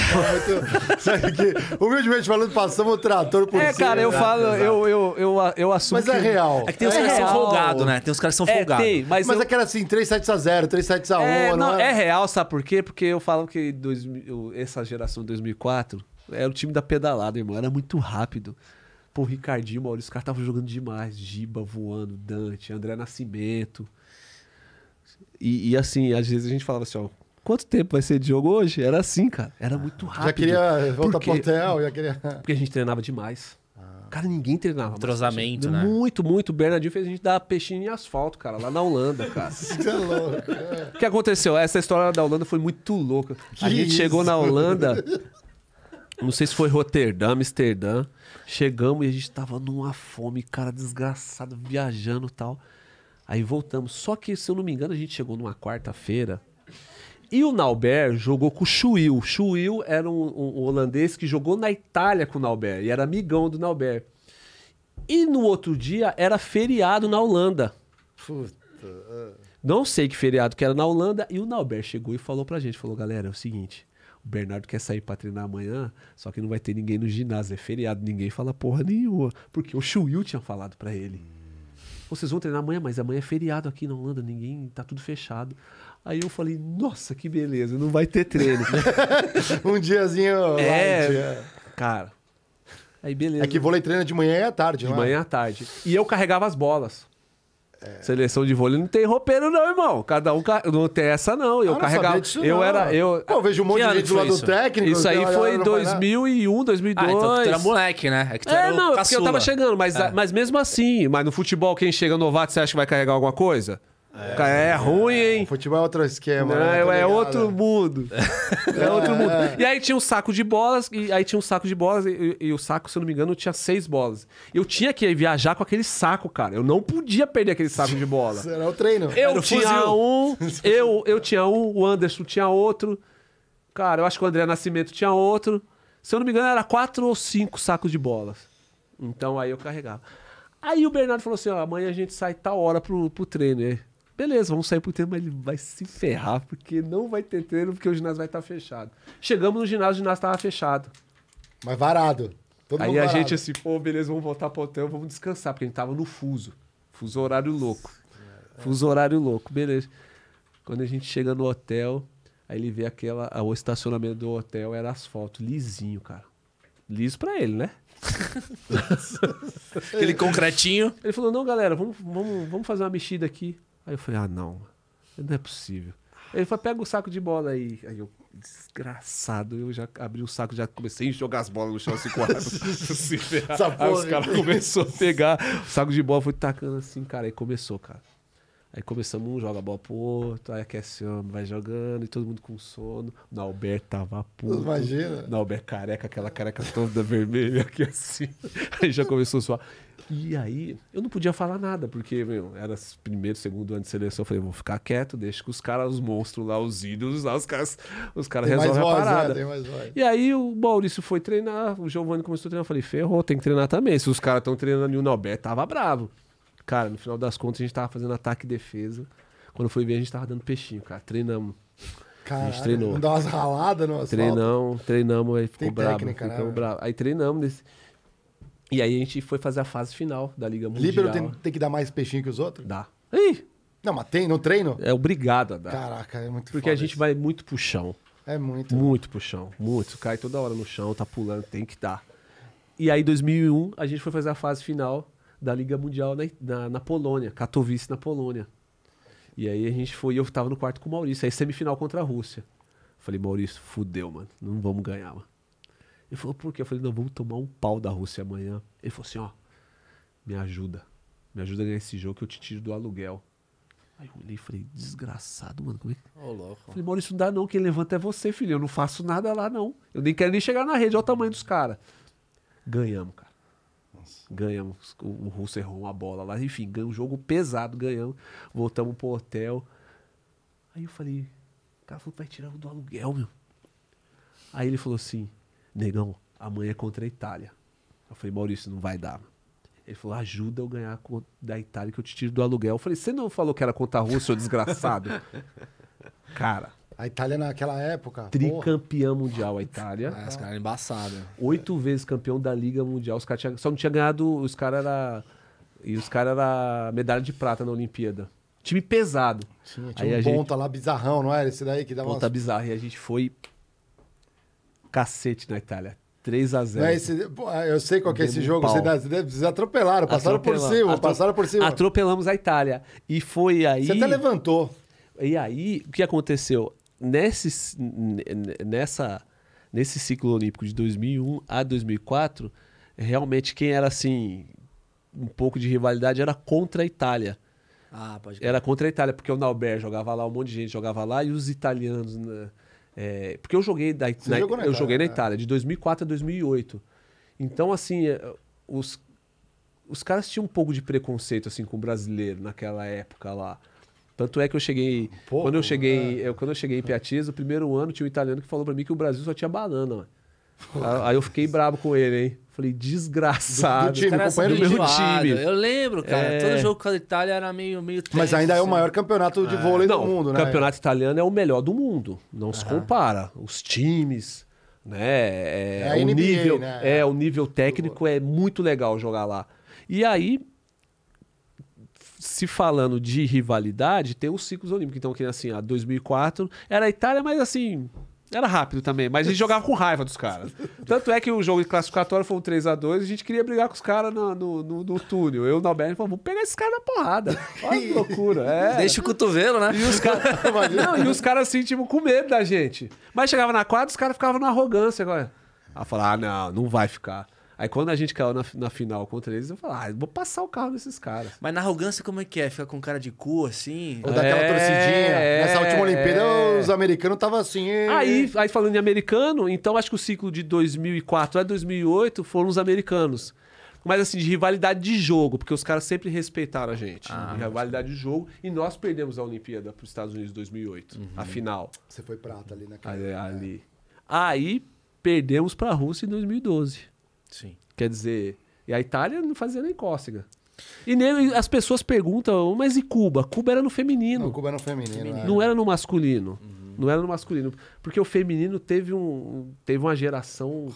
sabe que, humildemente falando, passamos o trator por é, cima. É, cara, eu falo, Eu, eu, eu, eu assumo. Mas é real. É que tem uns é caras que são folgados, né? Tem uns caras que são é, folgados. Mas, mas eu... era assim, 3-7-0, 3 x 1 é, não, não é? é? real, sabe por quê? Porque eu falo que dois, essa geração de 2004 era o time da pedalada, irmão. Era muito rápido. Pô, Ricardinho, Maurício, os caras estavam jogando demais. Giba voando, Dante, André Nascimento. E, e, assim, às vezes a gente falava assim, ó, quanto tempo vai ser de jogo hoje? Era assim, cara. Era ah, muito rápido. Já queria voltar pro hotel, já queria. Porque a gente treinava demais. Ah. Cara, ninguém treinava. Entrosamento, né? Muito, muito. O Bernardinho fez a gente dar peixinho em asfalto, cara, lá na Holanda, cara. Você é louco. É. O que aconteceu? Essa história da Holanda foi muito louca. Que a gente isso? chegou na Holanda, não sei se foi Roterdã, Amsterdã. Chegamos e a gente tava numa fome, cara, desgraçado, viajando e tal. Aí voltamos. Só que, se eu não me engano, a gente chegou numa quarta-feira e o Nauber jogou com o Chuil. Chuil era um, um, um, holandês que jogou na Itália com o Nauber e era amigão do Nauber. E no outro dia era feriado na Holanda. Puta. É. Não sei que feriado que era na Holanda. E o Nauber chegou e falou pra gente: falou, galera, é o seguinte. O Bernardo quer sair pra treinar amanhã, só que não vai ter ninguém no ginásio. É feriado, ninguém fala porra nenhuma. Porque o Chuil tinha falado pra ele. Hum. Vocês vão treinar amanhã, mas amanhã é feriado aqui na Holanda, ninguém. tá tudo fechado. Aí eu falei, nossa, que beleza, não vai ter treino. um diazinho é, Cara. Aí beleza. É que vôlei treina de manhã e à tarde, De é? manhã e à tarde. E eu carregava as bolas. É. Seleção de vôlei não tem roupeiro, não, irmão. Cada um não tem essa, não. Eu ah, carregava. disso, eu não. era. Eu... Pô, eu vejo um monte que de gente do lado isso? técnico. Isso aí foi 2001, 2002. Ah, então tu era moleque, né? É, que tu é, era não, porque eu tava chegando, mas, é. mas mesmo assim. Mas no futebol, quem chega novato, você acha que vai carregar alguma coisa? É, é ruim, é, hein? Futebol é outro esquema. Não, né? Tá é, é outro mundo. É, é outro mundo. E aí tinha um saco de bolas, e aí tinha um saco de bolas, e, e, e, o saco, se eu não me engano, tinha seis bolas. Eu tinha que viajar com aquele saco, cara. Eu não podia perder aquele saco de bola. Era o treino. Eu Era tinha fuzil. um, eu, eu tinha um, o Anderson tinha outro. Cara, eu acho que o André Nascimento tinha outro. Se eu não me engano, era quatro ou cinco sacos de bolas. Então aí eu carregava. Aí o Bernardo falou assim: ó, amanhã a gente sai tal hora pro, pro treino. Aí, beleza, vamos sair pro treino, mas ele vai se ferrar, porque não vai ter treino, porque o ginásio vai estar tá fechado. Chegamos no ginásio, o ginásio estava fechado. Mas varado. Todo Aí a varado. gente assim, pô, beleza, vamos voltar pro hotel, vamos descansar, porque a gente tava no fuso. Fuso horário louco. Fuso horário louco, beleza. Quando a gente chega no hotel, aí ele vê aquela. Ah, o estacionamento do hotel era asfalto, lisinho, cara. Liso pra ele, né? Aquele concretinho. Ele falou: não, galera, vamos, vamos, vamos fazer uma mexida aqui. Aí eu falei, ah, não, não é possível. Ele falou, pega o saco de bola aí. Aí eu, desgraçado, eu já abri o saco, já comecei a jogar as bolas no chão assim com a Aí os caras começaram a pegar o saco de bola, foi tacando assim, cara. Aí começou, cara. Aí começamos um, joga a bola pro outro, aí aquece homem, vai jogando, e todo mundo com sono. O Nauber tava puto. Imagina. Nauber careca, aquela careca toda vermelha aqui assim. Aí já começou a suar. E aí, eu não podia falar nada, porque, meu, era primeiro, segundo ano de seleção. Eu falei, vou ficar quieto, deixa que os caras, os monstros lá, os ídolos lá, os caras, os caras tem resolvem voz, a né? parada. É, e aí o Maurício foi treinar, o Giovanni começou a treinar. Eu falei, ferrou, tem que treinar também. Se os caras estão treinando e o Nobé tava bravo. Cara, no final das contas, a gente tava fazendo ataque e defesa. Quando foi ver, a gente tava dando peixinho, cara. Treinamos. Caralho, a gente treinou. Não dá umas raladas no asfalto. Treinamos, treinamos, aí ficou Tem bravo. Técnica, né? bravo. Aí treinamos. Nesse... E aí a gente foi fazer a fase final da Liga Mundial. Líbero tem, tem que dar mais peixinho que os outros? Dá. Ih! Não, mas tem no treino? É obrigado a dar. Caraca, é muito Porque a gente isso. vai muito pro chão. É muito. Muito pro chão, muito. Cai toda hora no chão, tá pulando, tem que dar. E aí, em 2001, a gente foi fazer a fase final da Liga Mundial na, na, na Polônia, Katowice, na Polônia. E aí a gente foi, eu tava no quarto com o Maurício, aí semifinal contra a Rússia. Falei, Maurício, fudeu, mano, não vamos ganhar, mano. Ele falou, por quê? Eu falei, não, vamos tomar um pau da Rússia amanhã. Ele falou assim, ó, me ajuda. Me ajuda a ganhar esse jogo que eu te tiro do aluguel. Aí eu olhei e falei, desgraçado, mano, como é que... Ô, louco. Falei, Maurício, não dá não, quem levanta é você, filho. Eu não faço nada lá, não. Eu nem quero nem chegar na rede, olha o tamanho dos caras. Ganhamos, cara. Nossa. Ganhamos. O, o Russo errou uma bola lá. Enfim, ganhamos um jogo pesado, ganhamos. Voltamos pro hotel. Aí eu falei, o cara falou que vai tirar do aluguel, meu. Aí ele falou assim, negão, amanhã é contra a Itália. Eu falei, Maurício, não vai dar. Ele falou, ajuda eu ganhar da Itália que eu te tiro do aluguel. Eu falei, você não falou que era contra a Rússia, desgraçado? Cara. A Itália naquela época. Tricampeã mundial, a Itália. Ah, os caras eram embaçados. Oito vezes campeão da Liga Mundial. Os caras tinha, só não tinha ganhado. Os caras era. E os caras era medalha de prata na Olimpíada. Time pesado. tinha Aí um ponta gente, lá bizarrão, não era? Esse daí que dava. Ponta umas... bizarra. E a gente foi cacete na Itália. 3 a 0 esse, ah, eu sei qual que é esse jogo. Vocês atropelaram, passaram por cima, Atro... passaram por cima. Atropelamos a Itália. E foi aí. Você até levantou. E aí, o que aconteceu? Nesse, nessa, nesse ciclo olímpico de 2001 a 2004, realmente quem era assim, um pouco de rivalidade era contra a Itália. Ah, pode Era contra a Itália, porque o Nauber jogava lá, um monte de gente jogava lá, e os italianos. Né? É, porque eu joguei da na, Itália, eu joguei na Itália né? de 2004 a 2008. Então assim, é, os os caras tinham um pouco de preconceito assim com o brasileiro naquela época lá. Tanto é que eu cheguei. Um pouco, quando eu cheguei, né? eu, quando eu cheguei em Piatiz, o primeiro ano tinha um italiano que falou para mim que o Brasil só tinha banana. Mano. Aí eu fiquei brabo com ele, hein? Falei, desgraçado. Do, time, companheiro do meu time. Eu lembro, cara. É... Todo jogo com a Itália era meio, meio tenso. Mas ainda é o assim. maior campeonato de é. vôlei não, do mundo, né? O campeonato italiano é o melhor do mundo. Não uhum. se compara. Os times, né? É, é o NBA, nível, né? É, o nível técnico é muito legal jogar lá. E aí, se falando de rivalidade, tem os ciclos olímpicos. Então, que assim, a 2004 era a Itália, mas assim, era rápido também, mas a gente jogava com raiva dos caras. Tanto é que o jogo de classificatório foi um 3x2 a gente queria brigar com os caras no, no, no, no, túnel. Eu e o Norberto vamos pegar esses caras na porrada. Olha que loucura. É. Deixa o cotovelo, né? E os caras. assim, tipo, com medo da gente. Mas chegava na quadra, os caras ficavam na arrogância agora. Aí falava, ah, não, não vai ficar. Aí quando a gente caiu na, na final contra eles, eu falei, ah, vou passar o carro nesses caras. Mas na arrogância como é que é? Fica com cara de cu, assim? Ou é, daquela torcidinha? É, Nessa última Olimpíada, é. os americanos estavam assim... Aí, aí falando em americano, então acho que o ciclo de 2004 a 2008 foram os americanos. Mas assim, de rivalidade de jogo, porque os caras sempre respeitaram a gente. Ah, rivalidade de jogo. E nós perdemos a Olimpíada para os Estados Unidos em 2008, uhum. a final. Você foi prata ali naquela. Ali. ali. É. Aí perdemos para a Rússia em 2012. Sim. Quer dizer, e a Itália não fazia nem cócega. E nem as pessoas perguntam, mas e Cuba? Cuba era no feminino. Não, Cuba era no feminino. feminino. Né? Não era no masculino. Uhum. Não era no masculino. Porque o feminino teve, um, teve uma geração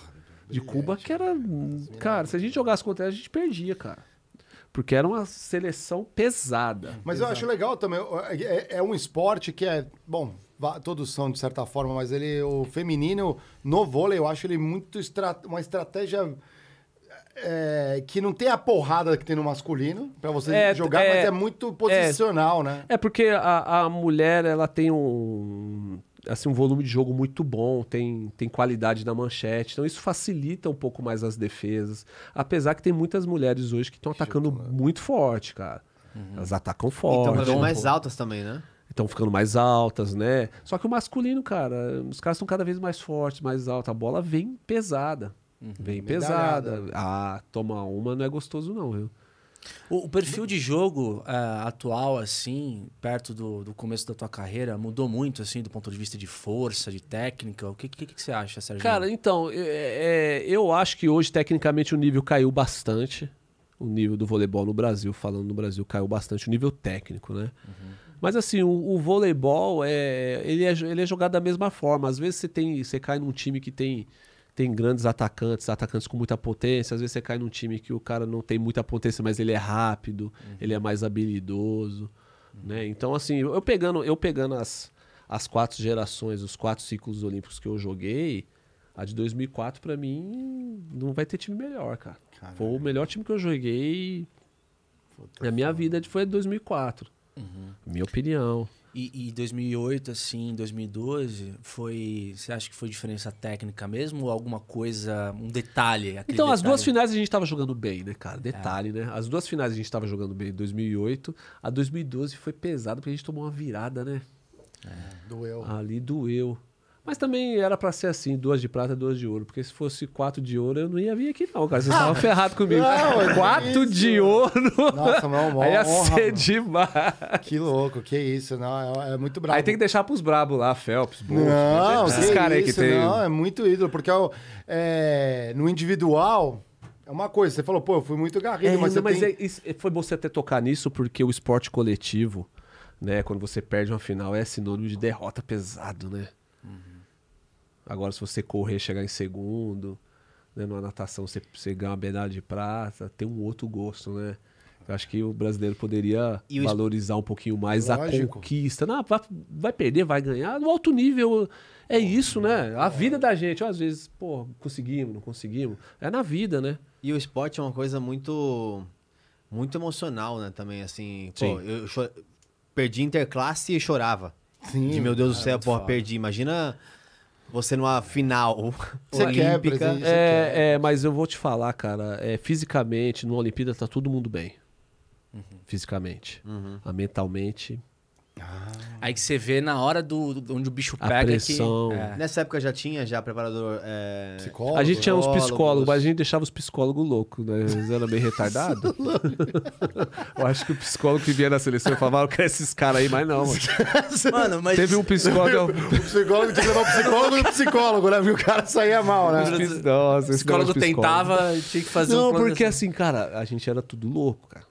de Brilhante. Cuba que era. Brilhante. Cara, se a gente jogasse contra ela, a gente perdia, cara. Porque era uma seleção pesada. Mas pesada. eu acho legal também. É, é um esporte que é. Bom, todos são de certa forma, mas ele, o feminino no vôlei, eu acho ele muito uma estratégia é, que não tem a porrada que tem no masculino para você é, jogar, é, mas é muito é. posicional, né? É porque a, a mulher ela tem um assim um volume de jogo muito bom, tem, tem qualidade na manchete, então isso facilita um pouco mais as defesas, apesar que tem muitas mulheres hoje que estão atacando né? muito forte, cara. Uhum. Elas atacam forte. Então, mais altas também, né? estão ficando mais altas, né? Só que o masculino, cara, os caras estão cada vez mais fortes, mais altos. A bola vem pesada. Uhum, vem pesada. Ah, tomar uma não é gostoso, não, viu? O, o perfil de jogo uh, atual, assim, perto do, do, começo da tua carreira, mudou muito, assim, do ponto de vista de força, de técnica? O que, que, que você acha, Sérgio? Cara, então, é, é, eu acho que hoje, tecnicamente, o nível caiu bastante. O nível do voleibol no Brasil, falando no Brasil, caiu bastante. O nível técnico, né? Uhum. Mas assim, o, o voleibol é ele, é ele é jogado da mesma forma. Às vezes você tem, você cai num time que tem tem grandes atacantes, atacantes com muita potência. Às vezes você cai num time que o cara não tem muita potência, mas ele é rápido, uhum. ele é mais habilidoso, uhum. né? Então assim, eu pegando, eu pegando as as quatro gerações, os quatro ciclos olímpicos que eu joguei, a de 2004 para mim não vai ter time melhor, cara. Foi o melhor time que eu joguei. na minha vida foi 2004. Uhum. Minha opinião. E, e 2008, assim, 2012, foi. Você acha que foi diferença técnica mesmo ou alguma coisa, um detalhe? Então, detalhe? as duas finais a gente estava jogando bem, né, cara? É. Detalhe, é. né? As duas finais a gente estava jogando bem em 2008. A 2012 foi pesada porque a gente tomou uma virada, né? É. Doeu. Ali doeu. Mas também era para ser assim, duas de prata, duas de ouro. Porque se fosse quatro de ouro, eu não ia vir aqui, não, cara. Vocês estavam ah. ferrados comigo. Não, é quatro isso. de ouro. Nossa, não, amor. Aí ia honra, ser demais. Que louco, que isso. Não, é, é muito brabo. Aí tem que deixar pros brabos lá, Phelps, Não, né? esses caras aí que tem. Não, é muito ídolo. Porque é, é, no individual. É uma coisa, você falou, pô, eu fui muito garrido, é, mas, mas tem... É, é, foi bom você até tocar nisso, porque o esporte coletivo, né, quando você perde uma final, é sinônimo de derrota pesado, né? Agora, se você correr, chegar em segundo, né, numa natação você, você ganha uma medalha de prata, tem um outro gosto, né? Eu acho que o brasileiro poderia o... valorizar um pouquinho mais Lógico. a conquista. Não, vai, perder, vai ganhar. No alto nível é isso, né? É. A vida da gente. Às vezes, pô, conseguimos, não conseguimos. É na vida, né? E o esporte é uma coisa muito muito emocional, né? Também, assim. Sim. eu cho... perdi interclasse e chorava. Sim, de meu Deus cara, do céu, pô perdi. Imagina você numa final você olímpica. Assim, é, quebra, é, é, mas eu vou te falar, cara, é, fisicamente, numa Olimpíada tá todo mundo bem. Uhum. Fisicamente. Uhum. Ah, mentalmente ah. Aí que você vê na hora do, do onde o bicho pega. A pressão. Que, é. Nessa época já tinha já preparador. É... Psicólogo? A gente tinha uns psicólogos, mas a gente deixava os psicólogos loucos, né? Eles eram meio retardados. eu acho que o psicólogo que vinha na seleção falava, eu quero esses caras aí, mas não. Mano. mano, mas. Teve um psicólogo. o psicólogo tinha que levar o psicólogo e o psicólogo, né? Porque o cara saía mal, né? o é psicólogo, psicólogo tentava, tinha que fazer não, um. Não, porque assim, cara, a gente era tudo louco, cara.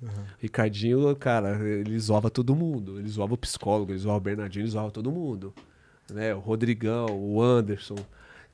Uhum. Ricardinho, cara, ele zoava todo mundo. Ele zoava o psicólogo, ele zoava o Bernardinho, ele zoava todo mundo. Né? O Rodrigão, o Anderson.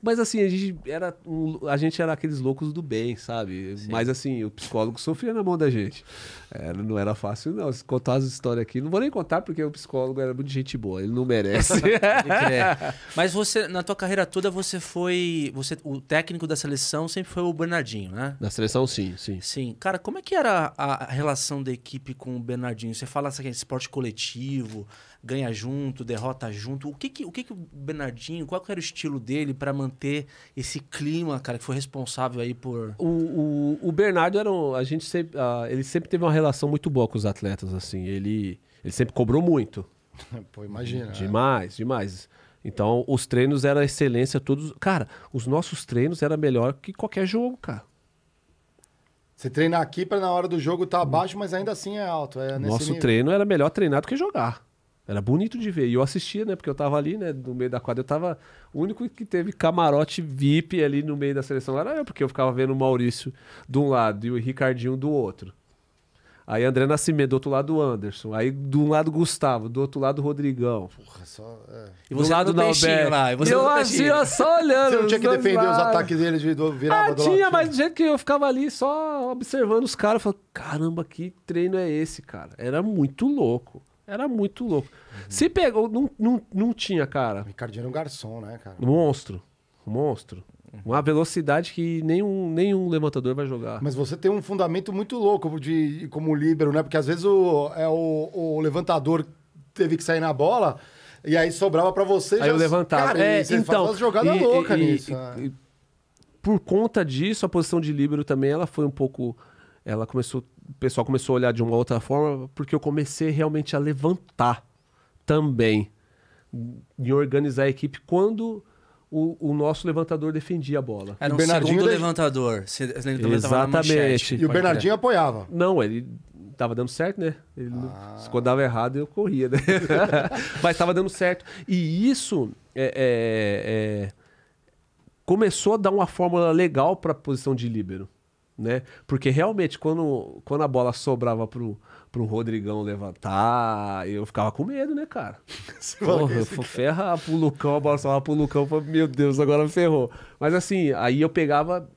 Mas assim, a gente era, um, a gente era aqueles loucos do bem, sabe? Sim. Mas assim, o psicólogo sofria na mão da gente. É, não era fácil, não. Se contar as histórias aqui, não vou nem contar porque o psicólogo era muito gente boa, ele não merece. Mas você, na tua carreira toda, você foi. você O técnico da seleção sempre foi o Bernardinho, né? na seleção, sim, sim. Sim. Cara, como é que era a relação da equipe com o Bernardinho? Você fala assim, esporte coletivo, ganha junto, derrota junto. O que que o, que que o Bernardinho, qual que era o estilo dele para manter esse clima, cara, que foi responsável aí por... O, o, o Bernardo era um, a gente sempre, uh, ele sempre teve uma relação muito boa com os atletas, assim. Ele, ele sempre cobrou muito. Pô, imagina. Né? Demais, demais. Então, os treinos era excelência, todos... Cara, os nossos treinos era melhor que qualquer jogo, cara. Você treina aqui para na hora do jogo tá abaixo, mas ainda assim é alto. É Nosso nível. treino era melhor treinar do que jogar. Era bonito de ver. E eu assistia, né? Porque eu tava ali, né? No meio da quadra. Eu tava. O único que teve camarote VIP ali no meio da seleção era eu, porque eu ficava vendo o Maurício de um lado e o Ricardinho do outro. Aí André Nascimento, do outro lado o Anderson. Aí de um lado Gustavo, do outro lado o Rodrigão. Porra, só. É. E você do lado do Alberto. Lá, e você eu agia só olhando. Você não tinha que defender lá. os ataques deles de virava ah, tinha, mas do jeito que eu ficava ali só observando os caras, eu falava, caramba, que treino é esse, cara? Era muito louco. Era muito louco. Uhum. Se pegou, não, não, não tinha, cara. O Ricardinho era um garçom, né, cara? Um monstro. Um monstro. Uma velocidade que nenhum, nenhum levantador vai jogar. Mas você tem um fundamento muito louco de, como líbero, né? Porque às vezes o, é o, o levantador teve que sair na bola e aí sobrava para você. Aí já, eu levantava. Cara, é, você então, faz jogada e, louca e, nisso. Né? E, é. por conta disso, a posição de líbero também ela foi um pouco ela começou, o pessoal começou a olhar de uma outra forma, porque eu comecei realmente a levantar também, em organizar a equipe quando o, o nosso levantador defendia a bola. Era um o Bernardinho segundo levantador. Se, se Exatamente. E o Bernardinho apoiava. Não, ele tava dando certo, né? Ele ah. não... Quando dava errado, eu corria, né? Mas tava dando certo. E isso é, é, é... começou a dar uma fórmula legal para a posição de líbero né? Porque realmente, quando, quando a bola sobrava pro, pro Rodrigão levantar. Eu ficava com medo, né, cara? Porra, eu cara? ferra pro Lucão, a bola salva pro Lucão. Meu Deus, agora ferrou. Mas assim, aí eu pegava,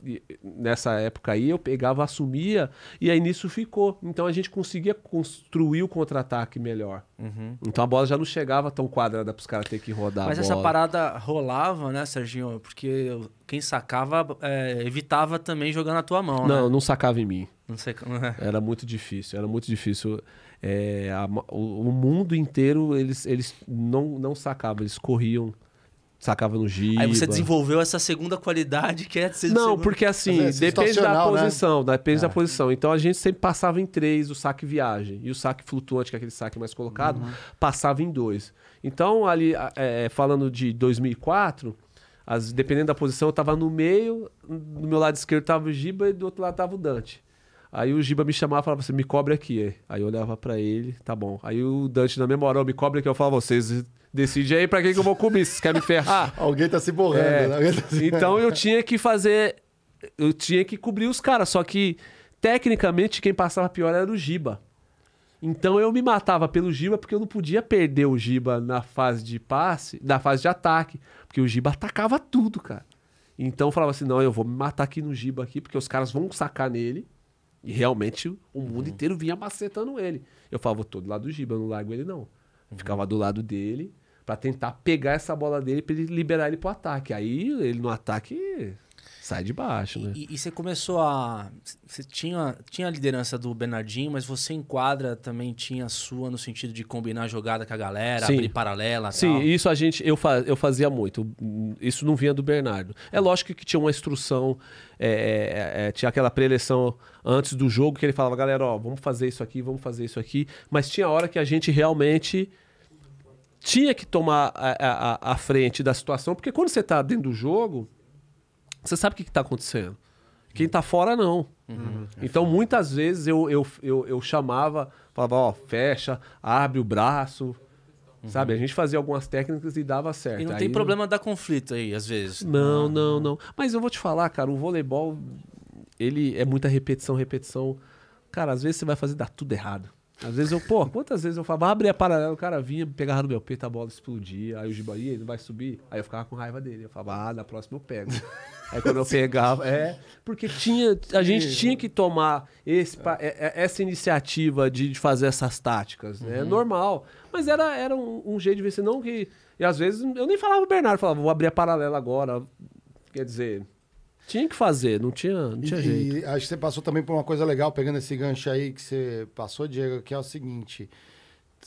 nessa época aí, eu pegava, assumia, e aí nisso ficou. Então a gente conseguia construir o contra-ataque melhor. Uhum. Então a bola já não chegava tão quadrada pros caras ter que rodar. Mas essa parada rolava, né, Serginho? Porque quem sacava é, evitava também jogar na tua mão. Não, né? não sacava em mim. Não sei como é. Era muito difícil, era muito difícil. É, a, o, o, mundo inteiro eles, eles não, não sacavam, eles corriam, sacavam no giba. Aí você desenvolveu essa segunda qualidade que é ser Não, porque assim, é depende da né? posição, né? depende é. da posição. Então a gente sempre passava em três o saque viagem. E o saque flutuante, que é aquele saque mais colocado, uhum. passava em dois. Então, ali, é, falando de 2004, as, dependendo da posição, eu estava no meio, no meu lado esquerdo estava o Giba e do outro lado estava o Dante. Aí o Giba me chamava e falava assim, me cobre aqui. Aí eu olhava para ele, tá bom. Aí o Dante, na mesma hora, me cobre aqui. Eu falava, vocês decidem aí pra quem que eu vou comer, vocês querem me ferrar? Alguém tá se borrando, é. né? Tá se... Então eu tinha que fazer... Eu tinha que cobrir os caras, só que tecnicamente quem passava pior era o Giba. Então eu me matava pelo Giba porque eu não podia perder o Giba na fase de passe, na fase de ataque, porque o Giba atacava tudo, cara. Então eu falava assim: "Não, eu vou me matar aqui no Giba aqui, porque os caras vão sacar nele e realmente o mundo uhum. inteiro vinha macetando ele. Eu falava, vou todo lado do Giba, eu não largo ele não. Uhum. Ficava do lado dele para tentar pegar essa bola dele para ele liberar ele pro ataque. Aí ele no ataque Sai de baixo, né? E, e, você começou a. Você tinha, tinha a liderança do Bernardinho, mas você enquadra também tinha a sua no sentido de combinar jogada com a galera, Sim. abrir paralela. Sim, tal. isso a gente. Eu, eu fazia muito. Isso não vinha do Bernardo. É lógico que tinha uma instrução, é é, é, é, tinha aquela preleção antes do jogo que ele falava, galera, ó, vamos fazer isso aqui, vamos fazer isso aqui. Mas tinha hora que a gente realmente tinha que tomar a, a, a frente da situação, porque quando você está dentro do jogo você sabe o que está acontecendo. Quem está fora, não. Uhum. Então, muitas vezes eu, eu, eu, eu chamava, falava, ó, fecha, abre o braço, Uhum. Sabe? A gente fazia algumas técnicas e dava certo. E não aí tem problema não... dar conflito aí, às vezes. Não, ah. não, não. Mas eu vou te falar, cara, o voleibol, ele é muita repetição, repetição. Cara, às vezes você vai fazer dar tudo errado. Às vezes eu, pô, quantas vezes eu falava, abre a paralela, o cara vinha, pegava no meu peito, a bola explodia, aí o Giba ele vai subir. Aí eu ficava com raiva dele. Eu falava, ah, na próxima eu pego. É quando eu pegava. É, porque tinha, a gente tinha que tomar esse, é, é, essa iniciativa de, de fazer essas táticas, né? Uhum. Normal. Mas era, era um, um jeito de se não que. E às vezes eu nem falava o Bernardo, falava, vou abrir a paralela agora. Quer dizer, tinha que fazer, não tinha, não tinha e, jeito. E acho que você passou também por uma coisa legal, pegando esse gancho aí que você passou, Diego, que é o seguinte.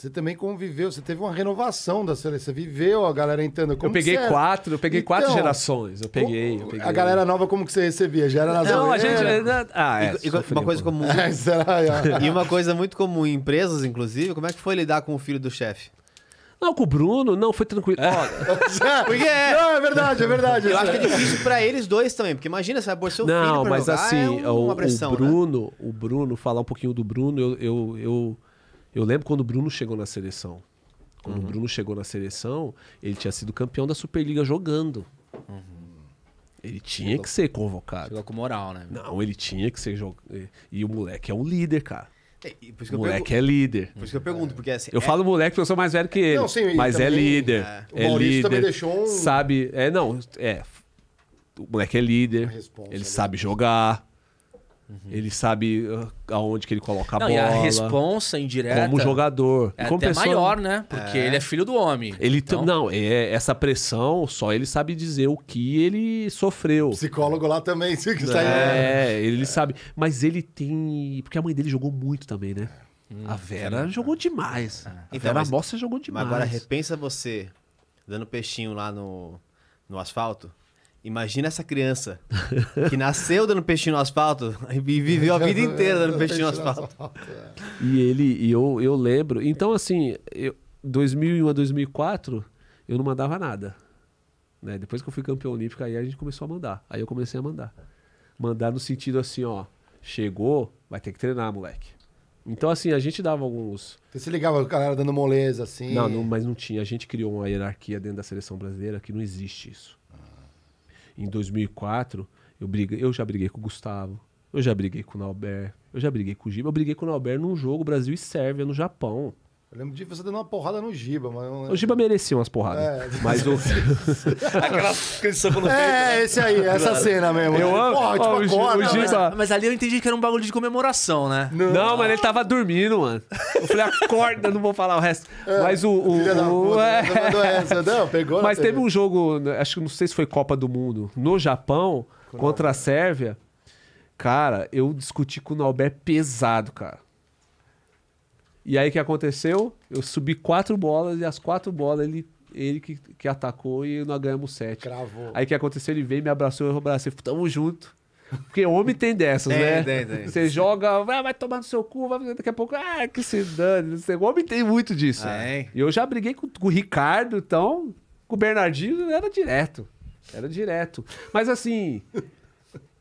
Você também conviveu, você teve uma renovação da seleção, você viveu a galera entrando como Eu peguei quatro, eu peguei então, quatro gerações, eu peguei, eu peguei, A galera nova como que você recebia? Já era nas Não, a gente... Né, ah, é, e, uma coisa comum... É, será? É, é. e uma coisa muito comum em empresas, inclusive, como é que foi lidar com o filho do chefe? Não, com o Bruno, não, foi tranquilo. É. porque é. Não, é verdade, é verdade. Eu acho que é, é. difícil pra eles dois também, porque imagina, você vai seu não, filho Não, mas jogar, assim, é um, o, pressão, o né? Bruno, né? o Bruno, falar um pouquinho do Bruno, eu, eu, eu eu lembro quando o Bruno chegou na seleção. Quando uhum. o Bruno chegou na seleção, ele tinha sido campeão da Superliga jogando. Uhum. Ele tinha que ser convocado. Chegou com moral, né? Não, ele tinha que ser jogado. Eh, e o moleque é um líder, cara. É, o moleque é líder. Por isso que eu pergunto, porque assim. Eu é... falo moleque porque eu sou mais velho que é, ele. Não, sim, ele mas é também, é líder. É. O Maurício líder, também deixou um. Sabe? É, não. É. O moleque é líder. ele sabe jogar. Uhum. Ele sabe ah, aonde que ele coloca a Não, bola. E a responsa indireta. Como jogador. É como até pessoa... maior, né? Porque é. ele é filho do homem. Ele então... Não, é, essa pressão, só ele sabe dizer o que ele sofreu. psicólogo lá também. Se é, é, ele sabe. Mas ele tem... Porque a mãe dele jogou muito também, né? Hum, a Vera jogou demais. Então A então, Bossa jogou demais. Agora, repensa você dando peixinho lá no, no asfalto Imagina essa criança que nasceu dando peixinho no asfalto e viveu a vida inteira dando peixinho no asfalto. E ele, e eu, eu lembro. Então, assim, eu, 2001 a 2004, eu não mandava nada. Né? Depois que eu fui campeão olímpico, aí a gente começou a mandar. Aí eu comecei a mandar. Mandar no sentido assim, ó, chegou, vai ter que treinar, moleque. Então, assim, a gente dava alguns. Você se ligava o cara dando moleza, assim? Não, não, mas não tinha. A gente criou uma hierarquia dentro da seleção brasileira que não existe isso em 2004, eu, briguei, eu já briguei com o Gustavo, eu já briguei com o Nauber, eu já briguei com o Giba, eu briguei com o Nauber num jogo Brasil e Sérvia no Japão. Eu lembro de você dando uma porrada no Giba, mas O Giba merecia umas porradas. É. Mas o. Aquela inscrição quando É, né? esse aí, essa cena mesmo. Eu amo. Porra, tipo, o, né? Giba. mas, mas, ali eu entendi que era um bagulho de comemoração, né? Não, não mas ele tava dormindo, mano. Eu falei, acorda, não vou falar o resto. É. Mas o. o, o... Da é... Essa. Não, pegou mas teve um jogo, acho que não sei se foi Copa do Mundo, no Japão, contra a Sérvia. Cara, eu discuti com o Nauber pesado, cara. E aí o que aconteceu? Eu subi quatro bolas e as quatro bolas ele, ele que, que atacou e nós ganhamos sete. Cravou. Aí o que aconteceu? Ele veio, me abraçou, eu abracei, tamo junto. Porque homem tem dessas, tem, né? Tem, tem. Você joga, ah, vai tomar no seu cu, vai, daqui a pouco, ah, que se dane. você Homem tem muito disso. É. E eu já briguei com, com o Ricardo, então, com o Bernardinho era direto. Era direto. Mas assim,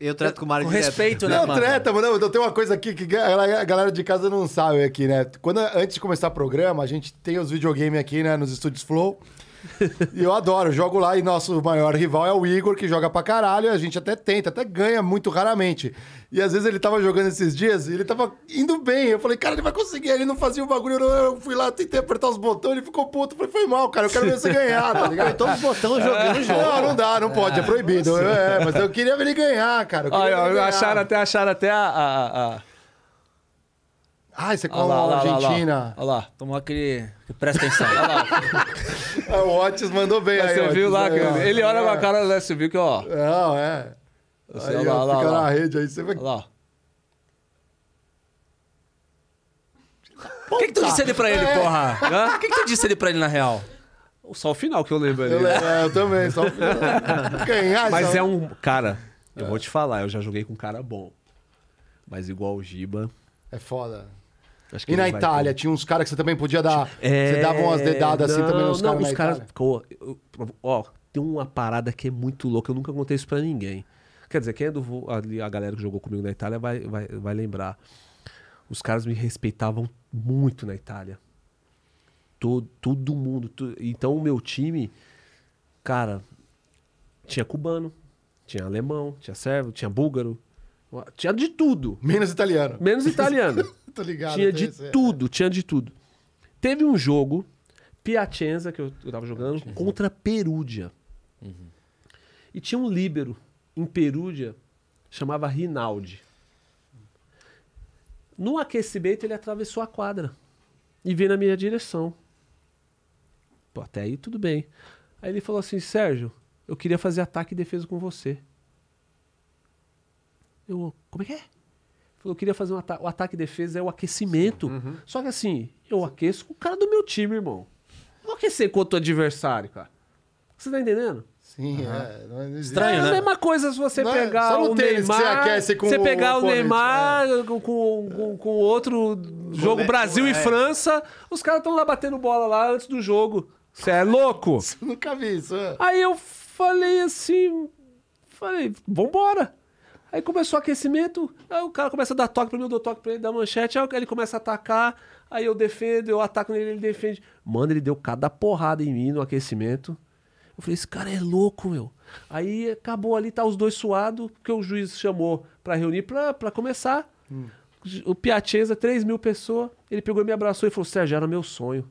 eu trato com o Mário Com direto. respeito, né? Não, mano? treta, mano. Não, tem uma coisa aqui que a galera de casa não sabe aqui, né? Quando, antes de começar o programa, a gente tem os videogames aqui, né? Nos estúdios Flow. e eu adoro, jogo lá e nosso maior rival é o Igor, que joga pra caralho, a gente até tenta, até ganha muito raramente. E às vezes ele tava jogando esses dias e ele tava indo bem. Eu falei, cara, ele vai conseguir. Ele não fazia o bagulho, eu fui lá, tentei apertar os botões, ele ficou puto. Eu falei, foi mal, cara, eu quero ver você ganhar, tá ligado? Todos os botões jogando jogo. Não, não dá, não pode, é, é proibido. É, mas eu queria ver ele ganhar, cara. Eu, Olha, ganhar. Acharam até, acharam até a... a, a ah, você colou a Argentina. Olha lá, tomou aquele. Presta atenção. Olha lá. É, o Otis mandou bem Mas aí. Você viu lá, é, que ele, ele é. olha é. pra cara, né? Você viu que, ó. Não, é. Você, aí, lá, ó, lá, fica lá, na rede aí, você vai. Olha lá. O que, que, tu disse ali pra ele, é. porra? O que, que tu disse ali pra ele na real? Só o final que eu lembro ali. Eu, é, eu também, só o final. É, Mas só... é um. Cara, eu vou te falar, eu já joguei com um cara bom. Mas igual o Giba. É foda e na Itália, tinha uns caras que você também podia dar. É... Você dava umas dedadas assim também nos caras. Não, os caras. Ó, tem uma parada que é muito louca, eu nunca contei isso pra ninguém. Quer dizer, quem é do a, a galera que jogou comigo na Itália vai, vai, vai lembrar. Os caras me respeitavam muito na Itália. Todo, todo mundo. então o meu time, cara, tinha cubano, tinha alemão, tinha servo, tinha búlgaro, tinha de tudo. Menos italiano. Menos italiano. Tô ligado. Tinha de isso, tudo, é. tinha de tudo. Teve um jogo, Piacenza, que eu, eu tava jogando, Piacenza. Uhum. contra Perúdia. Uhum. E tinha um líbero em Perúdia, chamava Rinaldi. No aquecimento, ele atravessou a quadra e veio na minha direção. Pô, até aí tudo bem. Aí ele falou assim: Sérgio, eu queria fazer ataque e defesa com você. Eu, como é que é? Falou, eu queria fazer um ata o ataque e defesa, é o aquecimento. Uhum. Só que assim, eu aqueço com o cara do meu time, irmão. Eu vou aquecer contra o adversário, cara. Você tá entendendo? Sim, uhum. é. Não, é Estranho, é né? a mesma coisa se você não é pegar é, o Neymar. Você, você pegar o, o Neymar é. com, com, com outro o jogo Neto, Brasil é. e França, os caras estão lá batendo bola lá antes do jogo. Você é louco? Eu nunca vi isso. É. Aí eu falei assim. Falei, vambora. Aí começou o aquecimento, aí o cara começa a dar toque pra mim, eu dou toque pra ele, dá manchete, aí ele começa a atacar, aí eu defendo, eu ataco nele, ele defende. Mano, ele deu cada porrada em mim no aquecimento. Eu falei, esse cara é louco, meu. Aí acabou ali, tá os dois suados, porque o juiz chamou pra reunir pra, pra começar. Hum. O Piateza, 3 mil pessoas, ele pegou e me abraçou e falou, Sérgio, era meu sonho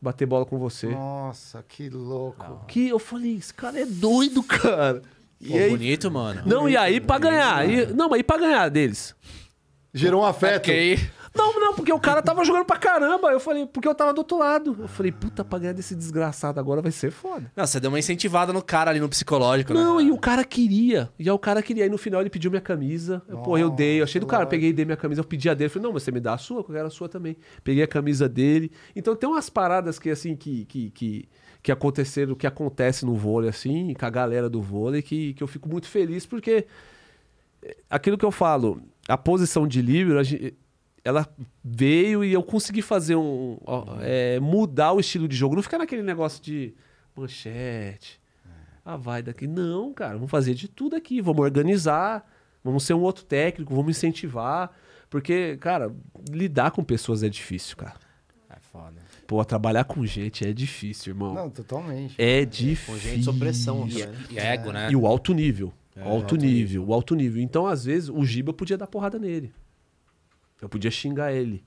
bater bola com você. Nossa, que louco. Que eu falei, esse cara é doido, cara. E Pô, aí... bonito, mano. Não, bonito, e aí para pra ganhar. e... Não, mas e pra ganhar deles? Gerou um é afeto. Okay. Não, não, porque o cara tava jogando pra caramba. Eu falei, porque eu tava do outro lado. Eu falei, puta, pra ganhar desse desgraçado agora vai ser foda. Não, você deu uma incentivada no cara ali no psicológico, né? Não, né? e o cara queria. E aí o cara queria. Aí no final ele pediu minha camisa. Eu, pô, eu dei, eu achei do cara, eu peguei e dei minha camisa, eu pedi a dele. Eu falei, não, mas você me dá a sua, eu quero a sua também. Peguei a camisa dele. Então tem umas paradas que, assim, que. que, que que aconteceram, que acontece no vôlei, assim, com a galera do vôlei, que, que eu fico muito feliz, porque eh, aquilo que eu falo, a posição de gente, ela veio e eu consegui fazer um. É, mudar o estilo de jogo. Não ficar naquele negócio de manchete. É. Ah, vai daqui. Não, cara, vamos fazer de tudo aqui. Vamos organizar, vamos ser um outro técnico, vamos incentivar. Porque, cara, lidar com pessoas é difícil, cara. É foda. Pô, trabalhar com gente é difícil, irmão. Não, totalmente. É, é difícil. Com gente sob pressão. Né? E, é ego, né? E o alto nível. É, alto, alto nível, o alto nível. Então, às vezes, o Giba podia dar porrada nele. Eu podia xingar ele.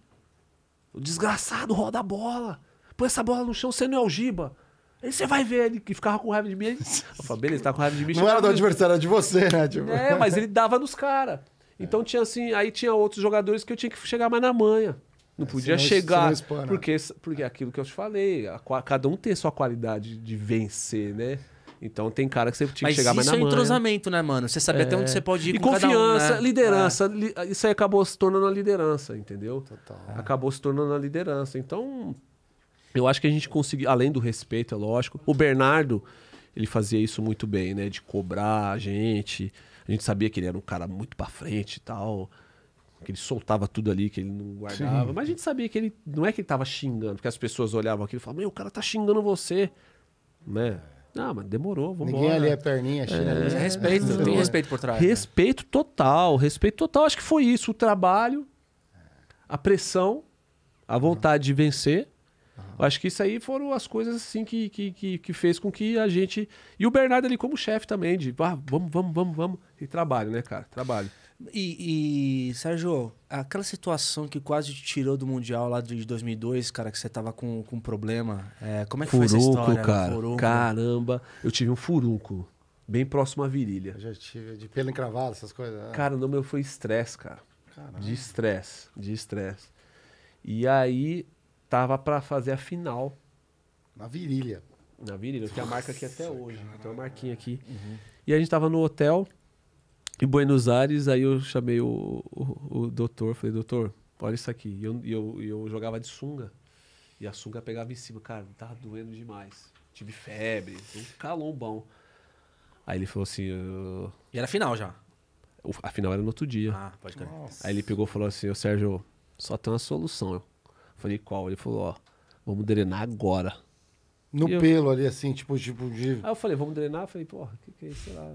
O desgraçado roda a bola. Põe essa bola no chão, você não é o Giba. Aí você vai ver ele que ficava com raiva de mim. Ele... Eu falei, beleza, tá com raiva de mim. Não era do ele... adversário, era de você, né? Tipo... É, mas ele dava nos caras. Então é. tinha assim, aí tinha outros jogadores que eu tinha que chegar mais na manha. Não podia chegar. porque, porque aquilo que eu te falei, a, cada um tem sua qualidade de vencer, né? Então tem cara que você tinha mas que chegar mais na é mão. Mas isso é né? entrosamento, né, mano? Você sabia é. até onde é. você pode ir e com confiança, um, né? liderança. É. Li, isso aí acabou se tornando a liderança, entendeu? Total. Acabou se tornando a liderança. Então, eu acho que a gente conseguiu, além do respeito, é lógico. O Bernardo, ele fazia isso muito bem, né? De cobrar a gente. A gente sabia que ele era um cara muito pra frente e tal que ele soltava tudo ali, que ele não guardava. Sim. Mas a gente sabia que ele não é que ele tava xingando, porque as pessoas olhavam aquilo e falavam: "Meu, o cara tá xingando você". Né? Não, ah, mas demorou, vamos Ninguém ali é perninha, China. É, é, respeito, é, tem respeito por trás. Respeito né? total, respeito total. Acho que foi isso, o trabalho, a pressão, a vontade uhum. de vencer. Uhum. Acho que isso aí foram as coisas assim que, que, que, que, fez com que a gente... E o Bernardo ali como chefe também, de ah, vamos, vamos, vamos, vamos. E trabalho, né, cara? Trabalho. E, e, Sérgio, aquela situação que quase te tirou do Mundial lá de 2002, cara, que você tava com, com um problema, é, como é que furunco, foi essa história? Cara, furunco, Caramba, eu tive um furunco, bem próximo à virilha. Eu já tive, de pelo encravado, essas coisas. Né? Cara, o meu foi estresse, cara. Caramba. De estresse, de estresse. E aí, tava para fazer a final. Na virilha. Na virilha, que é a marca aqui até hoje. Caramba. Tem uma marquinha aqui. Uhum. E a gente tava no hotel em Buenos Aires, aí eu chamei o, o, o doutor, falei, doutor, olha isso aqui. E eu, eu, eu jogava de sunga. E a sunga pegava em cima, cara, tava doendo demais. Tive febre, um calombão. Aí ele falou assim. Ah, e era final já. O, a final era no outro dia. Ah, pode crer. Aí ele pegou e falou assim, ô Sérgio, só tem uma solução. Eu falei, qual? Ele falou, ó, vamos drenar agora. No e pelo eu... ali, assim, tipo, tipo de. Aí eu falei, vamos drenar? Eu falei, porra, o que, que é isso? Sei lá.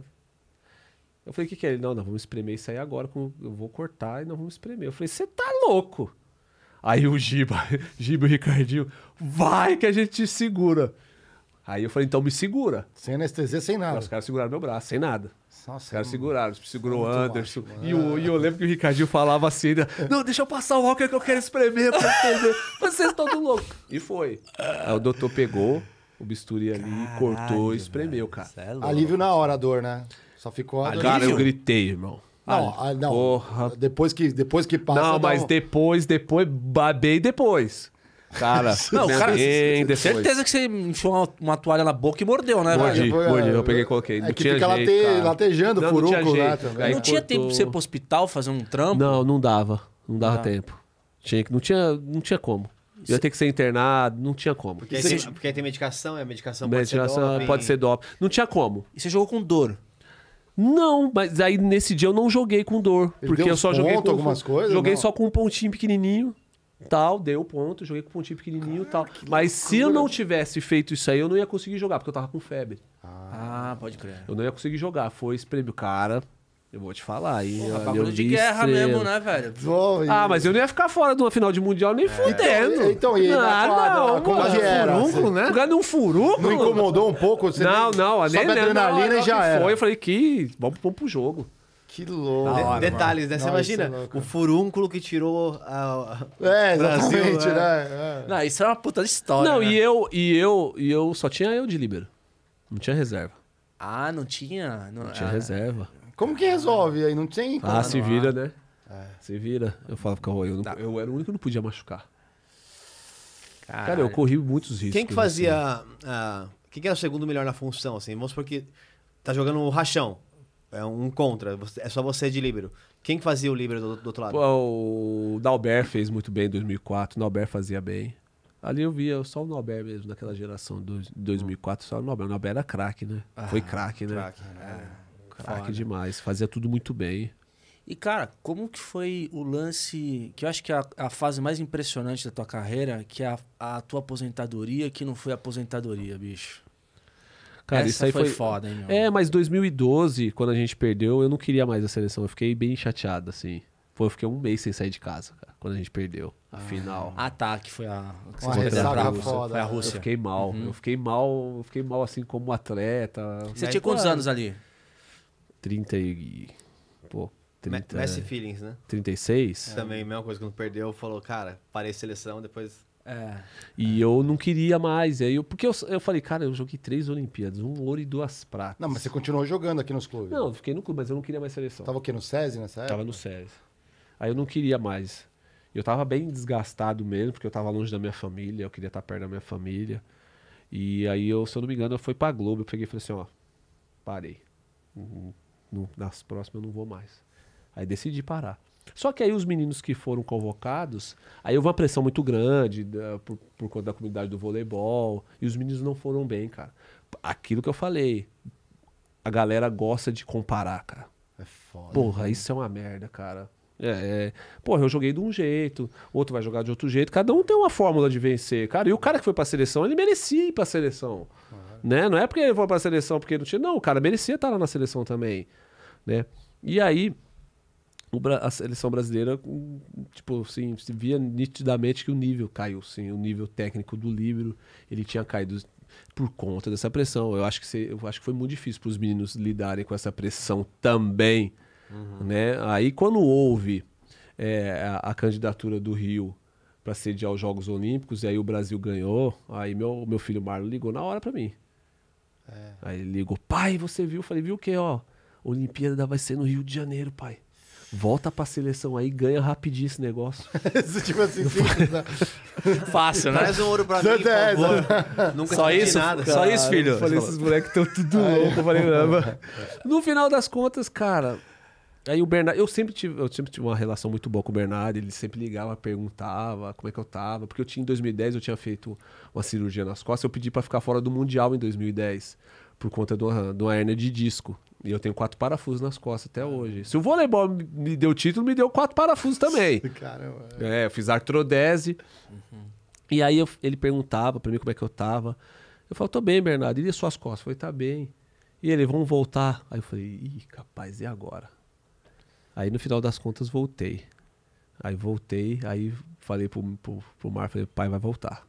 Eu falei, o que, que é? Ele, não, não, vamos espremer isso aí agora, eu vou cortar e não vamos espremer. Eu falei, você tá louco? Aí o Giba, Giba e o Ricardinho, vai que a gente te segura. Aí eu falei, então me segura. Sem anestesia, sem nada. os caras seguraram meu braço, sem nada. Nossa, os caras é seguraram, é segurou o Anderson. e, o, e, eu lembro que o Ricardinho falava assim: né, não, deixa eu passar o Walker que eu quero espremer pra entender. Vocês estão do louco. E foi. Aí o doutor pegou o bisturi ali, Caralho, cortou e espremeu, cara. É Alívio na hora a dor, né? Só ficou a ah, Cara, eu gritei, irmão. Não, ah, ah, não. Porra. Depois que, depois que passa. Não, mas depois, depois, babei depois. Cara, não, cara, bem, certeza que você enfiou uma, uma, toalha na boca e mordeu, né? Mordi, velho? mordi, eu peguei e coloquei. É que tinha fica jeito, late, latejando, não, furuco não tinha lá Não tinha tempo pra você ir pro hospital fazer um trampo? Não, não dava. Não dava ah. tempo. Tinha, não, tinha, não tinha como. ia ter que ser internado, não tinha como. Porque, aí, você... tem, porque tem medicação, é medicação, medicação pode ser doping. Pode ser doping. Não tinha como. E você jogou com dor? Não, mas aí nesse dia eu não joguei com dor. Ele porque eu só joguei com algumas coisas. Joguei não? só com um pontinho pequenininho. Tal, deu ponto, joguei com um pontinho pequenininho e tal. Mas se eu não tivesse feito isso aí, eu não ia conseguir jogar, porque eu tava com febre. Ah, ah pode crer. Eu não ia conseguir jogar. Foi o Cara, eu vou te falar. aí Porra, bagulho de guerra estrela. mesmo, né, velho? Bom, ah, mas eu não ia ficar fora de uma final de mundial nem é. fudendo. Então, então e aí, ah, não, não, como mano, que era? Furúnculo, né? Jogar num furúnculo. Não incomodou um pouco? Você não, não. Nem, sobe nem, adrenalina não, e já era. Foi, eu falei que vamos, vamos pro jogo. Que louco. Hora, detalhes, né? mano. né? Você imagina é o furúnculo que tirou a... é, Brasil, né? né? É. Não, isso é uma puta história. Não, né? e eu e eu e eu só tinha eu de líbero. Não tinha reserva. Ah, não tinha? Não, não tinha ah, reserva. Como que resolve aí? Não tem Ah, se vira, né? É. Se vira. Eu falava que eu, não, tá. eu era o único que não podia machucar. Caralho. Cara, eu corri muitos riscos. Quem que fazia. Assim. A... Quem que era o segundo melhor na função? Assim? Vamos supor que tá jogando o rachão. É um contra. É só você de líbero. Quem que fazia o líbero do, do outro lado? Pô, o Dalbert fez muito bem em 2004. O Dalbert fazia bem. Ali eu via só o Nobel mesmo, naquela geração de 2004, só o Nobel. O Nobel era craque, né? Ah, Foi craque, né? Craque, né? É. Craque demais. Fazia tudo muito bem. E, cara, como que foi o lance, que eu acho que é a, a fase mais impressionante da tua carreira, que é a, a, tua aposentadoria, que não foi aposentadoria, bicho? Cara, Essa isso aí foi, foi... foda, hein, meu? É, mas 2012, quando a gente perdeu, eu não queria mais a seleção. Eu fiquei bem chateado, assim. Foi, eu fiquei um mês sem sair de casa, cara, quando a gente perdeu a ah. final. Ah, tá, que foi a. Que a Rússia. Foda. Foi a né? Rússia. Eu fiquei mal. Uhum. Eu fiquei mal, eu fiquei mal assim como atleta. Você aí, tinha quantos anos ali? 30 e. Pô, 30, Messi Feelings, né? 36. É. Também, mesma coisa, quando perdeu, falou, cara, parei seleção, depois. É. E é. eu não queria mais. Aí eu, porque eu, eu falei, cara, eu joguei três Olimpíadas, um ouro e duas pratas. Não, mas você continuou jogando aqui nos clubes? Não, eu fiquei no clube, mas eu não queria mais seleção. Tava o quê? No SESI nessa época? Tava no SESI. Aí eu não queria mais. Eu tava bem desgastado mesmo, porque eu tava longe da minha família, eu queria estar perto da minha família. E aí eu, se eu não me engano, eu fui pra Globo, eu peguei e falei assim, ó, parei. Uhum nas próximas eu não vou mais. Aí decidi parar. Só que aí os meninos que foram convocados, aí houve uma pressão muito grande da, por, por conta da comunidade do voleibol, e os meninos não foram bem, cara. Aquilo que eu falei, a galera gosta de comparar, cara. É foda. Porra, né? isso é uma merda, cara. É, é, porra, eu joguei de um jeito, outro vai jogar de outro jeito. Cada um tem uma fórmula de vencer, cara. E o cara que foi pra seleção, ele merecia ir pra seleção. né? Não é porque ele foi pra seleção porque não tinha. Não, o cara merecia estar lá na seleção também né? E aí a seleção brasileira, tipo assim, se via nitidamente que o nível caiu, sim, o nível técnico do livro, ele tinha caído por conta dessa pressão. Eu acho que, eu acho que foi muito difícil para os meninos lidarem com essa pressão também, uhum. né? Aí quando houve é, a, a, candidatura do Rio para sediar os Jogos Olímpicos, e aí o Brasil ganhou, aí meu, meu filho Marlon ligou na hora para mim. É. Aí ele ligou, pai, você viu? Eu falei, viu o quê, ó? Olimpíada vai ser no Rio de Janeiro, pai. Volta pra seleção aí, ganha rapidinho esse negócio. tipo assim, simples, né? Tá. Fácil, né? Traz um ouro pra mim, por favor. Nunca só isso, nada. Cara, só isso, filho. Eu falei, esses moleques estão tudo louco. Eu falei, não, No final das contas, cara... Aí o Bernardo... Eu sempre, tive, eu sempre tive uma relação muito boa com o Bernardo. Ele sempre ligava, perguntava como é que eu tava. Porque eu tinha, em 2010, eu tinha feito uma cirurgia nas costas. Eu pedi para ficar fora do Mundial em 2010 por conta de uma, de uma hernia de disco. E eu tenho quatro parafusos nas costas até hoje. Se o voleibol me deu título, me deu quatro parafusos também. Caramba. É, eu fiz artrodese. Uhum. E aí eu, ele perguntava para mim como é que eu tava. Eu falei, tô bem, Bernardo. E suas costas? foi falei, tá bem. E ele, vamos voltar. Aí eu falei, ih, capaz, e agora? Aí no final das contas voltei. Aí voltei, aí falei pro, pro, pro Mar, falei, pai, vai voltar.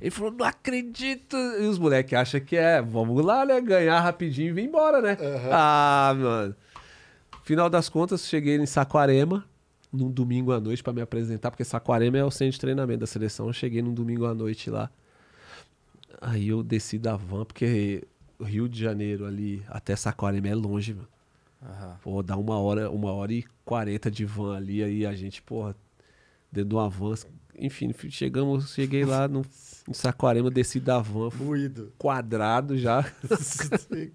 Ele falou, não acredito. E os moleques acham que é, vamos lá, né? Ganhar rapidinho e vir embora, né? Uhum. Ah, mano. Final das contas, cheguei em Saquarema, num domingo à noite, para me apresentar, porque Saquarema é o centro de treinamento da seleção. Eu cheguei num domingo à noite lá. Aí eu desci da van, porque Rio de Janeiro ali até Saquarema é longe, mano. Uhum. Pô, dá uma hora, uma hora e quarenta de van ali, aí a gente, porra, dentro de uma van. Enfim, chegamos, cheguei lá, não em Saquarema, desci da van. Moído. Quadrado já. Sim,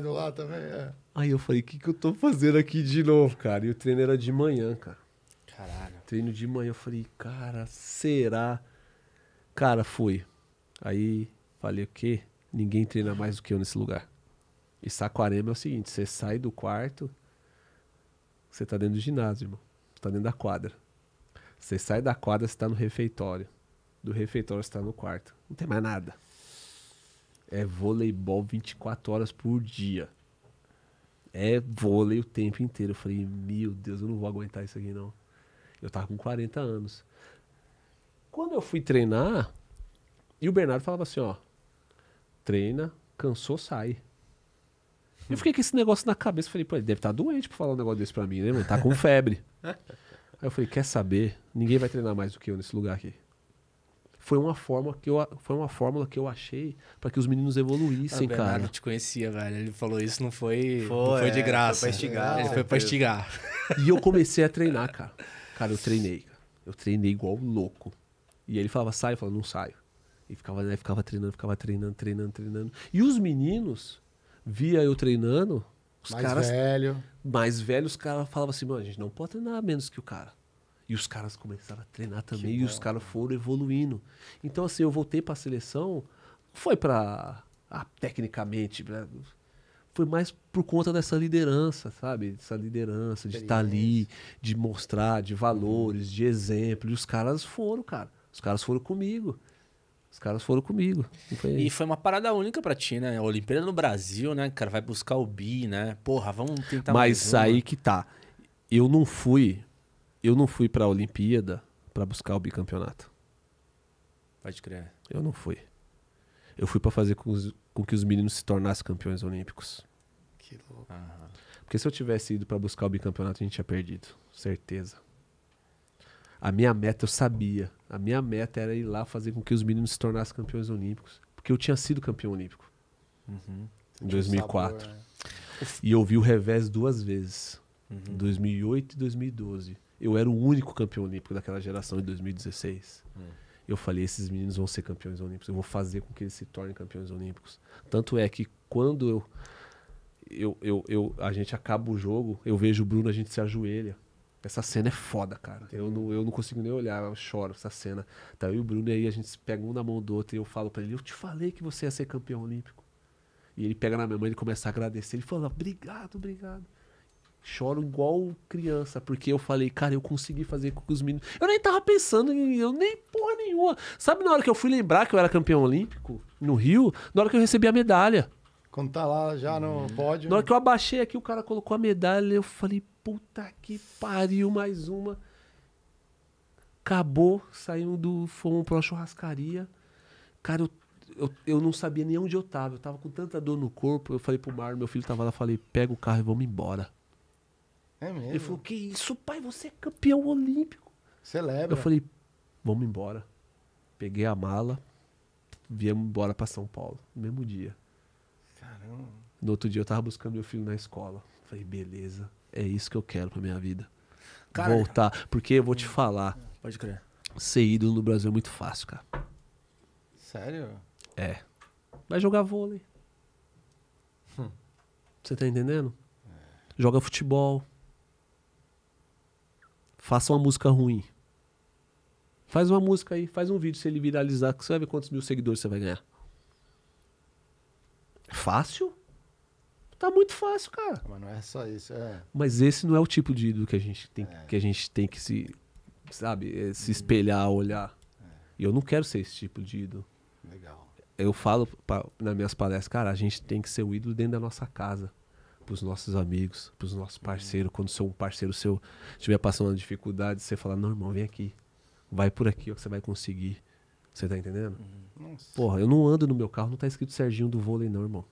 do lado também. É. Aí eu falei, o que, que eu tô fazendo aqui de novo, cara? E o treino era de manhã, cara. Caralho. Treino de manhã. Eu falei, cara, será? Cara, fui. Aí falei, o quê? Ninguém treina mais do que eu nesse lugar. E Saquarema é o seguinte: você sai do quarto, você tá dentro do ginásio, irmão. Você tá dentro da quadra. Você sai da quadra, você tá no refeitório do refeitório está no quarto. Não tem mais nada. É voleibol 24 horas por dia. É vôlei o tempo inteiro. Eu falei, meu Deus, eu não vou aguentar isso aqui não. Eu tava com 40 anos. Quando eu fui treinar, e o Bernardo falava assim, ó, treina, cansou, sai. Eu fiquei com esse negócio na cabeça, eu falei, pô, ele deve estar tá doente pra falar um negócio desse pra mim, né, mano? Tá com febre. Aí eu falei, quer saber? Ninguém vai treinar mais do que eu nesse lugar aqui foi uma forma que eu foi uma fórmula que eu achei para que os meninos evoluíssem, ah, cara. te conhecia, velho. Ele falou isso não foi, foi, não foi de graça. É, foi pra É, ele foi para E eu comecei a treinar, cara. Cara, eu treinei. Eu treinei igual louco. E ele falava: "Sai", eu falava: "Não saio". E ficava, né, ficava treinando, ficava treinando, treinando, treinando. E os meninos via eu treinando, os mais caras velho. mais velho os caras falavam assim: "Mano, a gente não pode treinar menos que o cara". E os caras começaram a treinar também. Que e bom. os caras foram evoluindo. Então, assim, eu voltei para a seleção. Foi para. Ah, tecnicamente. Pra, né, foi mais por conta dessa liderança, sabe? Essa liderança de estar tá ali, de mostrar, de valores, uhum. de exemplo. E os caras foram, cara. Os caras foram comigo. Os caras foram comigo. Foi... E foi uma parada única para ti, né? A Olimpíada no Brasil, né, cara? Vai buscar o bi, né? Porra, vamos tentar Mas mais aí que tá. Eu não fui eu não fui para a Olimpíada para buscar o bicampeonato. Pode crer. Eu não fui. Eu fui para fazer com, os, com, que os meninos se tornassem campeões olímpicos. Que louco. Uhum. Porque se eu tivesse ido para buscar o bicampeonato, a gente tinha perdido. Certeza. A minha meta eu sabia. A minha meta era ir lá fazer com que os meninos se tornassem campeões olímpicos. Porque eu tinha sido campeão olímpico. Uhum. Em 2004. Sabor, né? E eu vi o revés duas vezes. Uhum. 2008 e 2012. Eu era o único campeão olímpico daquela geração em 2016. Hum. Eu falei, esses meninos vão ser campeões olímpicos. Eu vou fazer com que eles se tornem campeões olímpicos. Tanto é que quando eu, eu, eu, eu a gente acaba o jogo, eu vejo o Bruno, a gente se ajoelha. Essa cena é foda, cara. Eu não, eu não consigo nem olhar, eu choro essa cena. Tá eu e o Bruno e aí, a gente se pega um na mão do outro e eu falo para ele: Eu te falei que você ia ser campeão olímpico. E ele pega na minha mão e ele começa a agradecer. Ele fala: Obrigado, obrigado. Choro igual criança, porque eu falei, cara, eu consegui fazer com que os meninos. Eu nem tava pensando em. Eu nem porra nenhuma. Sabe na hora que eu fui lembrar que eu era campeão olímpico no Rio? Na hora que eu recebi a medalha. Quando tá lá já no uhum. pódio. Na hora que eu abaixei aqui, o cara colocou a medalha. Eu falei, puta que pariu, mais uma. Acabou, saímos do. Fomos pra uma churrascaria. Cara, eu eu, eu não sabia nem onde eu tava. Eu tava com tanta dor no corpo. Eu falei pro Mar, meu filho tava lá, falei, pega o carro e vamos embora. É mesmo? Ele falou, que isso, pai, você é campeão olímpico. Celebra. Eu falei, vamos embora. Peguei a mala, viemos embora para São Paulo, no mesmo dia. Caramba. No outro dia eu tava buscando meu filho na escola. Falei, beleza, é isso que eu quero pra minha vida. Cara, Voltar. Porque eu vou te hum. falar. Pode crer. Ser ídolo no Brasil é muito fácil, cara. Sério? É. Vai jogar vôlei. Hum. Você tá entendendo? É. Joga futebol. Faça uma música ruim. Faz uma música aí, faz um vídeo se ele viralizar, que você vai ver quantos mil seguidores você vai ganhar. Fácil? Tá muito fácil, cara. Mas não é só isso, é. Mas esse não é o tipo de ídolo que a gente tem, é. que, a gente tem que se, sabe, eh, se espelhar, olhar. É. E eu não quero ser esse tipo de ídolo. Legal. Eu falo pra, nas minhas palestras, cara, a gente tem que ser o ídolo dentro da nossa casa para os nossos amigos, para os nossos uhum. parceiros. Quando seu, um parceiro seu estiver passando uma dificuldade, você fala: Não, irmão, vem aqui. Vai por aqui, ó, que você vai conseguir. Você tá entendendo? Uhum. Nossa. Porra, eu não ando no meu carro, não tá escrito Serginho do vôlei, não, irmão.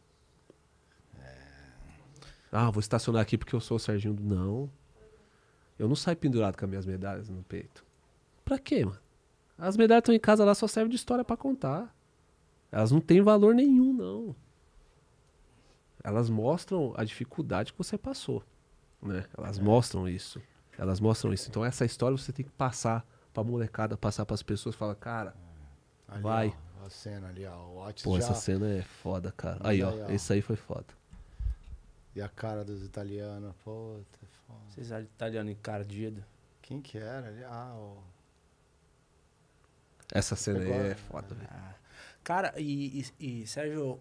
É... Ah, vou estacionar aqui porque eu sou o Serginho do. Não. Eu não saio pendurado com as minhas medalhas no peito. Pra quê, mano? As medalhas estão em casa lá, só servem de história para contar. Elas não têm valor nenhum, não elas mostram a dificuldade que você passou, né? Elas é. mostram isso. Elas mostram isso. Então essa história você tem que passar pra molecada, passar pras pessoas, fala, cara, é. ali, vai. Ó, a cena ali, ó, o Pô, já... essa cena é foda, cara. Aí, aí ó, ó, esse aí foi foda. E a cara dos italianos, puta, é foda. Vocês italiano encardido. Quem que era? Ah, o... Essa cena aí é foda, velho. Ah. Cara, e, e, e Sérgio,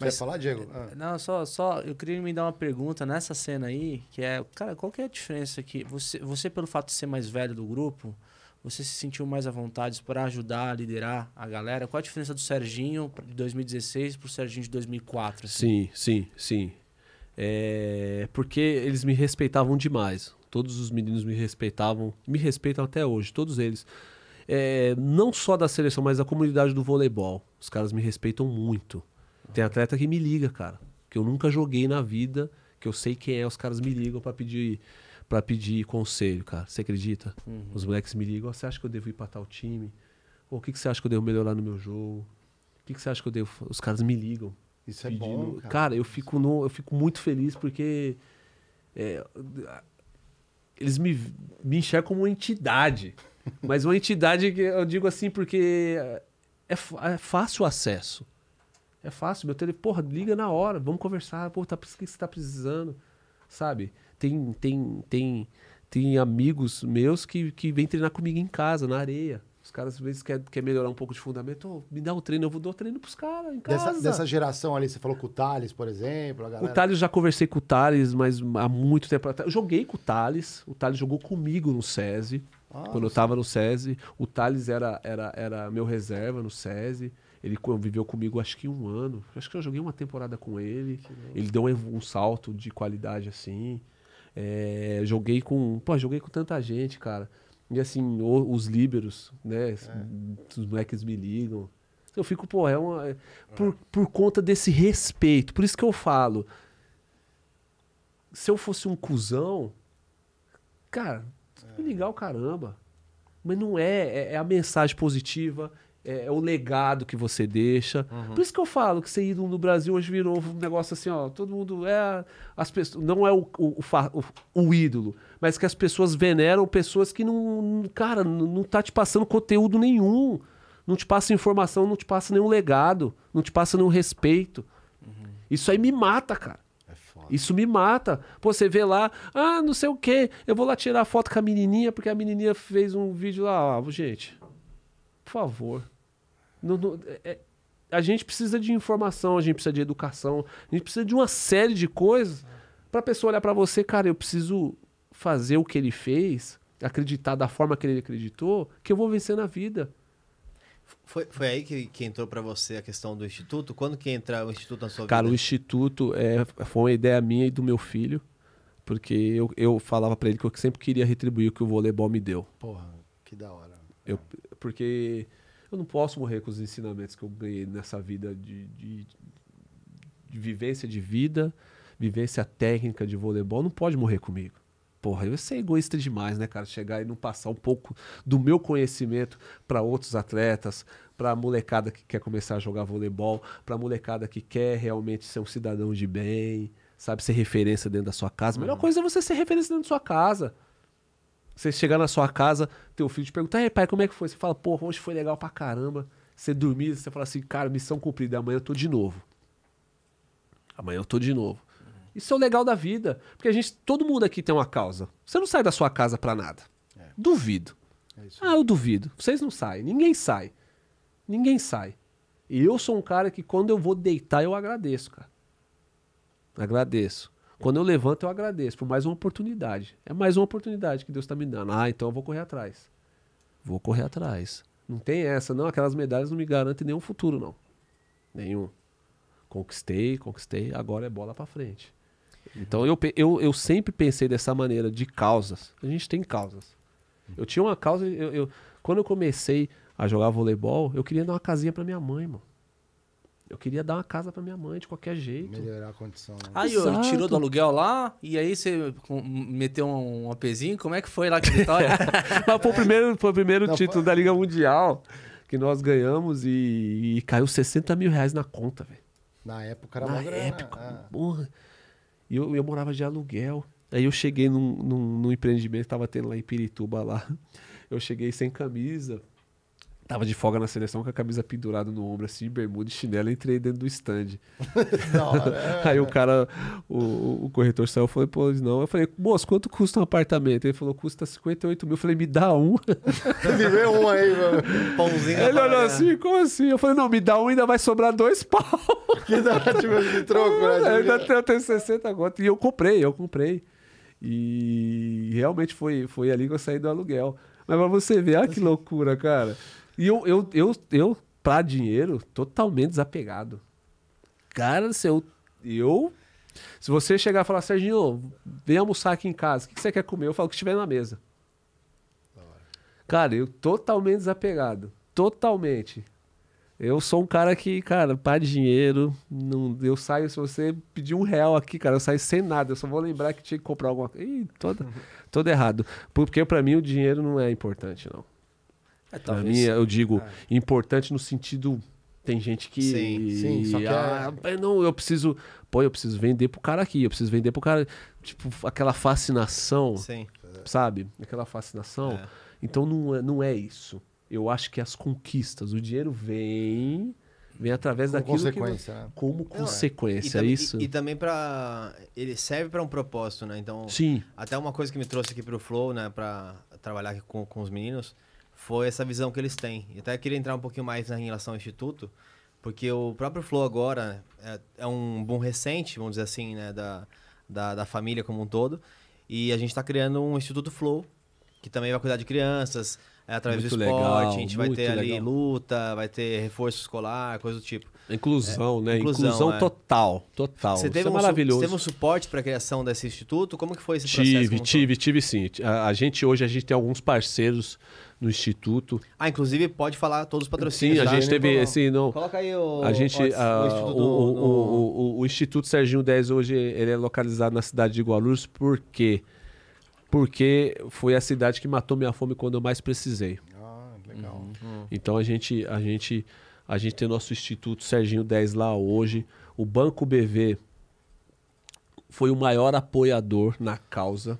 Mas, Quer falar, Diego? É, ah. Não, só, só eu queria me dar uma pergunta nessa cena aí, que é, cara, qual que é a diferença que você, você pelo fato de ser mais velho do grupo, você se sentiu mais à vontade para ajudar, liderar a galera? Qual a diferença do Serginho de 2016 para o Serginho de 2004? Assim? Sim, sim, sim. É porque eles me respeitavam demais. Todos os meninos me respeitavam, me respeitam até hoje, todos eles. É, não só da seleção, mas da comunidade do voleibol. Os caras me respeitam muito. Tem atleta que me liga, cara. Que eu nunca joguei na vida, que eu sei quem é, os caras me ligam para pedir para pedir conselho, cara. Você acredita? Uhum. Os moleques me ligam, você acha que eu devo ir pra tal time? Ou o que, que você acha que eu devo melhorar no meu jogo? O que, que você acha que eu devo. Os caras me ligam. Isso é pedindo... é bom. Cara, cara eu, fico no... eu fico muito feliz porque. É... Eles me, me enxergam como uma entidade. Mas uma entidade que eu digo assim porque é, é fácil o acesso. É fácil, meu telefone, porra, liga na hora, vamos conversar, pô, tá, o que você tá precisando, sabe? Tem, tem, tem, tem amigos meus que, que vêm treinar comigo em casa, na areia. Os caras às vezes querem quer melhorar um pouco de fundamento. Oh, me dá um treino, eu vou dar um treino pros caras em casa. Dessa, dessa, geração ali, você falou com o Thales, por exemplo. Galera... O Thales, já conversei com o Thales, mas há muito tempo atrás. Eu joguei com o Thales, o Thales jogou comigo no SESI. Ah, quando eu tava no SESI. O Thales era, era, era meu reserva no SESI. Ele conviveu comigo acho que um ano. Acho que eu joguei uma temporada com ele. Ele deu um, um salto de qualidade assim. É, joguei com. Pô, joguei com tanta gente, cara. E assim, o, os líberos, né? É. Os moleques me ligam. Eu fico, pô, é uma. É, é, por, por conta desse respeito. Por isso que eu falo. Se eu fosse um cuzão. Cara, é. me ligar o caramba. Mas não é, é, é a mensagem positiva, é, é, o legado que você deixa. Uhum. Por isso que eu falo que ser ídolo no Brasil hoje virou um negócio assim, ó, todo mundo é as pessoas, não é o, o, o, o ídolo, mas que as pessoas veneram pessoas que não, cara, não tá te passando conteúdo nenhum, não te passa informação, não te passa nenhum legado, não te passa nenhum respeito. Uhum. Isso aí me mata, cara. É isso me mata. Pô, você vê lá, ah, não sei o quê, eu vou lá tirar foto com a menininha, porque a menininha fez um vídeo lá, ó, gente. Por favor. Não, não, é, é, a gente precisa de informação, a gente precisa de educação, a gente precisa de uma série de coisas para a pessoa olhar para você, cara, eu preciso fazer o que ele fez, acreditar da forma que ele acreditou, que eu vou vencer na vida. Foi, foi aí que, que entrou para você a questão do instituto? Quando que entra o instituto na sua cara, vida? Cara, o instituto é, foi uma ideia minha e do meu filho, porque eu, eu falava para ele que eu sempre queria retribuir o que o voleibol me deu. Porra, que da hora. Eu, porque eu não posso morrer com os ensinamentos que eu ganhei nessa vida de, de, de vivência de vida, vivência técnica de voleibol, não pode morrer comigo. Porra, eu ser egoísta demais, né, cara? Chegar e não passar um pouco do meu conhecimento para outros atletas, para a molecada que quer começar a jogar voleibol, para a molecada que quer realmente ser um cidadão de bem, sabe, ser referência dentro da sua casa. A melhor uhum. coisa é você ser referência dentro da sua casa. Você chegar na sua casa, teu filho te perguntar, pai, como é que foi? Você fala, porra, hoje foi legal pra caramba. Você dormir, você fala assim, cara, missão cumprida, amanhã eu tô de novo. Amanhã eu tô de novo. Isso é o legal da vida. Porque a gente, todo mundo aqui tem uma causa. Você não sai da sua casa pra nada. É. Duvido. É ah, eu duvido. Vocês não saem. Ninguém sai. Ninguém sai. E eu sou um cara que quando eu vou deitar, eu agradeço, cara. Agradeço. Quando eu levanto, eu agradeço por mais uma oportunidade. É mais uma oportunidade que Deus está me dando. Ah, então eu vou correr atrás. Vou correr atrás. Não tem essa, não. Aquelas medalhas não me garantem nenhum futuro, não. Nenhum. Conquistei, conquistei, agora é bola para frente. Então eu, eu, eu sempre pensei dessa maneira, de causas. A gente tem causas. Eu tinha uma causa. Eu, eu quando eu comecei a jogar voleibol, eu queria dar uma casinha para minha mãe, mano. Eu queria dar uma casa para minha mãe de qualquer jeito. Melhorar a condição. Né? Aí eu tirou do aluguel lá, e aí você meteu um APzinho. Como é que foi lá que vitória? Mas foi o primeiro, foi o primeiro Não, título foi... da Liga Mundial que nós ganhamos e, e caiu 60 mil reais na conta, velho. Na época era na uma grana. época, ah. porra. E eu, eu morava de aluguel. Aí eu cheguei num, num, num empreendimento que tava tendo lá em Pirituba lá. Eu cheguei sem camisa, Tava de folga na seleção com a camisa pendurada no ombro, assim, bermuda e chinelo, entrei dentro do stand. não, é... Aí o cara, o, o corretor saiu e falou, pô, não. Eu falei, moço, quanto custa um apartamento? Ele falou, custa 58 mil. Eu falei, me dá um. me vê um aí, mano. Pãozinho. Ele olhou assim, como assim? Eu falei, não, me dá um, ainda vai sobrar dois pau. que dá, tipo, de troco, né? É, ainda tem, tem 60 agora E eu comprei, eu comprei. E realmente foi, foi ali que eu saí do aluguel. Mas pra você ver, ah que loucura, cara. E eu, eu, eu, eu pra dinheiro, totalmente desapegado. Cara, se eu, eu. Se você chegar e falar, Serginho, vem almoçar aqui em casa, o que você quer comer? Eu falo o que estiver na mesa. Cara, eu totalmente desapegado. Totalmente. Eu sou um cara que, cara, para dinheiro, não, eu saio, se você pedir um real aqui, cara, eu saio sem nada, eu só vou lembrar que tinha que comprar alguma coisa. Ih, todo, todo errado. Porque para mim o dinheiro não é importante, não. É, pra mim, eu digo, é. importante no sentido. Tem gente que. Sim, sim, só que é- ah, não, eu preciso. Pô, eu preciso vender pro cara aqui, eu preciso vender pro cara. Tipo, aquela fascinação. Sim. Sabe? Aquela fascinação. É. Então não é, não é isso. Eu acho que as conquistas, o dinheiro vem. Vem através como daquilo consequência, que, né? como é. consequência, é. e, isso. E, e também para ele serve para um propósito, né? Então, Sim. até uma coisa que me trouxe aqui pro Flow, né, para trabalhar com, com os meninos, foi essa visão que eles têm. E até queria entrar um pouquinho mais na relação ao Instituto, porque o próprio Flow agora é, é um boom recente, vamos dizer assim, né, da, da, da família como um todo. E a gente está criando um Instituto Flow, que também vai cuidar de crianças, é, através muito do esporte, legal, a gente vai ter legal. ali luta, vai ter reforço escolar, coisa do tipo. Inclusão, né? Inclusão, Inclusão é. total. Total. Você teve Isso é um, maravilhoso. Você teve um suporte para a criação desse instituto? Como que foi esse tive, processo? Tive, tive, tive sim. A, a, gente hoje a gente tem alguns parceiros no instituto. Ah, inclusive pode falar todos os patrocínios. Sim, a gente né? teve assim, não. Coloca aí o A gente o, a, o, o, o, o, Instituto Serginho 10 hoje ele é localizado na cidade de Guarulhos porque porque foi a cidade que matou minha fome quando eu mais precisei. Ah, legal. Uhum. Então a gente a gente a gente tem o nosso Instituto Serginho 10 lá hoje. O Banco BV foi o maior apoiador na causa.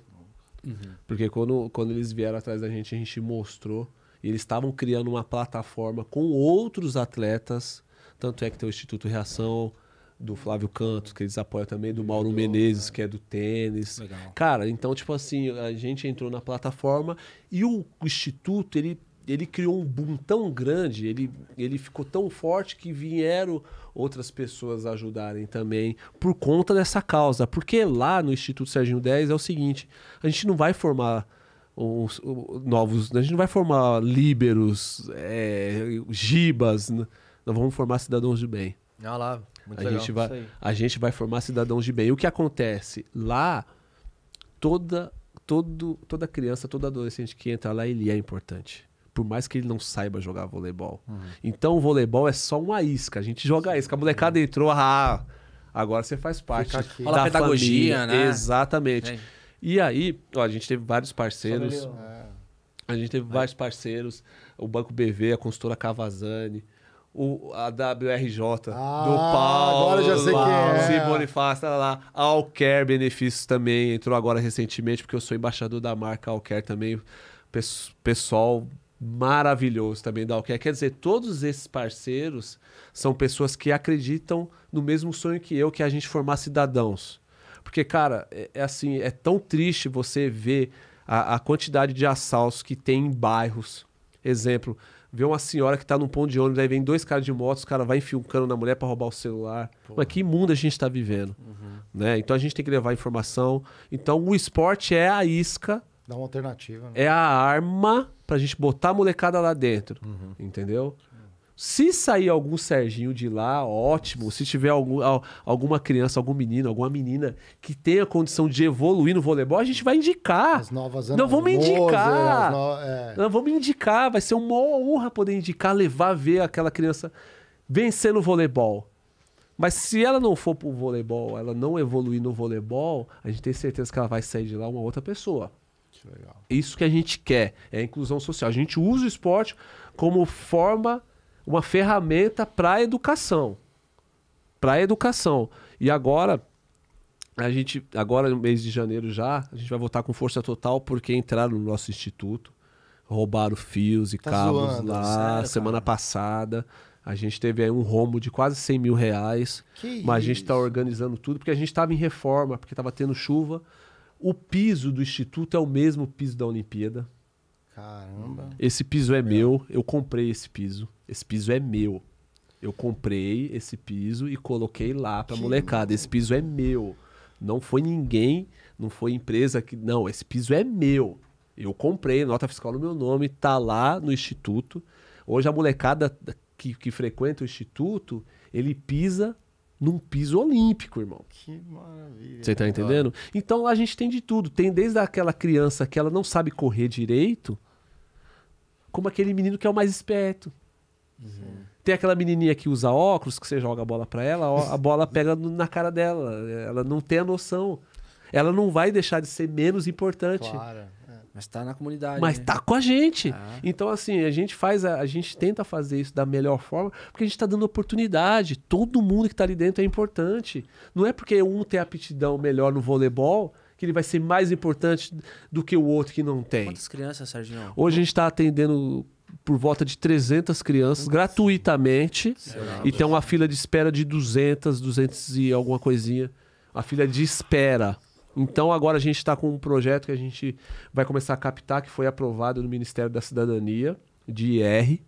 Uhum. Porque quando, quando eles vieram atrás da gente, a gente mostrou. e eles estavam criando uma plataforma com outros atletas. Tanto é que tem o Instituto Reação, do Flávio Cantos, que eles apoiam também, do Mauro Menezes, né? que é do tênis. Legal. Cara, então, tipo assim, a gente entrou na plataforma e o Instituto, ele ele criou um boom tão grande, ele, ele ficou tão forte que vieram outras pessoas ajudarem também por conta dessa causa. Porque lá no Instituto Serginho 10 é o seguinte: a gente não vai formar os, os novos, a gente não vai formar líberos, é, gibas, nós vamos formar cidadãos de bem. Ah lá, muito a legal. Gente vai, a gente vai formar cidadãos de bem. E o que acontece? Lá, toda, todo, toda criança, todo adolescente que entra lá, ele é importante por mais que ele não saiba jogar voleibol. Uhum. Então o voleibol é só uma isca. A gente joga a isca. A molecada entrou, ah, agora você faz parte da pedagogia, família. né? Exatamente. É. E aí, ó, a gente teve vários parceiros. A gente teve é. vários parceiros, o Banco BV, a consultora Cavazani, o, a WRJ ah, do Paulo. Agora já sei quem é. Simone Fasta, tá lá. A Alcare Benefícios também entrou agora recentemente, porque eu sou embaixador da marca Alcare também. Pessoal maravilhoso também da é, Quer dizer, todos esses parceiros são pessoas que acreditam no mesmo sonho que eu, que é a gente formar cidadãos. Porque, cara, é, é assim, é tão triste você ver a, a, quantidade de assaltos que tem em bairros. Exemplo, ver uma senhora que está num ponto de ônibus, aí vem dois caras de moto, os caras vão enfiando cano na mulher para roubar o celular. Porra. Mas que mundo a gente está vivendo. Uhum. Né? Então a gente tem que levar informação. Então o esporte é a isca Dá uma alternativa. Né? É a arma pra gente botar a molecada lá dentro. Uhum. Entendeu? Se sair algum Serginho de lá, ótimo. Se tiver algum, alguma criança, algum menino, alguma menina que tenha condição de evoluir no voleibol, a gente vai indicar. As novas Não vamos indicar. No... É. Não vamos indicar. Vai ser uma honra poder indicar, levar, ver aquela criança vencer no voleibol. Mas se ela não for pro voleibol, ela não evoluir no voleibol, a gente tem certeza que ela vai sair de lá uma outra pessoa legal. É isso que a gente quer, é a inclusão social. A gente usa o esporte como forma, uma ferramenta para a educação. Para a educação. E agora, a gente, agora no mês de janeiro já, a gente vai voltar com força total porque entraram no nosso instituto, roubaram fios e tá cabos zoando, lá sério, semana passada. A gente teve aí um rombo de quase 100 mil reais. Que mas isso? a gente está organizando tudo porque a gente estava em reforma, porque estava tendo chuva. O piso do Instituto é o mesmo piso da Olimpíada. Caramba. Hum. Esse piso é, é, meu, eu comprei esse piso. Esse piso é meu. Eu comprei esse piso e coloquei lá pra que molecada. Mano. Esse piso é meu. Não foi ninguém, não foi empresa que. Não, esse piso é meu. Eu comprei, nota fiscal no meu nome, tá lá no Instituto. Hoje a molecada que, que frequenta o Instituto, ele pisa num piso olímpico, irmão. Que maravilha. Você tá entendendo? Então lá a gente tem de tudo. Tem desde aquela criança que ela não sabe correr direito, como aquele menino que é o mais esperto. Uhum. Tem aquela menininha que usa óculos, que você joga a bola para ela, a bola pega na cara dela. Ela não tem a noção. Ela não vai deixar de ser menos importante. Claro. Mas tá na comunidade. Mas né? tá com a gente. Ah. Então, assim, a gente faz, a, a, gente tenta fazer isso da melhor forma, porque a gente tá dando oportunidade. Todo mundo que tá ali dentro é importante. Não é porque um tem aptidão melhor no voleibol que ele vai ser mais importante do que o outro que não tem. Quantas crianças, Sérgio? Hoje a gente está atendendo por volta de 300 crianças Nossa. gratuitamente e tem uma fila de espera de 200, 200 e alguma coisinha. A fila é de espera. Então agora a gente está com um projeto que a gente vai começar a captar, que foi aprovado no Ministério da Cidadania, de IR,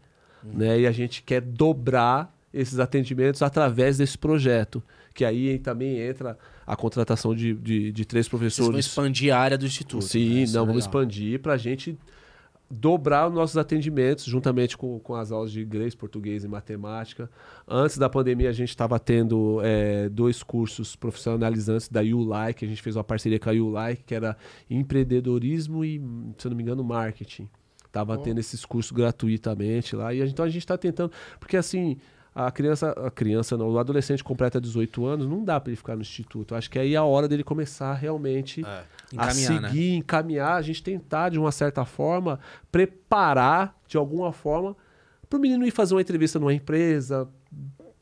uhum. né? E a gente quer dobrar esses atendimentos através desse projeto. Que aí também entra a contratação de, de, de três professores. Vocês vão expandir a área do Instituto. Sim, né? não, é vamos legal. expandir para a gente dobrar os nossos atendimentos, juntamente com, com as aulas de inglês, português e matemática. Antes da pandemia, a gente estava tendo é, dois cursos profissionalizantes da ULI, a gente fez uma parceria com a ULI, que era empreendedorismo e, se não me engano, marketing. Estava tendo esses cursos gratuitamente lá. E então a gente está tentando. Porque assim a criança, a criança não, o adolescente completa 18 anos, não dá para ele ficar no instituto. Acho que aí é a hora dele começar realmente é, a né? seguir, né? encaminhar, a gente tentar de uma certa forma preparar de alguma forma para o menino ir fazer uma entrevista numa empresa,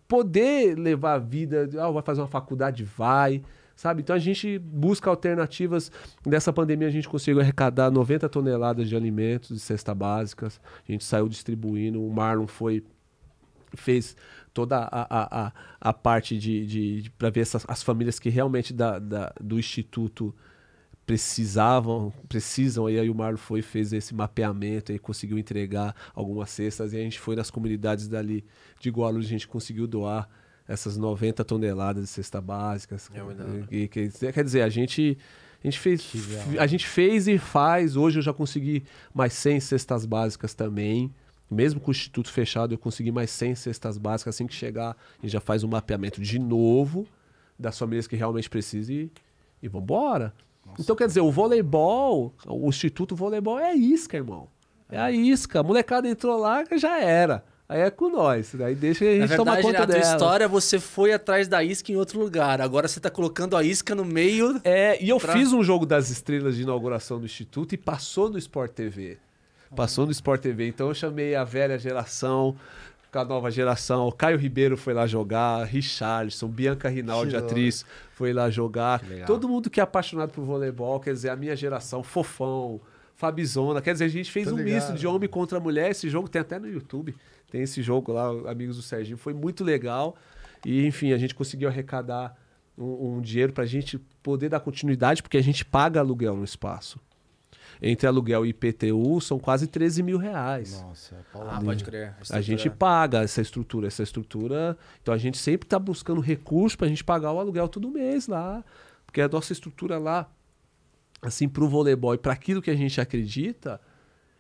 poder levar a vida, ah, vai fazer uma faculdade, vai. Sabe? Então a gente busca alternativas. Nessa pandemia a gente conseguiu arrecadar 90 toneladas de alimentos de cesta básicas. A gente saiu distribuindo. O Marlon foi fez toda a, a, a, a parte de, de, de para ver essas, as famílias que realmente da, da, do instituto precisavam, precisam, e aí o Marlon foi fez esse mapeamento e conseguiu entregar algumas cestas, e a gente foi nas comunidades dali de Guarulhos, a gente conseguiu doar essas 90 toneladas de cesta básica. É e, quer dizer, a gente a gente fez a gente fez e faz, hoje eu já consegui mais 100 cestas básicas também mesmo com o instituto fechado, eu consegui mais 100 cestas básicas assim que chegar e já faz um mapeamento de novo das famílias que realmente precisam e, e vambora. Nossa. Então, quer dizer, o voleibol, o Instituto Voleibol é a isca, irmão. É a isca. A molecada entrou lá, já era. Aí é com nós. Né? aí deixa a gente verdade, tomar conta a dela. tua história, você foi atrás da isca em outro lugar. Agora você tá colocando a isca no meio. É, e eu pra... fiz um jogo das estrelas de inauguração do Instituto e passou no Sport TV. Passou no Sport TV. Então eu chamei a velha geração com a nova geração. O Caio Ribeiro foi lá jogar, Richardson, Bianca Rinaldi, atriz, foi lá jogar. Todo mundo que é apaixonado por voleibol, quer dizer, a minha geração, Fofão, Fabizona. Quer dizer, a gente fez Tô um ligado. misto de homem contra mulher. Esse jogo tem até no YouTube. Tem esse jogo lá, Amigos do Serginho. Foi muito legal. E, enfim, a gente conseguiu arrecadar um, um dinheiro para a gente poder dar continuidade, porque a gente paga aluguel no espaço entre aluguel e IPTU são quase 13 mil reais. Nossa, Paulinho, é ah, pode crer. A, a, gente paga essa estrutura, essa estrutura. Então a gente sempre está buscando recurso para a gente pagar o aluguel todo mês lá, porque a nossa estrutura lá, assim, para o voleibol e para aquilo que a gente acredita,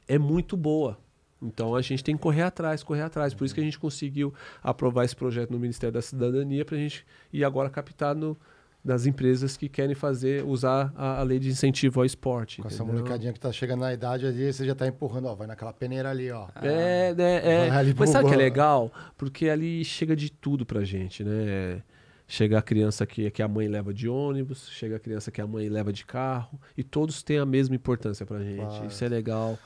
é muito boa. Então a gente tem que correr atrás, correr atrás. Por isso que a uhum. gente conseguiu aprovar esse projeto no Ministério da Cidadania para a gente ir agora captar no das empresas que querem fazer, usar a, a lei de incentivo ao esporte. Com entendeu? essa molecadinha que está chegando na idade ali, você já está empurrando, ó, vai naquela peneira ali, ó. É, ah. né, é. Mas sabe o que é legal? Porque ali chega de tudo para gente, né? Chega a criança que, que a mãe leva de ônibus, chega a criança que a mãe leva de carro, e todos têm a mesma importância para gente. Claro. Isso é legal.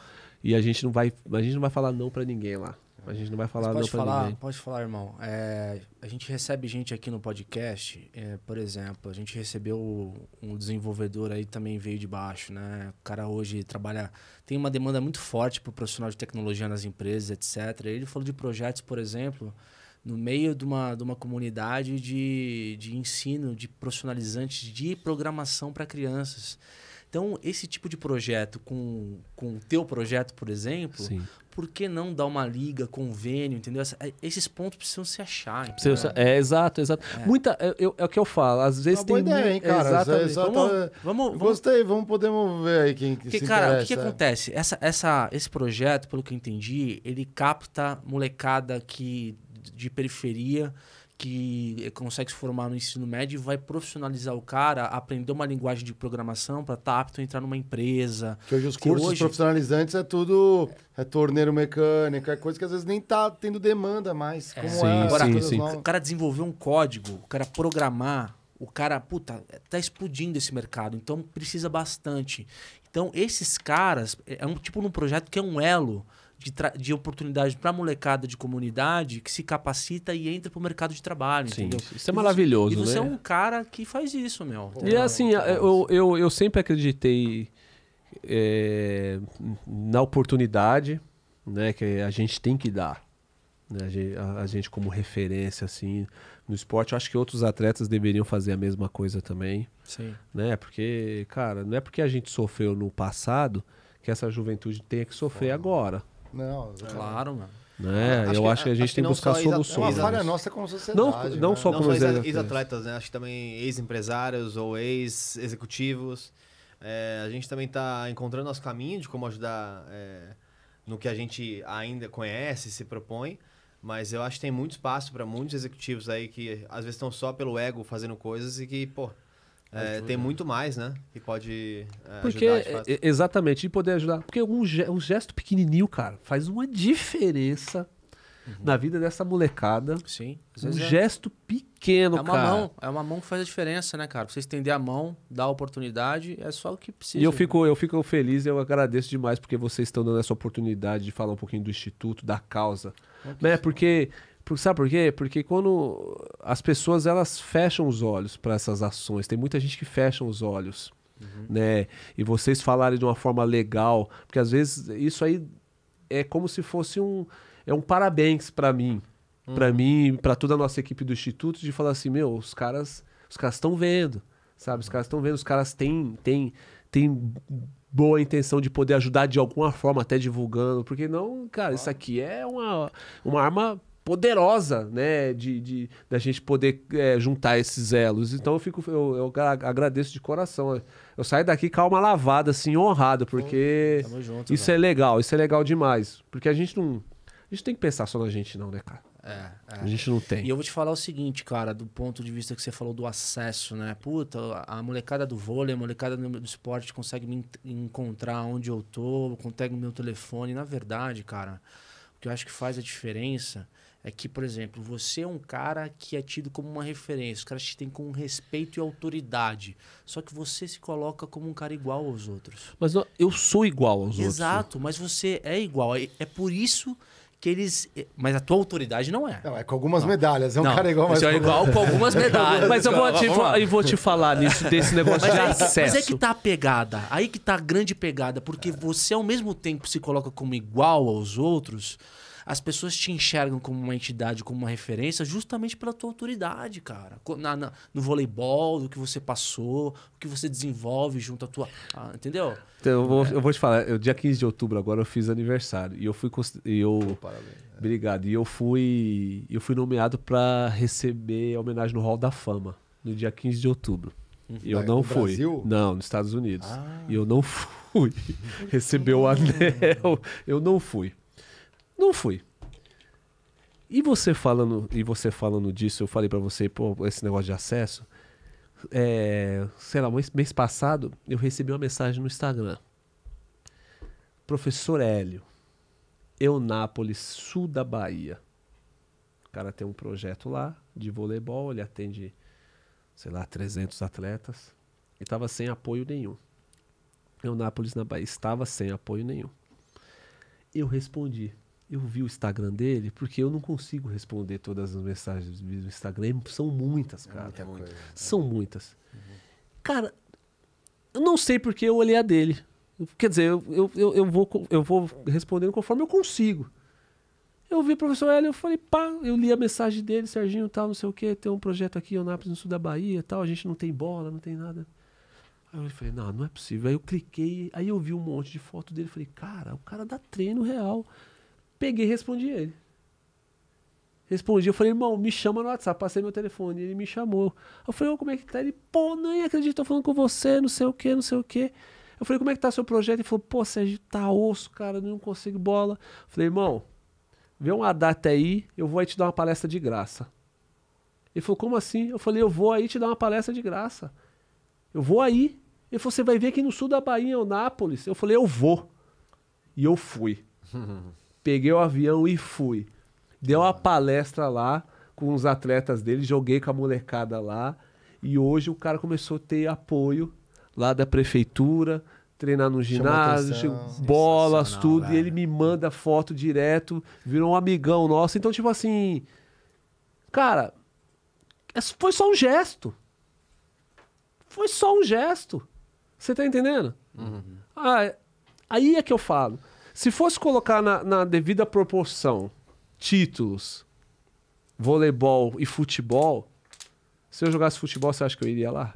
E a gente não vai, a gente não vai falar não para ninguém lá. A gente não vai falar Mas pode não falar, ninguém. Pode falar, irmão. É, a gente recebe gente aqui no podcast, é, por exemplo, a gente recebeu um desenvolvedor aí também veio de baixo, né? O cara hoje trabalha... Tem uma demanda muito forte para o profissional de tecnologia nas empresas, etc. Ele falou de projetos, por exemplo, no meio de uma, de uma comunidade de, de ensino de profissionalizantes de programação para crianças. Então, esse tipo de projeto com, com o teu projeto, por exemplo, Sim. por que não dar uma liga, convênio, entendeu? É, esses pontos precisam se achar. É, exato, exato. É. Muita, é, eu, é o que eu falo, às vezes uma tem... Boa ideia, hein, cara? Exatamente. Exatamente. Vamos, vamos, vamos... Gostei, vamos, poder ver aí quem que se cara, interessa. o que, que é. acontece? Essa, essa, esse projeto, pelo que eu entendi, ele capta molecada que, de periferia que eh, consegue se formar no ensino médio vai profissionalizar o cara, aprender uma linguagem de programação para estar tá apto a entrar numa empresa. Que hoje os que cursos hoje... profissionalizantes é tudo é torneiro mecânico, é coisa que às vezes nem tá tendo demanda mais. É. Como é. Sim, é, Agora, sim, sim. O cara desenvolver um código, o cara programar, o cara, puta, tá explodindo esse mercado, então precisa bastante. Então esses caras é, é um tipo num projeto que é um elo de, de oportunidade para molecada de comunidade que se capacita e entra para o mercado de trabalho. Sim, entendeu? isso é maravilhoso. E você né? é um cara que faz isso, meu. E então, assim, então, eu, eu, eu sempre acreditei é, na oportunidade né, que a gente tem que dar. Né? A, gente, a, gente, como referência, assim, no esporte, eu acho que outros atletas deveriam fazer a mesma coisa também. Sim. Né? Porque, cara, não é porque a gente sofreu no passado que essa juventude tenha que sofrer agora. Não, é. claro, mano. Né? Acho eu que, acho que a gente tem que buscar soluções. É uma falha como Não, não né? só como né? ex-atletas, né? Acho que também ex-empresários ou ex-executivos. É, a gente também está encontrando nosso caminho de como ajudar é, no que a gente ainda conhece, se propõe. Mas eu acho que tem muito espaço para muitos executivos aí que às vezes estão só pelo ego fazendo coisas e que, pô, é, tem muito mais, né? Que pode é, Porque, ajudar, é, Exatamente, e poder ajudar. Porque um, um gesto pequenininho, cara, faz uma diferença uhum. na vida dessa molecada. Sim. Um é. gesto pequeno, é uma cara. Mão, é uma mão que faz a diferença, né, cara? Você estender a mão, dar a oportunidade, é só o que precisa. E eu fico, eu fico feliz e eu agradeço demais porque vocês estão dando essa oportunidade de falar um pouquinho do Instituto, da causa. né? Porque... Bom por, sabe por quê? Porque quando as pessoas elas fecham os olhos para essas ações, tem muita gente que fecha os olhos, uhum. né? E vocês falarem de uma forma legal, porque às vezes isso aí é como se fosse um é um parabéns para mim, uhum. para mim, para toda a nossa equipe do instituto de falar assim, meu, os caras, os caras estão vendo, sabe? Os uhum. caras estão vendo, os caras têm têm têm boa intenção de poder ajudar de alguma forma, até divulgando, porque não, cara, isso aqui é uma uma arma poderosa, né, de, de da gente poder é, juntar esses elos. Então eu fico, eu, eu agradeço de coração. Eu saio daqui com a alma lavada, assim, honrado, porque junto, isso é legal, isso é legal demais, porque a gente não, a gente tem que pensar só na gente, não, né, cara? É, é. A gente não tem. E eu vou te falar o seguinte, cara, do ponto de vista que você falou do acesso, né? Puta, a molecada do vôlei, a molecada do esporte consegue me encontrar onde eu tô, consegue o meu telefone. Na verdade, cara, o que eu acho que faz a diferença é que, por exemplo, você é um cara que é tido como uma referência, os caras te têm com respeito e autoridade. Só que você se coloca como um cara igual aos outros. Mas eu sou igual aos Exato, outros. Exato, mas você é igual. É, é por isso que eles. É, mas a tua autoridade não é. Não, é com algumas não. medalhas. É um não, cara igual, mas. É igual com algumas medalhas. mas eu vou te, eu vou te falar nisso, desse negócio mas de aí, acesso. Mas é que tá a pegada. Aí que tá a grande pegada. Porque é. você, ao mesmo tempo, se coloca como igual aos outros. As pessoas te enxergam como uma entidade, como uma referência, justamente pela tua autoridade, cara. Na, na no voleibol, do que você passou, o que você desenvolve junto à tua. Ah, entendeu? Então, eu, vou, é. eu vou te falar, eu, dia 15 de outubro agora eu fiz aniversário. E eu fui. E eu, Pô, parabéns. É. Obrigado. E eu fui, eu fui nomeado para receber a homenagem no Hall da Fama, no dia 15 de outubro. Uhum. E eu não fui. Brasil? Não, nos Estados Unidos. Ah. E eu não fui. Recebeu o anel. Eu não fui. Não fui. E você falando, e você falando disso, eu falei para você, pô, esse negócio de acesso. É, sei lá, mês, mês passado eu recebi uma mensagem no Instagram. Professor Hélio, Nápoles sul da Bahia. O cara tem um projeto lá de voleibol, ele atende, sei lá, 300 atletas. E tava sem apoio nenhum. eu Nápoles na Bahia, estava sem apoio nenhum. Eu respondi, eu vi o Instagram dele porque eu não consigo responder todas as mensagens do Instagram. É são muitas, é cara. É muita né? São muitas. Uhum. Cara, eu não sei porque eu olhei a dele. Quer dizer, eu, eu, eu, eu, vou, eu vou respondendo conforme eu consigo. Eu vi o professor Hélio, eu falei, pá, eu li a mensagem dele, Serginho, tal, não sei o quê, tem um projeto aqui, Onápolis, no sul da Bahia, tal, a gente não tem bola, não tem nada. Aí eu falei, não, não é possível. Aí eu cliquei, aí eu vi um monte de foto dele, falei, cara, o cara dá treino real. Peguei e respondi ele. Respondi, eu falei, irmão, me chama no WhatsApp, passei meu telefone, ele me chamou. Eu falei, oh, como é que tá? Ele, pô, nem acredito, tô falando com você, não sei o que, não sei o que. Eu falei, como é que tá seu projeto? Ele falou, pô, Sérgio, tá osso, cara, não consigo bola. Eu falei, irmão, vê uma data aí, eu vou aí te dar uma palestra de graça. Ele falou, como assim? Eu falei, eu vou aí te dar uma palestra de graça. Eu vou aí. Ele falou, você vai ver aqui no sul da Bahia, em Nápoles. Eu falei, eu vou. E eu fui. peguei o avião e fui. deu uma palestra lá com os atletas dele, joguei com a molecada lá. E hoje o cara começou a ter apoio lá da prefeitura, treinar no ginásio, atenção, bolas, tudo. Velho. E ele me manda foto direto, virou um amigão nosso. Então, tipo assim. Cara, é foi só um gesto. Foi só um gesto. Você tá entendendo? Uhum. Ah, é, aí é que eu falo. Se fosse colocar na, na devida proporção títulos, voleibol e futebol, se eu jogasse futebol, você acha que eu iria lá?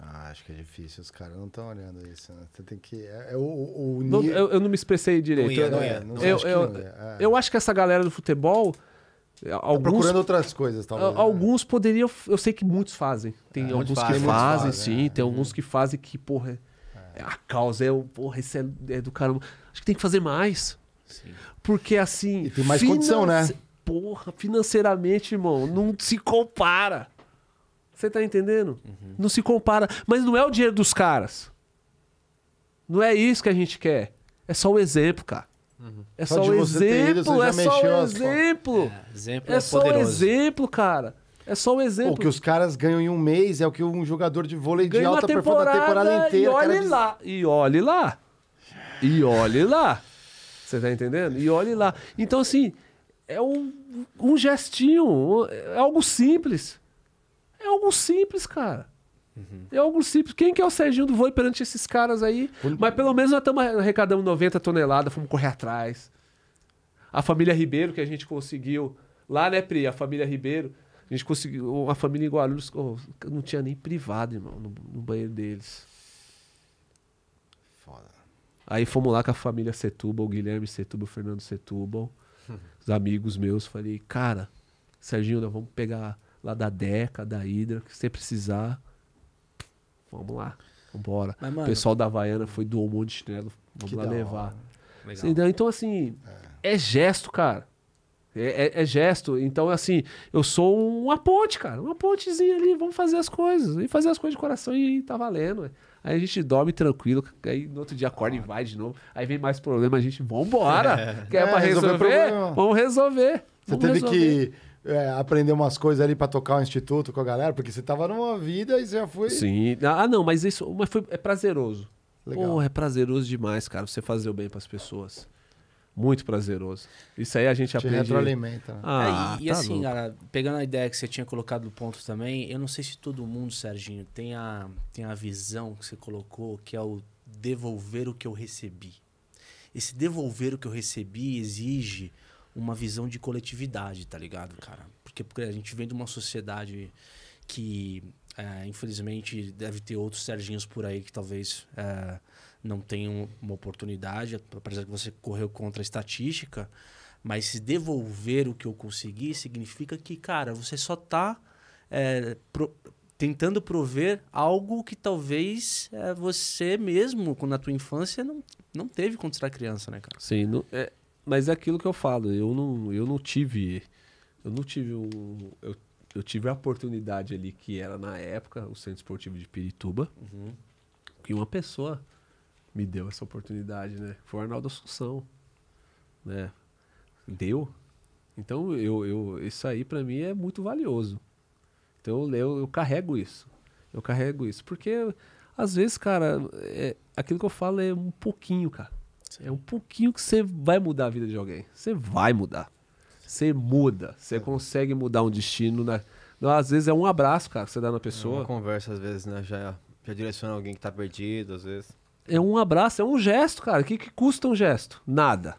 Ah, acho que é difícil, os caras não estão olhando isso. Né? Você tem que. É, é o, o, Não, eu, eu, não me expressei direito. eu, é. eu, acho que essa galera do futebol. É, tá alguns, tá procurando outras coisas, talvez. Né? Alguns né? poderiam. Eu sei que muitos fazem. Tem é, alguns que fazem, fazem sim. É. Tem uhum. alguns que fazem que, porra a causa é, o porra, esse é, é do caramba. Acho que tem que fazer mais. Sim. Porque assim. E tem mais finan... condição, né? Porra, financeiramente, irmão, não se compara. Você tá entendendo? Uhum. Não se compara. Mas não é o dinheiro dos caras. Não é isso que a gente quer. É só o exemplo, cara. Uhum. É só, só o exemplo, ido, é só o exemplo. É, exemplo. É, é só o exemplo, cara. É só um exemplo. O que os caras ganham em um mês é o que um jogador de vôlei Ganha de alta performance na temporada inteira. E olhe lá, e olhe lá. E olhe lá. Você tá entendendo? E olhe lá. Então, assim, é um, um gestinho, é algo simples. É algo simples, cara. Uhum. É algo simples. Quem que é o Serginho do vôlei perante esses caras aí? Mas pelo menos nós estamos arrecadando 90 toneladas, fomos correr atrás. A família Ribeiro, que a gente conseguiu lá, né, Pri? A família Ribeiro a gente conseguiu. Uma família em Guarulhos oh, não tinha nem privado, irmão, no, no, banheiro deles. Foda. Aí fomos lá com a família Setúbal, Guilherme Setúbal, Fernando Setúbal, os amigos meus. Falei, cara, Serginho, nós vamos pegar lá da Deca, da Hidra, que você precisar. Vamos lá, vambora. Mas, mano, o pessoal da Havaiana foi do um monte de chinelo. Vamos lá levar. Assim, então, assim, é. é gesto, cara. É, é, é, gesto. Então, assim, eu sou uma ponte, cara. Uma pontezinha ali. Vamos fazer as coisas. E fazer as coisas de coração e, tá valendo. Ué. Aí a gente dorme tranquilo. Aí no outro dia acorda ah. e vai de novo. Aí vem mais problema. A gente, vambora. É. Quer é, pra resolver? resolver vamos resolver. Você vamos teve resolver. que. É, aprender umas coisas ali para tocar o um instituto com a galera, porque você tava numa vida e você já foi. Sim. Ah, ah não, mas isso mas foi, é prazeroso. Legal. Pô, é prazeroso demais, cara, você fazer o bem para as pessoas muito prazeroso. Isso aí a gente Te aprende. retroalimenta. Ah, é, e, e tá assim, louco. cara, pegando a ideia que você tinha colocado no ponto também, eu não sei se todo mundo, Serginho, tem a, tem a visão que você colocou, que é o devolver o que eu recebi. Esse devolver o que eu recebi exige uma visão de coletividade, tá ligado, cara? Porque, porque a gente vem de uma sociedade que, é, infelizmente, deve ter outros Serginhos por aí que talvez. É, não tem um, uma oportunidade, apesar que você correu contra a estatística, mas se devolver o que eu consegui significa que, cara, você só está é, pro, tentando prover algo que talvez é, você mesmo, na tua infância, não, não teve quando era criança, né, cara? Sim, não, é, mas é aquilo que eu falo, eu não, eu não tive. Eu não tive um. Eu, eu tive a oportunidade ali que era na época o Centro Esportivo de Pirituba. Uhum. Que uma pessoa me deu essa oportunidade, né? Foi o Arnaldo Assunção, né? Deu. Então, eu, eu, isso aí para mim é muito valioso. Então, eu, eu carrego isso. Eu carrego isso. Porque, às vezes, cara, é, aquilo que eu falo é um pouquinho, cara. É um pouquinho que você vai mudar a vida de alguém. Você vai mudar. Você muda. Você consegue mudar um destino. Na... Não, às vezes é um abraço, cara, que você dá na pessoa. É uma conversa, às vezes, né? Já, já direciona alguém que tá perdido, às vezes. É um abraço, é um gesto, cara. O que, que custa um gesto? Nada.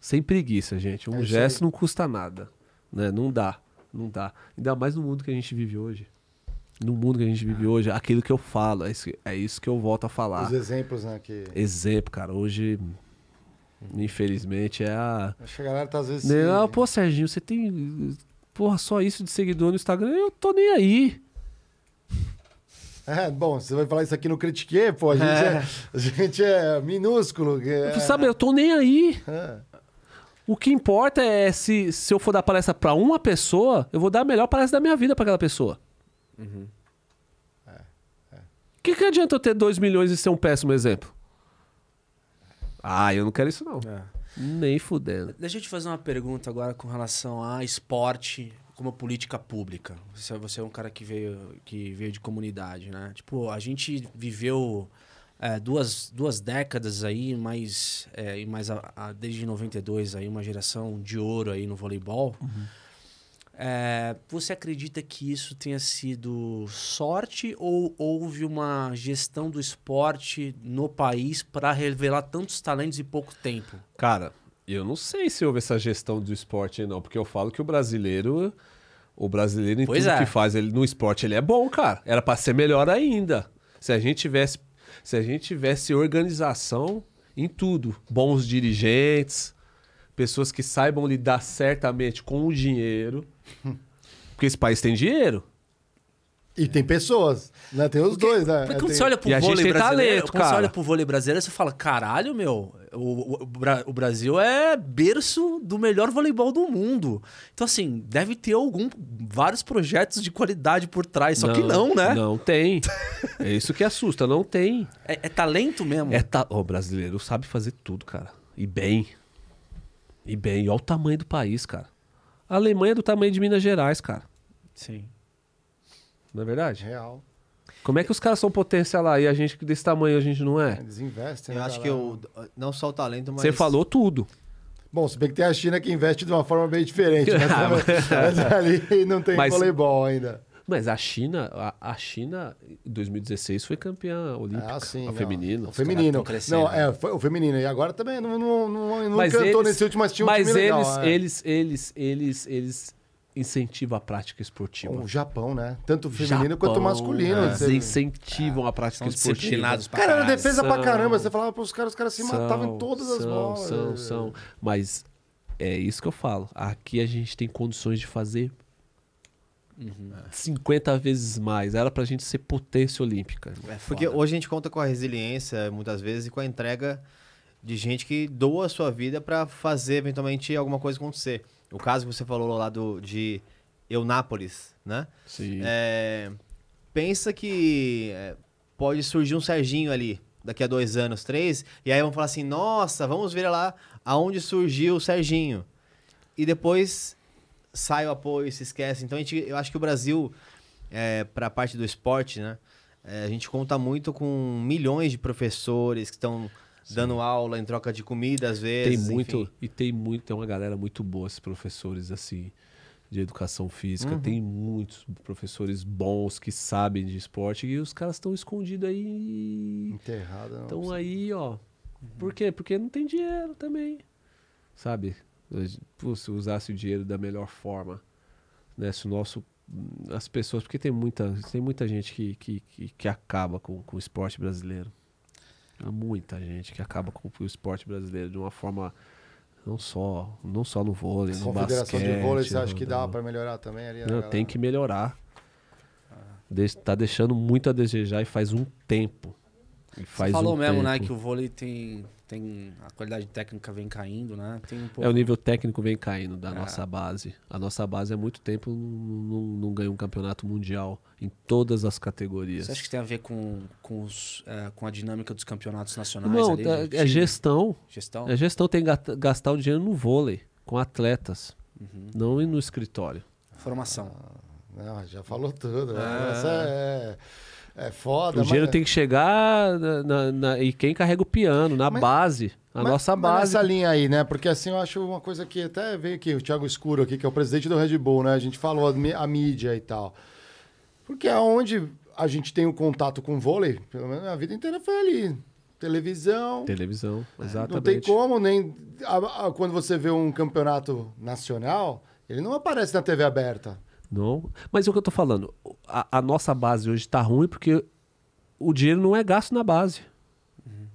Sem preguiça, gente. Um é gesto não custa nada. Né? Não dá. Não dá. Ainda mais no mundo que a gente vive hoje. No mundo que a gente vive ah. hoje, aquilo que eu falo, é isso, é isso que eu volto a falar. Os exemplos, né? Que... Exemplo, cara. Hoje, infelizmente, é a. Acho que a galera tá às vezes. Não, se... pô, Serginho, você tem. Porra, só isso de seguidor no Instagram? Eu tô nem aí. É, bom, você vai falar isso aqui no Critique, pô, a gente é, é a gente é minúsculo. É... Sabe, eu tô nem aí. É. O que importa é se, se eu for dar palestra para uma pessoa, eu vou dar a melhor palestra da minha vida para aquela pessoa. Uhum. É, é. Que que adianta eu ter 2 milhões e ser um péssimo exemplo? Ah, eu não quero isso não. Nem fudendo. Deixa eu te fazer uma pergunta agora com relação a esporte como política pública. Você, você é um cara que veio, que veio de comunidade, né? Tipo, a gente viveu é, duas, duas décadas aí, mais, é, mais a, a, desde 92, aí, uma geração de ouro aí no voleibol. Uhum. É, você acredita que isso tenha sido sorte ou houve uma gestão do esporte no país para revelar tantos talentos em pouco tempo? Cara, eu não sei se houve essa gestão do esporte não, porque eu falo que o brasileiro, o brasileiro em pois tudo é. que faz ele, no esporte, ele é bom, cara. Era para ser melhor ainda. Se a gente tivesse, se a gente tivesse organização em tudo, bons dirigentes, pessoas que saibam lidar certamente com o dinheiro. Porque esse país tem dinheiro. E tem pessoas, né? Tem os porque, dois, né? Porque quando, tem... Você olha pro e vôlei brasileiro, talento, quando você olha pro vôlei brasileiro, você fala, caralho, meu, o, o, o, Brasil é berço do melhor voleibol do mundo. Então, assim, deve ter algum vários projetos de qualidade por trás. Só não, que não, né? Não tem. é isso que assusta, não tem. É, é talento mesmo. É ta... O brasileiro sabe fazer tudo, cara. E bem. E bem. E olha o tamanho do país, cara. A Alemanha é do tamanho de Minas Gerais, cara. Sim. Não é verdade? Real. Como é que os caras são potência lá e a gente desse tamanho a gente não é? é desinveste, né? Eu acho galera? que eu, não só o talento, mas. Você falou tudo. Bom, se bem que tem a China que investe de uma forma bem diferente, mas, ah, mas ali não tem mas, voleibol ainda. Mas a China, a, a China, em 2016 foi campeã olímpica, ah, sim, a feminina. O feminino. Não, é, foi o feminino. E agora também não, não, não, não cantou eles, nesse último, mas tinha um mas time eles, legal, eles, é. eles, eles, eles, eles incentiva a prática esportiva. o Japão, né? Tanto feminino Japão, quanto masculino. Né? Eles incentivam é. a prática são esportiva. Pra cara, era defesa são, pra caramba. Você falava pros caras, os caras se são, matavam em todas são, as bolas. São, são. Mas é isso que eu falo. Aqui a gente tem condições de fazer Uhum. 50 vezes mais. Era pra gente ser potência olímpica. É Porque hoje a gente conta com a resiliência, muitas vezes, e com a entrega de gente que doa a sua vida para fazer eventualmente alguma coisa acontecer. O caso que você falou lá do, de Eunápolis, né? Sim. É, pensa que é, pode surgir um Serginho ali daqui a dois anos, três, e aí vão falar assim, nossa, vamos ver lá aonde surgiu o Serginho. E depois sai o apoio, se esquece. Então a gente, eu acho que o Brasil, é, para a parte do esporte, né? É, a gente conta muito com milhões de professores que estão dando aula em troca de comida às vezes. Tem muito enfim. e tem muito, tem uma galera muito boa, esses professores assim de educação física, uhum. tem muitos professores bons que sabem de esporte e os caras estão escondidos aí, enterrado. Estão aí, ó. Uhum. Por quê? Porque não tem dinheiro também. Sabe? Se usasse o dinheiro da melhor forma, né? Se o nosso as pessoas, porque tem muita, tem muita gente que, que, que, que acaba com, com o esporte brasileiro. Há muita gente que acaba com o esporte brasileiro de uma forma não só, não só no vôlei, no basquete. A de vôlei você acha que dá para melhorar também ali? Não, tem que melhorar. Está deixando muito a desejar e faz um tempo. E faz você falou um mesmo, né, tempo. né, que o vôlei tem tem a qualidade técnica vem caindo, né? Tem um pouco... É, o nível técnico vem caindo da é. nossa base. A nossa base há muito tempo não, não, não ganha um campeonato mundial em todas as categorias. Você acha que tem a ver com, com, os, é, com a dinâmica dos campeonatos nacionais? Não, ali, tá, é gestão. Gestão? É gestão, tem que gastar o dinheiro no vôlei, com atletas, uhum. não no escritório. Formação. Ah, já falou tudo. Né? Ah. Essa é... É foda. O dinheiro mas... tem que chegar na, na, na, e quem carrega o piano, na mas, base, a nossa base. Nessa linha aí, né? Porque assim eu acho uma coisa que até veio aqui, o Thiago Escuro aqui, que é o presidente do Red Bull, né? A gente falou a mídia e tal. Porque é onde a gente tem o um contato com o vôlei, pelo menos a vida inteira foi ali. Televisão. Televisão, é, exatamente. Não tem como, nem. A, a, quando você vê um campeonato nacional, ele não aparece na TV aberta. Não. Mas é o que eu tô falando. A, a nossa base hoje tá ruim porque o dinheiro não é gasto na base. Uhum.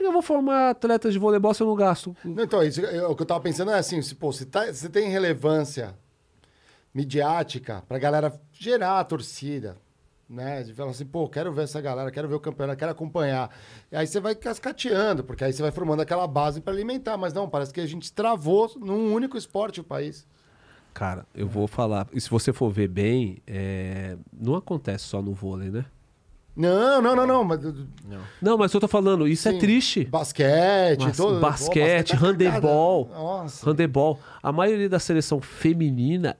Eu vou formar atletas de voleibol se eu não gasto. então, isso, eu, o que eu tava pensando é assim: se, pô, se, tá, se tem relevância midiática para galera gerar a torcida. Né? De falar assim, pô, quero ver essa galera, quero ver o campeonato, quero acompanhar. E aí você vai cascateando, porque aí você vai formando aquela base para alimentar. Mas não, parece que a gente travou num único esporte o país. Cara, eu vou falar. E se você for ver bem, é... não acontece só no vôlei, né? Não, não, não, não. Mas... Não. não, mas eu tô falando, isso é Sim. é triste. Basquete, mas, todo... basquete, basquete tá handebol. Nossa. Handebol. A maioria da seleção feminina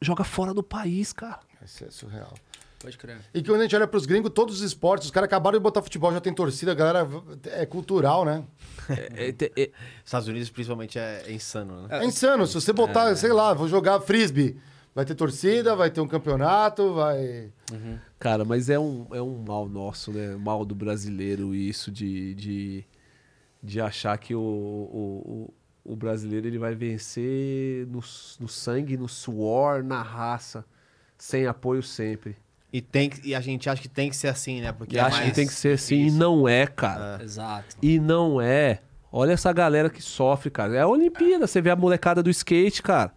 joga fora do país, cara. Isso é surreal. Pode crer. E que quando a gente olha pros gringos, todos os esportes, os caras acabaram de botar futebol, já tem torcida, a galera é cultural, né? É, é, é, Estados Unidos, principalmente, é, insano, né? É, insano. Se você botar, é. sei lá, vou jogar frisbee, vai ter torcida, vai ter um campeonato, vai. Uhum. Cara, mas é um, é um mal nosso, né? Mal do brasileiro, isso de, de, de achar que o, o o brasileiro ele vai vencer no, no sangue, no suor, na raça, sem apoio sempre. E, tem que, e a gente acha que tem que ser assim, né? Porque e é acha que tem que ser assim e não é, cara. É. Exato. E não é. Olha essa galera que sofre, cara. É a Olimpíada, você vê a molecada do skate, cara.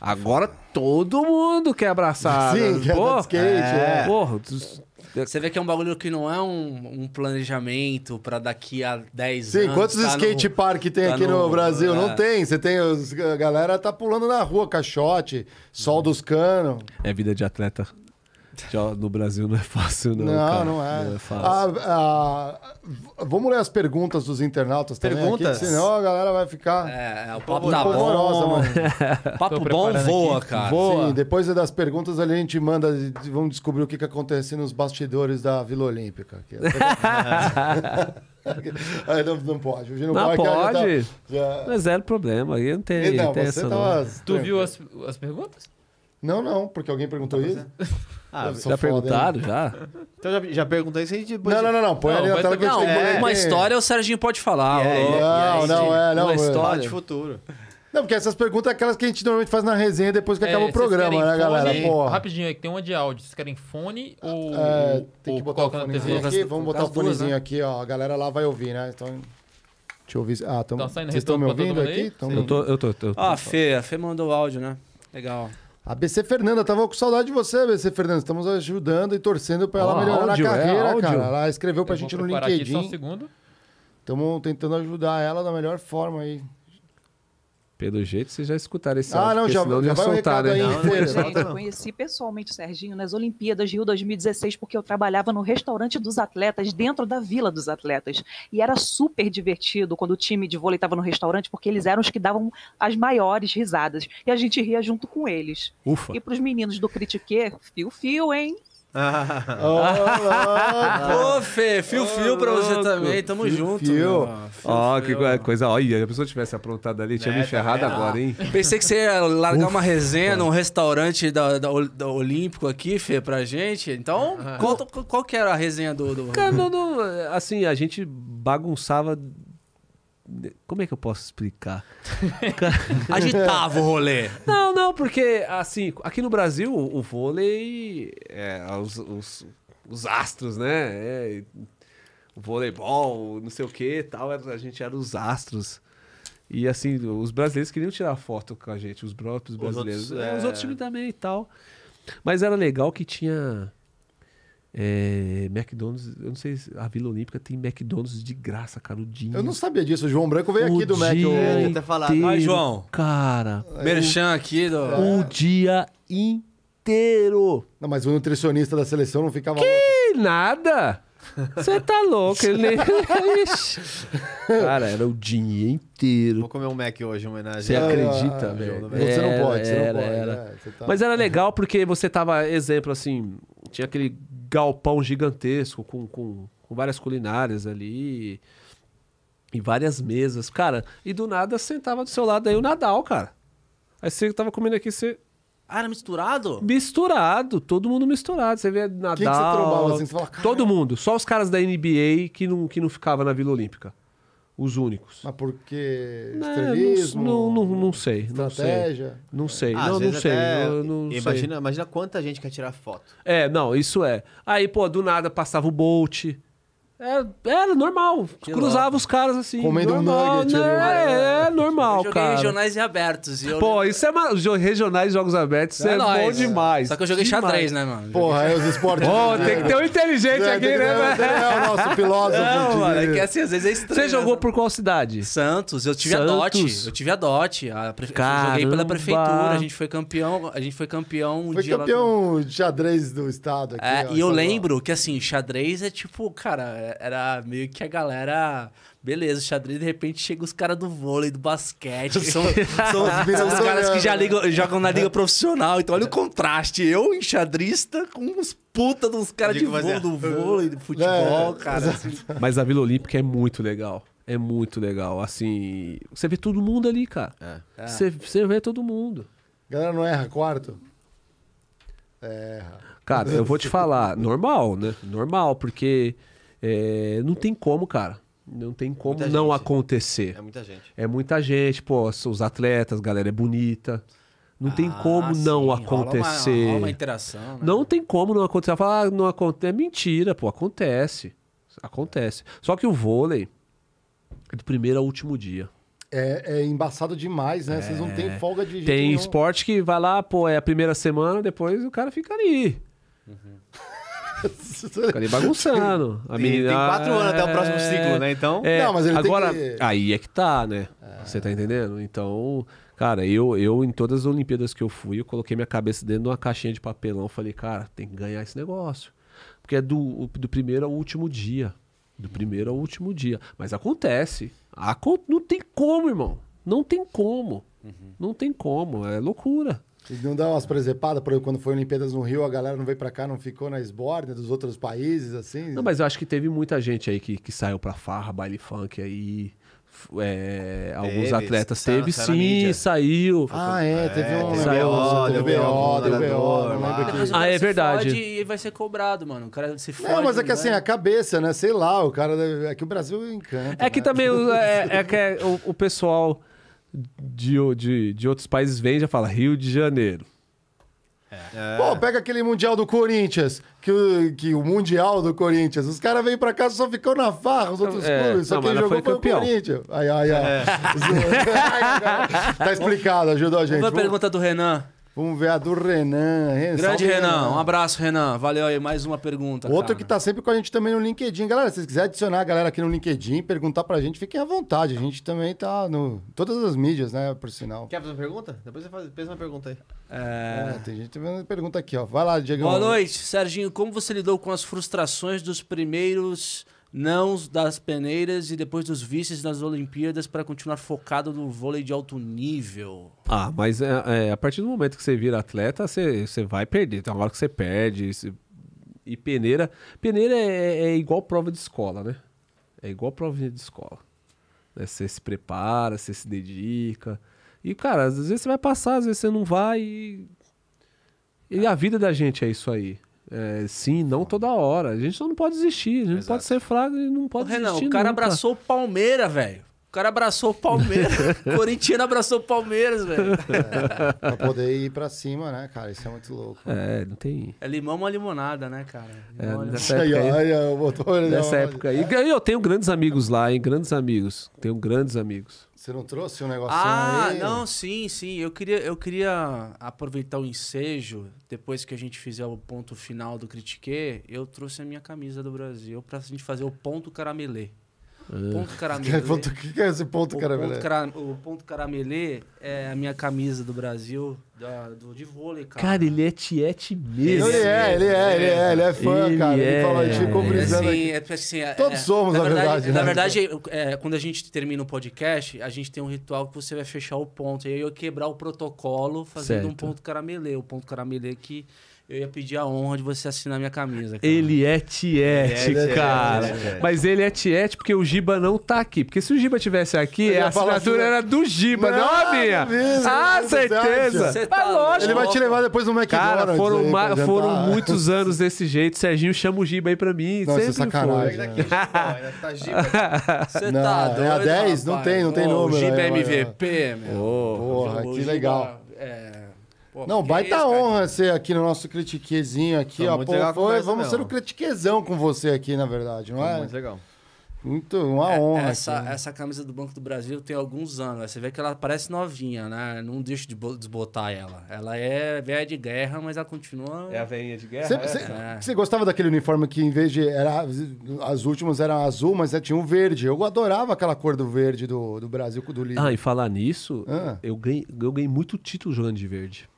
Agora todo mundo quer abraçar. Sim, né? quer Pô, skate. É. é. Porra, você vê que é um bagulho que não é um, um planejamento para daqui a 10 Sim, anos. Sim, quantos tá skate no, park tem tá aqui no, no Brasil? É. Não tem. Você tem. Os, a galera tá pulando na rua, caixote, sol dos canos. É vida de atleta no Brasil não é fácil, não. Não, cara. não é. Não é fácil. Ah, ah, vamos ler as perguntas dos internautas também. Perguntas? Aqui, senão a galera vai ficar. É, é o papo tá bom. papo bom voa, aqui. cara. Voa. Sim, depois das perguntas ali a gente manda. Vamos descobrir o que, que acontece nos bastidores da Vila Olímpica. Aí não, não pode. Hoje não, não pode. Tá- pode. Já... Não é zero problema. Aí não tem, não, tem essa. Tava... Tá tu viu as, as perguntas? Não, não, porque alguém perguntou tá isso. Ah, já perguntaram, já? Então já, já perguntei se a gente depois... Não, não, não, não. põe não, ali na tela que a gente tem Uma história o Serginho pode falar. É, não, não, é, não. Uma é. história de futuro. Não, porque essas perguntas são é aquelas que a gente normalmente faz na resenha depois que é, acaba o programa, né, galera? Pô. Rapidinho, aqui tem uma de áudio. Vocês querem fone ou. É, tem que botar o fonezinho aqui. Vamos botar o né? fonezinho aqui, ó. A galera lá vai ouvir, né? Então. Deixa eu ouvir. Ah, tão... tá vocês estão me ouvindo aqui? Eu tô, eu tô, eu tô. Ah, a Fê, a Fê mandou o áudio, né? Legal. ABC Fernanda, tava com saudade de você, ABC Fernanda. Estamos ajudando e torcendo para ela oh, melhorar áudio, a é carreira, é, cara. Ela escreveu para a gente no LinkedIn. Aqui só um segundo. Estamos tentando ajudar ela da melhor forma aí. Pelo jeito, vocês já escutaram esse ah, áudio. Ah, não, já, senão já, já soltaram, né? Não, não, gente, eu conheci pessoalmente o Serginho nas Olimpíadas de Rio 2016, porque eu trabalhava no restaurante dos atletas, dentro da Vila dos Atletas. E era super divertido quando o time de vôlei estava no restaurante, porque eles eram os que davam as maiores risadas. E a gente ria junto com eles. Ufa. E para os meninos do Critique, fio-fio, hein? Ah. Ô, Fê, fio-fio pra você também. Tamo fio, junto. Fio. Ó, que coisa. Olha, a pessoa tivesse aprontado ali, tinha é, me tá ferrado agora, hein? Pensei que você ia largar uma resenha num restaurante da, Olímpico aqui, Fê, pra gente. Então, ah. qual, que era a resenha do. Cara, assim, a gente bagunçava como é que eu posso explicar? Agitava o rolê. Não, não, porque assim, aqui no Brasil, o, vôlei. É, os, os, os, astros, né? É, o voleibol, não sei o que tal. A gente era os astros. E assim, os brasileiros queriam tirar foto com a gente, os próprios brasileiros. Os outros, é... os é. outros times também e tal. Mas era legal que tinha é, McDonald's, eu não sei se a Vila Olímpica tem McDonald's de graça, cara. O dia. Eu não sabia disso. O João Branco veio o aqui do Mac. Eu até falar. Aí, João. Cara. Merchan aqui. Do... O é. dia inteiro. Não, mas o nutricionista da seleção não ficava. Que nada! Você tá louco, ele Cara, era o dia inteiro. Vou comer um Mac hoje em homenagem. Você acredita, velho? você não pode, você não pode. Era. Né? Você tá... Mas era legal porque você tava, exemplo, assim, tinha aquele galpão gigantesco com, com, com várias culinárias ali e várias mesas, cara. E do nada sentava do seu lado aí o Nadal, cara. Aí você tava comendo aqui, você. Ah, era misturado? Misturado, todo mundo misturado. Você vê Nadal. Quem que você trombava assim? Você fala, todo mundo, só os caras da NBA que não, que não ficava na Vila Olímpica os únicos. Mas porque estrelismo? Não, não, não, não sei. Estratégia? Não sei. Não sei. Ah, não, não sei. Eu, não imagina, sei. imagina quanta gente quer tirar foto. É, não, isso é. Aí, pô, do nada passava o Bolt. Era, é, era é normal. Que Cruzava louco. os caras assim. Comendo normal, um nugget. Né? né? É, é normal, eu cara. regionais e abertos. E Pô, isso é mar... regionais jogos abertos. Isso é, é nóis, bom demais. Só que eu joguei demais. xadrez, né, mano? Porra, aí é os esportes. Pô, oh, tem que ter um inteligente é, aqui, né, velho? É o nosso filósofo. Não, mano, é que assim, às vezes é estranho. Você jogou né? por qual cidade? Santos. Eu tive Santos. a DOT. Eu tive a DOT. A Joguei pela prefeitura. A gente foi campeão. A gente foi campeão um foi campeão lá... de xadrez do estado aqui. É, ó, e eu lembro que, assim, xadrez é tipo, cara era meio que a galera. Beleza, xadrez, de repente chega os caras do vôlei, do basquete. São, são, são os caras que já ligam, jogam na liga profissional. Então olha o contraste. Eu, enxadrista, com uns puta dos caras de vôlei, do vôlei, do futebol, é, cara. Assim. Mas a Vila Olímpica é muito legal. É muito legal. Assim, você vê todo mundo ali, cara. É. é. Você, você vê todo mundo. Galera, não erra quarto? Erra. Cara, eu vou te falar, normal, né? Normal, porque é, não tem como, cara. Não tem é como muita não gente. acontecer. É muita gente. É muita gente, pô, os atletas, galera é bonita. Não ah, tem como sim. não acontecer. Rola uma, rola uma interação. Né? Não tem como não acontecer. Falar, ah, não acontece. É mentira, pô, acontece. Acontece. Só que o vôlei é do primeiro ao último dia. É, é embaçado demais, né? É... Vocês não têm é. folga de. Tem nenhum. esporte que vai lá, pô, é a primeira semana, depois o cara fica ali. Uhum. Fica bagunçando. A tem, menina. Tem quatro anos até o próximo é, ciclo, né? Então. É, não, mas ele agora, tem que... aí é que tá, né? É. Você tá entendendo? Então, cara, eu, eu em todas as Olimpíadas que eu fui, eu coloquei minha cabeça dentro de uma caixinha de papelão. Falei, cara, tem que ganhar esse negócio. Porque é do, do primeiro ao último dia. Do primeiro ao último dia. Mas acontece. Não tem como, irmão. Não tem como. Uhum. Não tem como. É loucura. E não dá umas presepadas, por exemplo, quando foi Olimpíadas no Rio, a galera não veio para cá, não ficou na esborda dos outros países, assim? Não, mas eu acho que teve muita gente aí que, que saiu pra farra, baile funk aí. É, alguns atletas teve sim, saiu. Ah, é, é teve um saiu, o BO, deu BO, Ah, é verdade. E vai ser cobrado, mano. O cara se fode. Não, mas é que né? assim, a cabeça, né? Sei lá, o cara. É que o Brasil encanta. É que né? também é, é que é, o, o pessoal de, de, de outros países vem e já fala Rio de Janeiro. É. Pô, é. pega aquele Mundial do Corinthians, que, o- que o Mundial do Corinthians, os caras vêm pra casa só ficou na farra, os outros É, clubes, só não, quem jogou foi foi, o Corinthians. Ai, ai, ai. É. tá explicado, ajudou a gente. uma pergunta do Renan. Vamos ver a do Renan. Grande Renan. Renan. Um abraço, Renan. Valeu aí. Mais uma pergunta. Outro cara. que tá sempre com a gente também no LinkedIn. Galera, se vocês quiserem adicionar a galera aqui no LinkedIn, perguntar pra gente, fiquem à vontade. A gente também tá no. Todas as mídias, né? Por sinal. Quer fazer uma pergunta? Depois você faz, pensa uma pergunta aí. É... é... tem gente fazendo pergunta aqui, ó. Vai lá, Diego. Boa noite, Serginho. Como você lidou com as frustrações dos primeiros não das peneiras e depois dos vices das Olimpíadas para continuar focado no vôlei de alto nível. Ah, mas é, é, a partir do momento que você vira atleta, você, você vai perder. Tem uma hora que você perde. Você... E peneira. Peneira é, é, é, igual prova de escola, né? É igual prova de escola. Né? Você se prepara, você se dedica. E, cara, às vezes você vai passar, às vezes você não vai. E, e a vida da gente é isso aí. É, sim, não toda hora. A gente não pode desistir, a gente não pode ser fraco e não pode desistir. Renan, o cara nunca. abraçou o Palmeiras velho. O cara abraçou o Palmeiras. o corintiano abraçou o Palmeiras, velho. É, pra poder ir pra cima, né, cara? Isso é muito louco. É, não tem. É limão uma limonada, né, cara? É, limão, é, nessa época aí, ai, eu botou nessa época aí. Eu tenho grandes amigos lá, hein? Grandes amigos. Tenho grandes amigos. Você não trouxe um negocinho ah, aí? Ah, não, sim, sim. Eu queria, eu queria aproveitar o ensejo, depois que a gente fizer o ponto final do Critique, eu trouxe a minha camisa do Brasil pra gente fazer o ponto caramelê. É. Ponto Caramelê. É ponto, que é esse ponto o Caramelê? Ponto cara, o Ponto Caramelê é a minha camisa do Brasil, da, do, de vôlei, cara. Cara, ele é tiete mesmo. Ele é, ele é, ele é, ele é fã, ele cara. É, ele fala, a gente ficou brisando é assim, Todos somos, na, na verdade. né? Na verdade, quando a gente termina o podcast, a gente tem um ritual que você vai fechar o ponto. E aí eu quebrar o protocolo fazendo certo. um ponto Caramelê. O ponto Caramelê que... Eu ia pedir a honra de você assinar minha camisa. Cara. Ele é Tiete, é cara. É mas ele é Tiete porque o Giba não tá aqui. Porque se o Giba tivesse aqui, a assinatura assim, era do Giba, não, não a minha. Mesmo, ah, certeza. Tá Mas tá lógico. Ele vai te levar depois no McDonald's. Cara, foram, aí, ma... foram muitos anos desse jeito. Serginho chama o Giba aí pra mim. Nossa, é sempre sacanagem. Foi. Né? Tá Giba. Você tá doido. É a 10? Rapaz. Não tem, não tem oh, número. Giba é, é MVP, meu. Porra, que legal. É não, baita isso, honra cara? ser aqui no nosso critiquezinho aqui, Tô tá ó. Pô, foi, vamos mesmo. ser o critiquezão com você aqui, na verdade, não Tô tá é? Muito legal. Muito, uma é, honra. Essa, aqui, né? essa camisa do Banco do Brasil tem alguns anos. Né? Você vê que ela parece novinha, né? Não deixa de desbotar ela. Ela é velha de guerra, mas ela continua. É a velhinha de guerra? É? Você, é? é. gostava daquele uniforme que, em vez de. Era, as últimas eram azul, mas é, tinha um verde. Eu adorava aquela cor do verde do, do Brasil do livro. Ah, e falar nisso, ah. eu, ganhei, eu ganhei muito título jogando de verde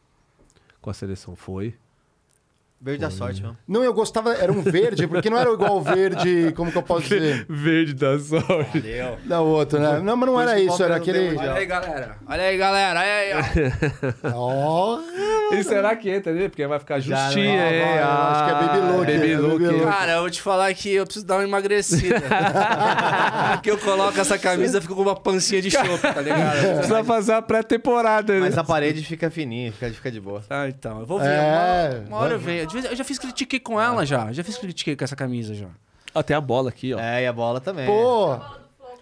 com a seleção foi. Verde da sorte, mano. Não, eu gostava, era um verde, porque não era igual o verde, como que eu posso dizer? Verde da sorte. Valeu. Da outro, né? Não, mas não era isso, era aquele. Olha aí, galera. Olha aí, galera. Olha aí, ó. oh, e será que entra ali? Né? Porque vai ficar justinha, é hein? Ah, acho que é ah, Baby Look. é, baby né? look. Cara, eu vou te falar que eu preciso dar uma emagrecida. que eu coloco essa camisa, fico com uma pancinha de chope, tá ligado? Precisa fazer a pré-temporada. Né? Mas a parede fica fininha, fica, fica de boa. Ah, então. Eu vou ver. É, uma, uma hora vai, eu venho. Vez, eu já fiz critiquei com ela já. Já fiz critiquei com essa camisa já. Ah, tem a bola aqui, ó. É, e a bola também. Pô!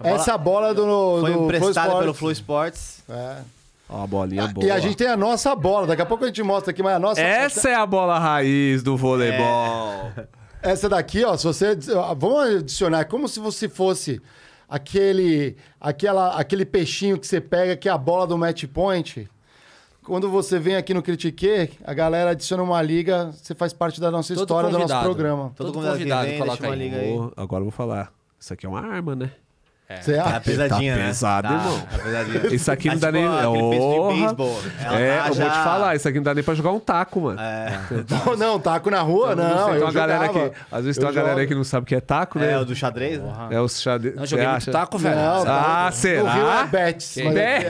Essa é bola do. Foi emprestada pelo Flow Sports. É. Ó, a bolinha boa. E a gente tem a nossa bola. Daqui a pouco a gente mostra aqui, mas a nossa. Essa é a bola raiz do voleibol. É. Essa daqui, ó, se você. Vamos adicionar, é como se você fosse aquele, aquela, aquele peixinho que você pega, que é a bola do match point quando você vem aqui no Critique, a galera adiciona uma liga, você faz parte da nossa Todo história, do nosso programa. Todo, Todo convidado, vem, coloca uma aí. liga aí. agora eu vou falar. Isso aqui é uma arma, né? É. acha? Tá pesadinha, tá né? pesado, tá, irmão. Tá pesadinha. Isso aqui tá não dá tipo, nem... Oh, de É, tá eu já... vou te falar. Isso aqui não dá nem pra jogar um taco, mano. É. Não, não taco na rua, então, não. não tem uma galera que... Às vezes eu tem uma jogo. galera que não sabe o que é taco, é, né? É, o do xadrez, né? É, o xadrez. Não, eu joguei muito taco, velho. Não, é ah, será? Não é bets.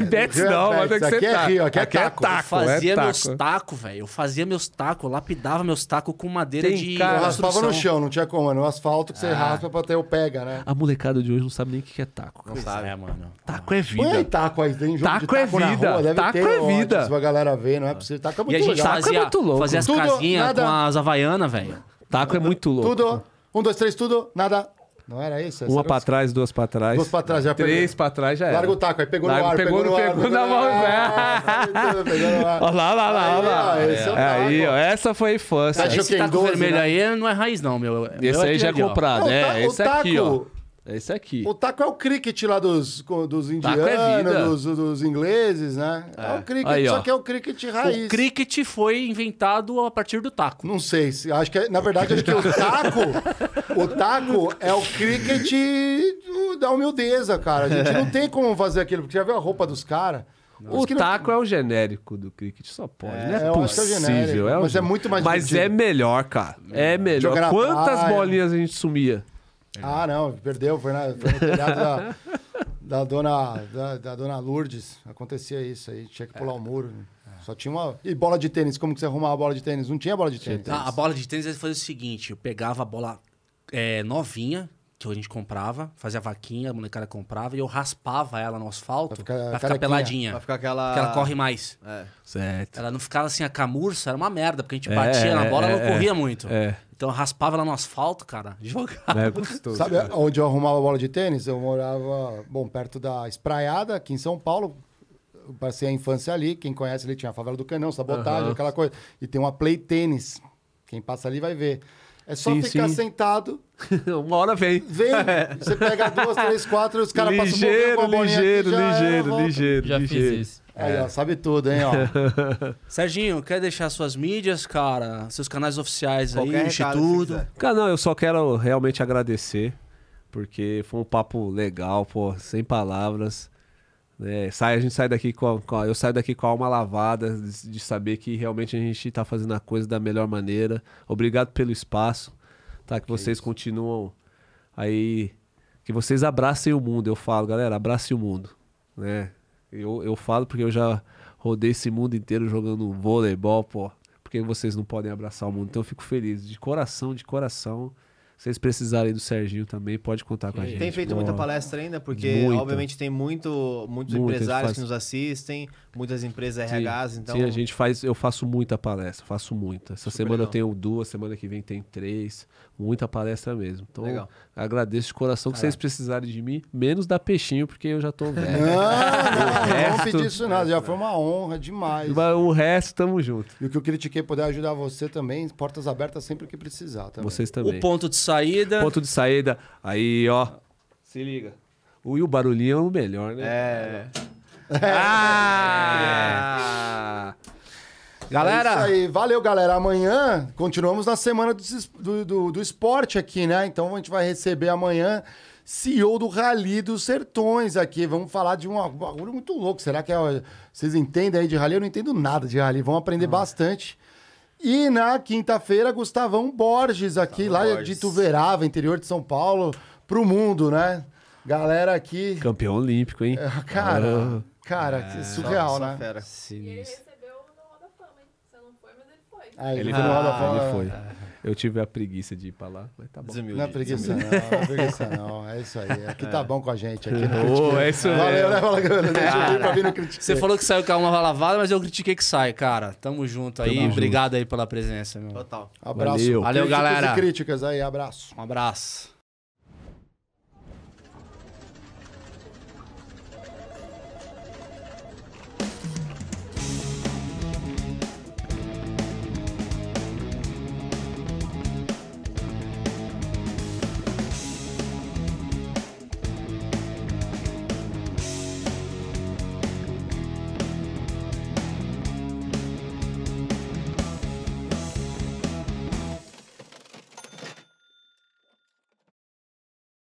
Bets não, mas tem é que ser taco. Aqui é taco. Eu fazia meus tacos, velho. Eu fazia meus tacos, lapidava meus tacos com madeira de... Cara, raspava no chão, não tinha como. No asfalto que você ah. raspa pra ter o pega, né? A molecada de hoje não sabe nem o que é taco. Não sabe. É, mano. Taco é vida. Põe taco aí, tem jogo taco de taco é vida. Rua, taco ter, é vida. pra galera ver, não é possível. Taco é muito e a gente legal. Fazia, é muito louco. Fazia as tudo, casinhas com as havaianas, velho. Taco é muito louco. Tudo. Um, dois, três, tudo. Nada. Não era isso? Uma pra os... trás, duas pra trás. Duas pra trás, já Três peguei. pra trás já era. Larga o taco, aí pegou Largo, no ar, pegou, pegou no, ar, pegou na mão, velho. É. Olha lá, olha lá, olha lá. Aí, é ó, essa foi fã. infância. Esse é taco 12, vermelho né? aí não é raiz não, meu. Esse meu aí já é comprado, é, esse aqui, ó. É esse aqui. O taco é o cricket lá dos, dos é indianos, é dos, dos, ingleses, né? É, é o cricket, Aí, só que é o cricket raiz. O cricket foi inventado a partir do taco. Não sei, acho que é, na verdade acho que o taco, o taco é o cricket da humildeza, cara. A gente não tem como fazer aquilo, porque já viu a roupa dos caras. O taco não... é o genérico do cricket, só pode. É, não é, é possível. É é mas é muito mais Mas divertido. é melhor, cara. É melhor. Quantas praia, bolinhas a gente sumia? Ah, não, perdeu, foi, na, foi no telhado da, da, dona, da, da, dona Lourdes. Acontecia isso aí, tinha que pular o é. um muro. Né? É. Só tinha uma. E bola de tênis, como que você arrumava a bola de tênis? Não tinha bola de tênis. Ah, a bola de tênis é fazia o seguinte: eu pegava a bola é, novinha, que a gente comprava, fazia vaquinha, a molecada comprava, e eu raspava ela no asfalto pra ficar, pra ficar peladinha. Pra ficar aquela... Porque ela corre mais. É. Certo. Ela não ficava assim, a camurça era uma merda, porque a gente é, batia é, na bola, é, ela é, não corria muito. É. Então eu raspava ela no asfalto, cara, jogava. É gostoso. Sabe cara. onde eu arrumava bola de tênis? Eu morava, bom, perto da Espraiada, aqui em São Paulo. Eu passei a infância ali. Quem conhece ali tinha a favela do Canão, sabotagem, uhum. aquela coisa. E tem uma play tênis. Quem passa ali vai ver. É só sim, ficar sim. sentado. uma hora vem. Vem. É. Você pega duas, três, quatro, os caras passam um pouco. Ligeiro, ligeiro, ligeiro, ligeiro. Já é, ligeiro. fiz isso. Aí, ó, sabe tudo, hein, ó. Serginho, quer deixar suas mídias, cara? Seus canais oficiais Qualquer aí, Instituto? Cara, não, eu só quero realmente agradecer, porque foi um papo legal, pô, sem palavras. É, sai, a gente sai daqui com, com eu saio daqui com a alma lavada de, de, saber que realmente a gente está fazendo a coisa da melhor maneira. Obrigado pelo espaço, tá? Que, que vocês é continuam aí, que vocês abracem o mundo. Eu falo, galera, abrace o mundo, né? Eu, eu falo porque eu já rodei esse mundo inteiro jogando voleibol, pô. Porque vocês não podem abraçar o mundo. Então eu fico feliz. De coração, de coração. Se vocês precisarem do Serginho também, pode contar com a gente. Tem feito muita palestra ainda, porque obviamente tem muito, muitos empresários faz... que nos assistem, muitas empresas sim, RHs, então. Sim, a gente faz, eu faço muita palestra, faço muita. Essa Super semana legal. eu tenho duas, semana que vem tem três muita palestra mesmo. Então, Legal. agradeço de coração que vocês precisarem de mim, menos da peixinho, porque eu já tô velho. Não, não, resto... não pedi isso nada, já foi uma honra demais. Mas o resto, tamo junto. E o que eu critiquei, poder ajudar você também, portas abertas sempre que precisar. Também. Vocês também. O ponto de saída. O ponto de saída, aí, ó. Se liga. O, e o barulhinho é o melhor, né? É. é. Ah! É. é. Galera! É isso aí. Valeu, galera. Amanhã continuamos na semana do, do, do, esporte aqui, né? Então a gente vai receber amanhã CEO do Rally dos Sertões aqui. Vamos falar de um bagulho muito louco. Será que é, vocês entendem aí de rally? Eu não entendo nada de rally. Vão aprender ah. bastante. E na quinta-feira, Gustavão Borges aqui, Gustavo lá Borges. de Tuverava, interior de São Paulo, pro mundo, né? Galera aqui... Campeão olímpico, hein? É, cara, ah. cara, ah. surreal, né? fera. Sinistro. Aí, ele, né? ah, foi, ele foi. Eu tive a preguiça de ir pra lá. Falei, tá bom. Desumilde, não é preguiça, não. não é preguiça, não. É isso aí. Aqui é. tá é. bom com a gente. Aqui no né? oh, é isso Valeu, né, Valagana? Você falou que saiu com a uma lavada, mas eu critiquei que sai, cara. Tamo junto aí. Tamo Obrigado junto. aí pela presença, meu. Total. Abraço. Valeu, Valeu galera. críticas aí. Abraço. Um abraço.